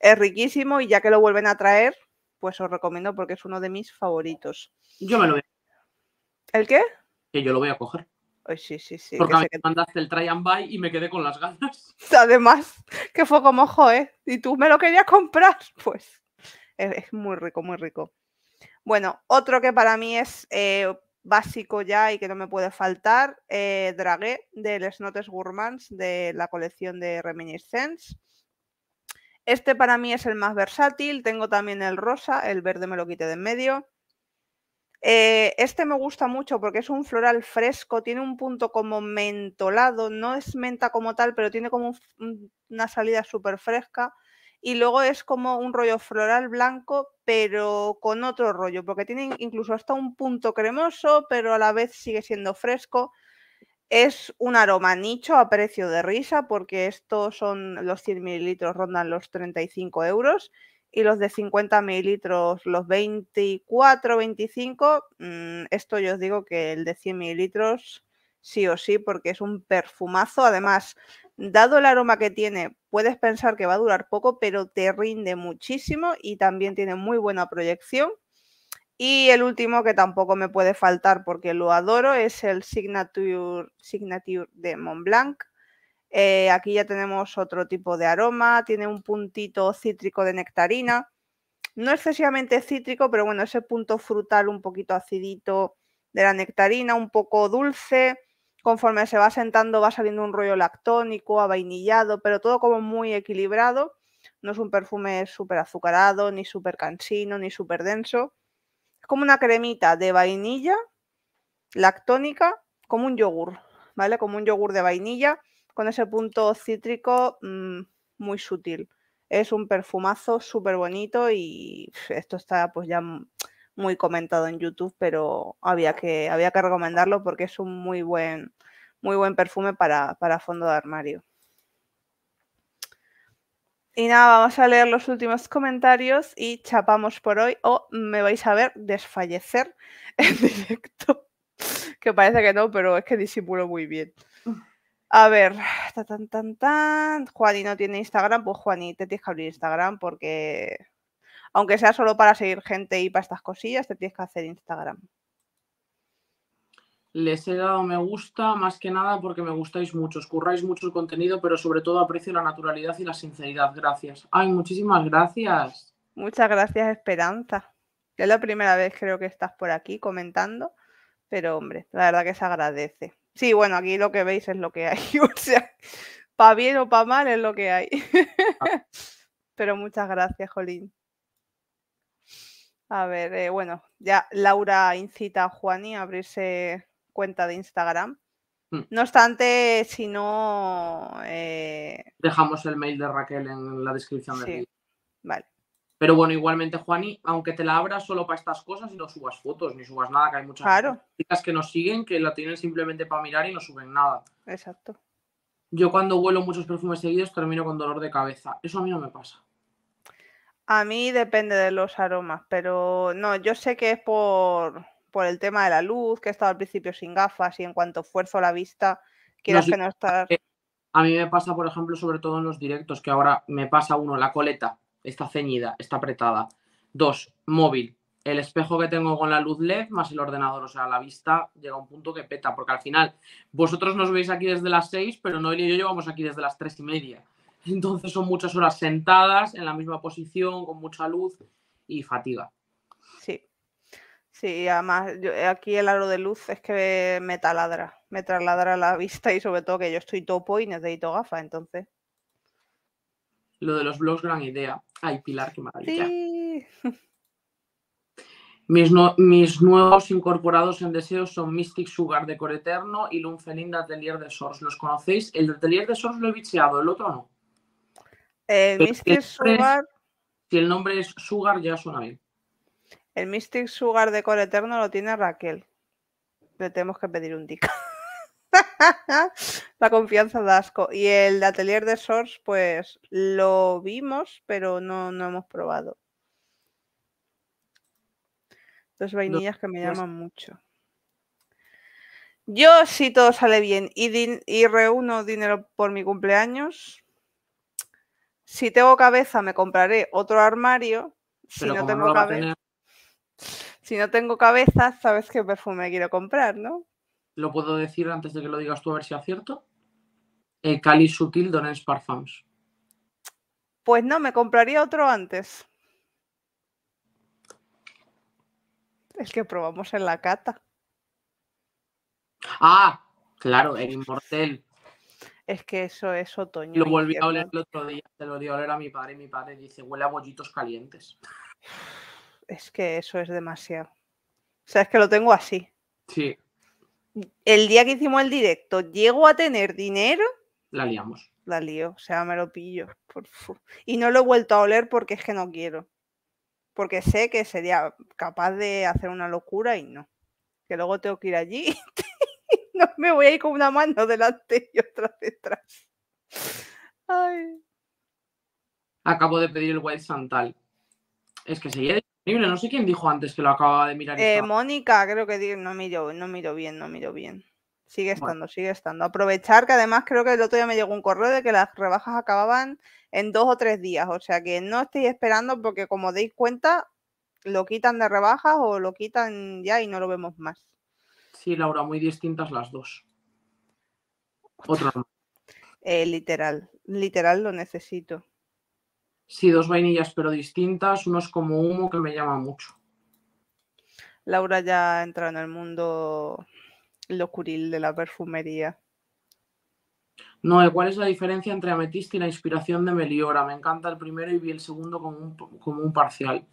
es riquísimo y ya que lo vuelven a traer, pues os recomiendo porque es uno de mis favoritos. Yo me lo voy ¿El qué? Que yo lo voy a coger. Ay, sí, sí, sí. Porque me mandaste el try and buy y me quedé con las ganas. Además, que fue como ojo, ¿eh? Y tú me lo querías comprar. Pues es, muy rico, muy rico. Bueno, otro que para mí es eh, básico ya y que no me puede faltar, eh, de Les notes Gourmands de la colección de Reminiscence. Este para mí es el más versátil, tengo también el rosa, el verde me lo quité de en medio. Eh, este me gusta mucho porque es un floral fresco, tiene un punto como mentolado, no es menta como tal, pero tiene como una salida súper fresca y luego es como un rollo floral blanco, pero con otro rollo, porque tiene incluso hasta un punto cremoso, pero a la vez sigue siendo fresco. Es un aroma nicho a precio de risa, porque estos son los 100 mililitros, rondan los 35 euros, y los de 50 mililitros, los 24, 25. Mm, esto yo os digo que el de 100 mililitros sí o sí, porque es un perfumazo. Además, dado el aroma que tiene, puedes pensar que va a durar poco, pero te rinde muchísimo y también tiene muy buena proyección. Y el último que tampoco me puede faltar porque lo adoro es el Signature, de Montblanc. Blanc. Eh, aquí ya tenemos otro tipo de aroma, tiene un puntito cítrico de nectarina. No excesivamente cítrico, pero bueno, ese punto frutal un poquito acidito de la nectarina, un poco dulce conforme se va sentando va saliendo un rollo lactónico, avainillado, pero todo como muy equilibrado. No es un perfume súper azucarado, ni súper cansino, ni súper denso. Es como una cremita de vainilla lactónica, como un yogur, ¿vale? Como un yogur de vainilla con ese punto cítrico mm, muy sutil. Es un perfumazo súper bonito y esto está pues ya muy comentado en YouTube, pero había que, había que recomendarlo porque es un muy buen, muy buen perfume para, fondo de armario. Y nada, vamos a leer los últimos comentarios y chapamos por hoy o me vais a ver desfallecer en directo. Que parece que no, pero es que disimulo muy bien. A ver, tan tan tan. Juani no tiene Instagram, pues y te tienes que abrir Instagram porque aunque sea solo para seguir gente y para estas cosillas, te tienes que hacer Instagram. Les he dado me gusta más que nada porque me gustáis mucho, os curráis mucho el contenido, pero sobre todo aprecio la naturalidad y la sinceridad. Gracias. Ay, muchísimas gracias. Muchas gracias, Esperanza. Es la primera vez creo que estás por aquí comentando, pero hombre, la verdad que se agradece. Sí, bueno, aquí lo que veis es lo que hay, o sea, para bien o para mal es lo que hay. Ah. pero muchas gracias, Jolín. A ver, eh, bueno, ya Laura incita a Juani a abrirse cuenta de Instagram. Mm. No obstante, si no... Eh, Dejamos el mail de Raquel en la descripción del sí. vídeo. Vale. Pero bueno, igualmente, Juani, aunque te la abras solo para estas cosas y no subas fotos ni subas nada, que hay muchas claro. chicas que nos siguen que la tienen simplemente para mirar y no suben nada. Exacto. Yo cuando huelo muchos perfumes seguidos termino con dolor de cabeza. Eso a mí no me pasa. A mí depende de los aromas, pero no, yo sé que es por, por el tema de la luz, que he estado al principio sin gafas y en cuanto esfuerzo la vista, quiero que no esté. A mí me pasa, por ejemplo, sobre todo en los directos, que ahora me pasa uno, la coleta está ceñida, está apretada. Dos, móvil. El espejo que tengo con la luz LED más el ordenador, o sea, la vista llega a un punto que peta, porque al final vosotros nos veis aquí desde las seis, pero Noel y yo llevamos aquí desde las tres y media. Entonces son muchas horas sentadas en la misma posición, con mucha luz y fatiga. Sí, sí, además yo, eh, aquí el aro de luz es que me taladra, me trasladra la vista y sobre todo que yo estoy topo y necesito gafas, entonces. Lo de los blogs, gran idea. Ay, Pilar, qué maravilla. Sí. Mis, nuevos incorporados en deseos son Mystic Sugar de Eterno y Lunfelin de Atelier de Source. ¿Los conocéis? El de Atelier de Source lo he bicheado, el otro no. El Mystic Sugar. Si el nombre es Sugar, ya suena bien. El Mystic Sugar de Core Eterno lo tiene Raquel. Le tenemos que pedir un tick. la confianza da asco. Y el de atelier de Source, pues lo vimos, pero no, no hemos probado. Dos vainillas que me llaman mucho. Yo, si todo sale bien y, y reúno dinero por mi cumpleaños, si tengo cabeza me compraré otro armario. si no tengo cabeza. Si no tengo cabeza, sabes qué perfume quiero comprar, ¿no? Lo puedo decir antes de que lo digas tú a ver si acierto. El eh, Cali Sutil Parfums. Pues no, me compraría otro antes. Es que probamos en la cata. Ah, claro, el Inmortel es que eso es otoño. Lo volví a oler el otro día, te lo dio a oler a mi padre y mi padre dice, huele a bollitos calientes. Es que eso es demasiado. O sea, es que lo tengo así. Sí. El día que hicimos el directo, ¿llego a tener dinero? La liamos. La lío, o sea, me lo pillo. y no lo he vuelto a oler porque es que no quiero. Porque sé que sería capaz de hacer una locura y no. Que luego tengo que ir allí no me voy a ir con una mano delante y otra detrás. Ay. Acabo de pedir el White Santal. Es que seguía disponible. No sé quién dijo antes que lo acababa de mirar. Eh, Mónica, creo que no miro, no miro bien, no miro bien. Sigue estando, sigue estando. Aprovechar que además creo que el otro día me llegó un correo de que las rebajas acababan en dos o tres días. O sea que no estoy esperando porque como deis cuenta, lo quitan de rebajas o lo quitan ya y no lo vemos más. Sí, Laura, muy distintas las dos. Otra. Eh, literal, literal lo necesito. Sí, dos vainillas pero distintas, uno es como humo que me llama mucho. Laura ya entra en el mundo locuril de la perfumería. No, ¿cuál es la diferencia entre Ametista y la inspiración de Meliora? Me encanta el primero y vi el segundo como un parcial.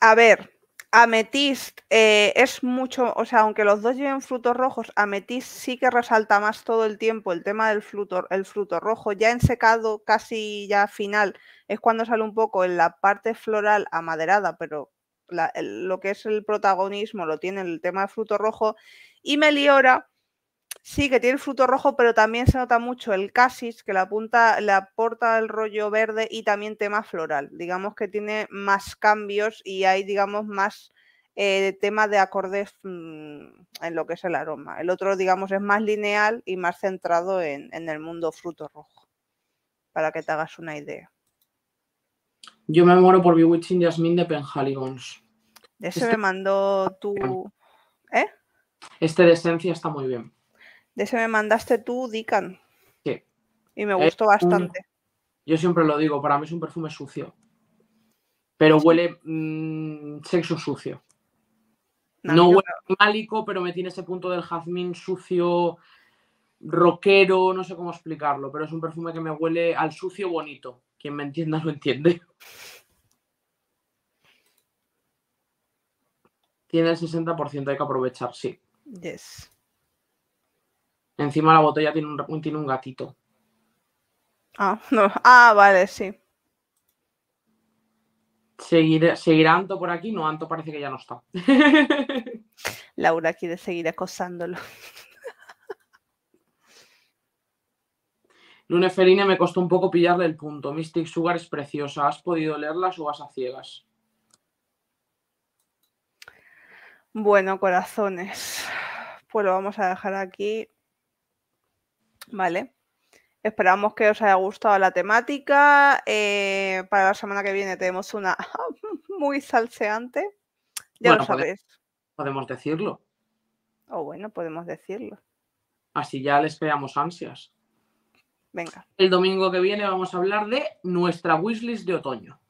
A ver, Amethyst eh, es mucho, o sea, aunque los dos lleven frutos rojos, Ametist sí que resalta más todo el tiempo el tema del fruto, el fruto rojo. Ya en secado, casi ya final, es cuando sale un poco en la parte floral amaderada, pero lo que es el protagonismo lo tiene el tema de fruto rojo. Y Meliora Sí, que tiene el fruto rojo, pero también se nota mucho el casis, que la punta la aporta el rollo verde y también tema floral. Digamos que tiene más cambios y hay, digamos, más eh, tema de acordes mm, en lo que es el aroma. El otro, digamos, es más lineal y más centrado en, el mundo fruto rojo, para que te hagas una idea. Yo me muero por Bewitching Jasmine de Penhaligons. Ese este me mandó tú. ¿eh? Este de esencia está muy bien. De ese me mandaste tú, Dican. Sí. Y me gustó bastante. Yo siempre lo digo, para mí es un perfume sucio. Pero huele mm, sexo sucio. No, huele malico pero me tiene ese punto del jazmín sucio, rockero, no sé cómo explicarlo, pero es un perfume que me huele al sucio bonito. Quien me entienda lo entiende. Tiene el 60% hay que aprovechar, sí. Yes. Encima la botella tiene un, un gatito. Ah, ah, vale, sí. ¿Seguirá Anto por aquí? No, Anto parece que ya no está. Laura quiere seguir acosándolo. Luna Felina me costó un poco pillarle el punto. Mystic Sugar es preciosa. ¿Has podido leerlas o vas a ciegas? Bueno, corazones. Pues lo vamos a dejar aquí. ¿Vale? Esperamos que os haya gustado la temática. Eh, para la semana que viene tenemos una muy salseante. Ya lo sabéis. Podemos decirlo. O bueno, podemos decirlo. Así ya les creamos ansias. Venga. El domingo que viene vamos a hablar de nuestra wishlist de otoño.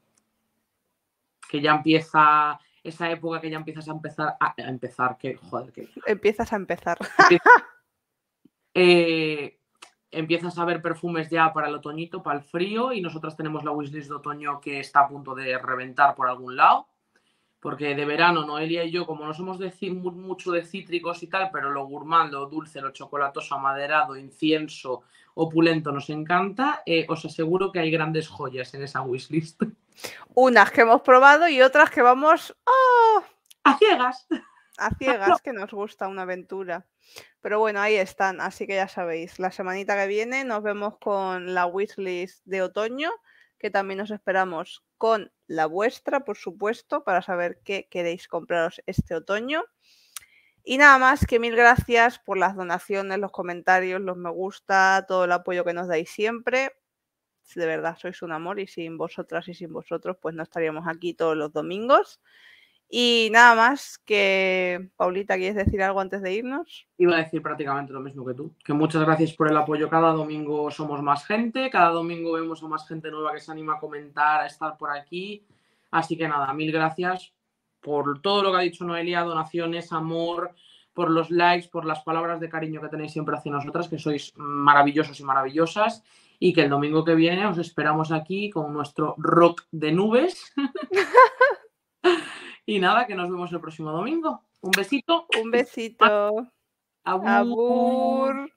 Que ya empieza esa época que ya empiezas a empezar a, empezar, que joder, que... Empiezas a empezar. eh, empiezas a ver perfumes ya para el otoñito, para el frío, y nosotras tenemos la wishlist de otoño que está a punto de reventar por algún lado, porque de verano Noelia y yo, como nos hemos de, mucho de cítricos y tal, pero lo gourmand, lo dulce, lo chocolatoso, amaderado, incienso, opulento nos encanta, eh, os aseguro que hay grandes joyas en esa wishlist. Unas que hemos probado y otras que vamos ¡oh! a ciegas a ciegas que nos gusta una aventura. Pero bueno, ahí están, así que ya sabéis, la semanita que viene nos vemos con la wishlist de otoño, que también nos esperamos con la vuestra, por supuesto, para saber qué queréis compraros este otoño. Y nada más que mil gracias por las donaciones, los comentarios, los me gusta, todo el apoyo que nos dais siempre. De verdad, sois un amor y sin vosotras y sin vosotros, pues no estaríamos aquí todos los domingos. Y nada más que, Paulita, ¿quieres decir algo antes de irnos? Iba a decir prácticamente lo mismo que tú, que muchas gracias por el apoyo. Cada domingo somos más gente, cada domingo vemos a más gente nueva que se anima a comentar, a estar por aquí. Así que nada, mil gracias por todo lo que ha dicho Noelia, donaciones, amor, por los likes, por las palabras de cariño que tenéis siempre hacia nosotras, que sois maravillosos y maravillosas. Y que el domingo que viene os esperamos aquí con nuestro rock de nubes. Y nada, que nos vemos el próximo domingo. Un besito. Un besito. Abur.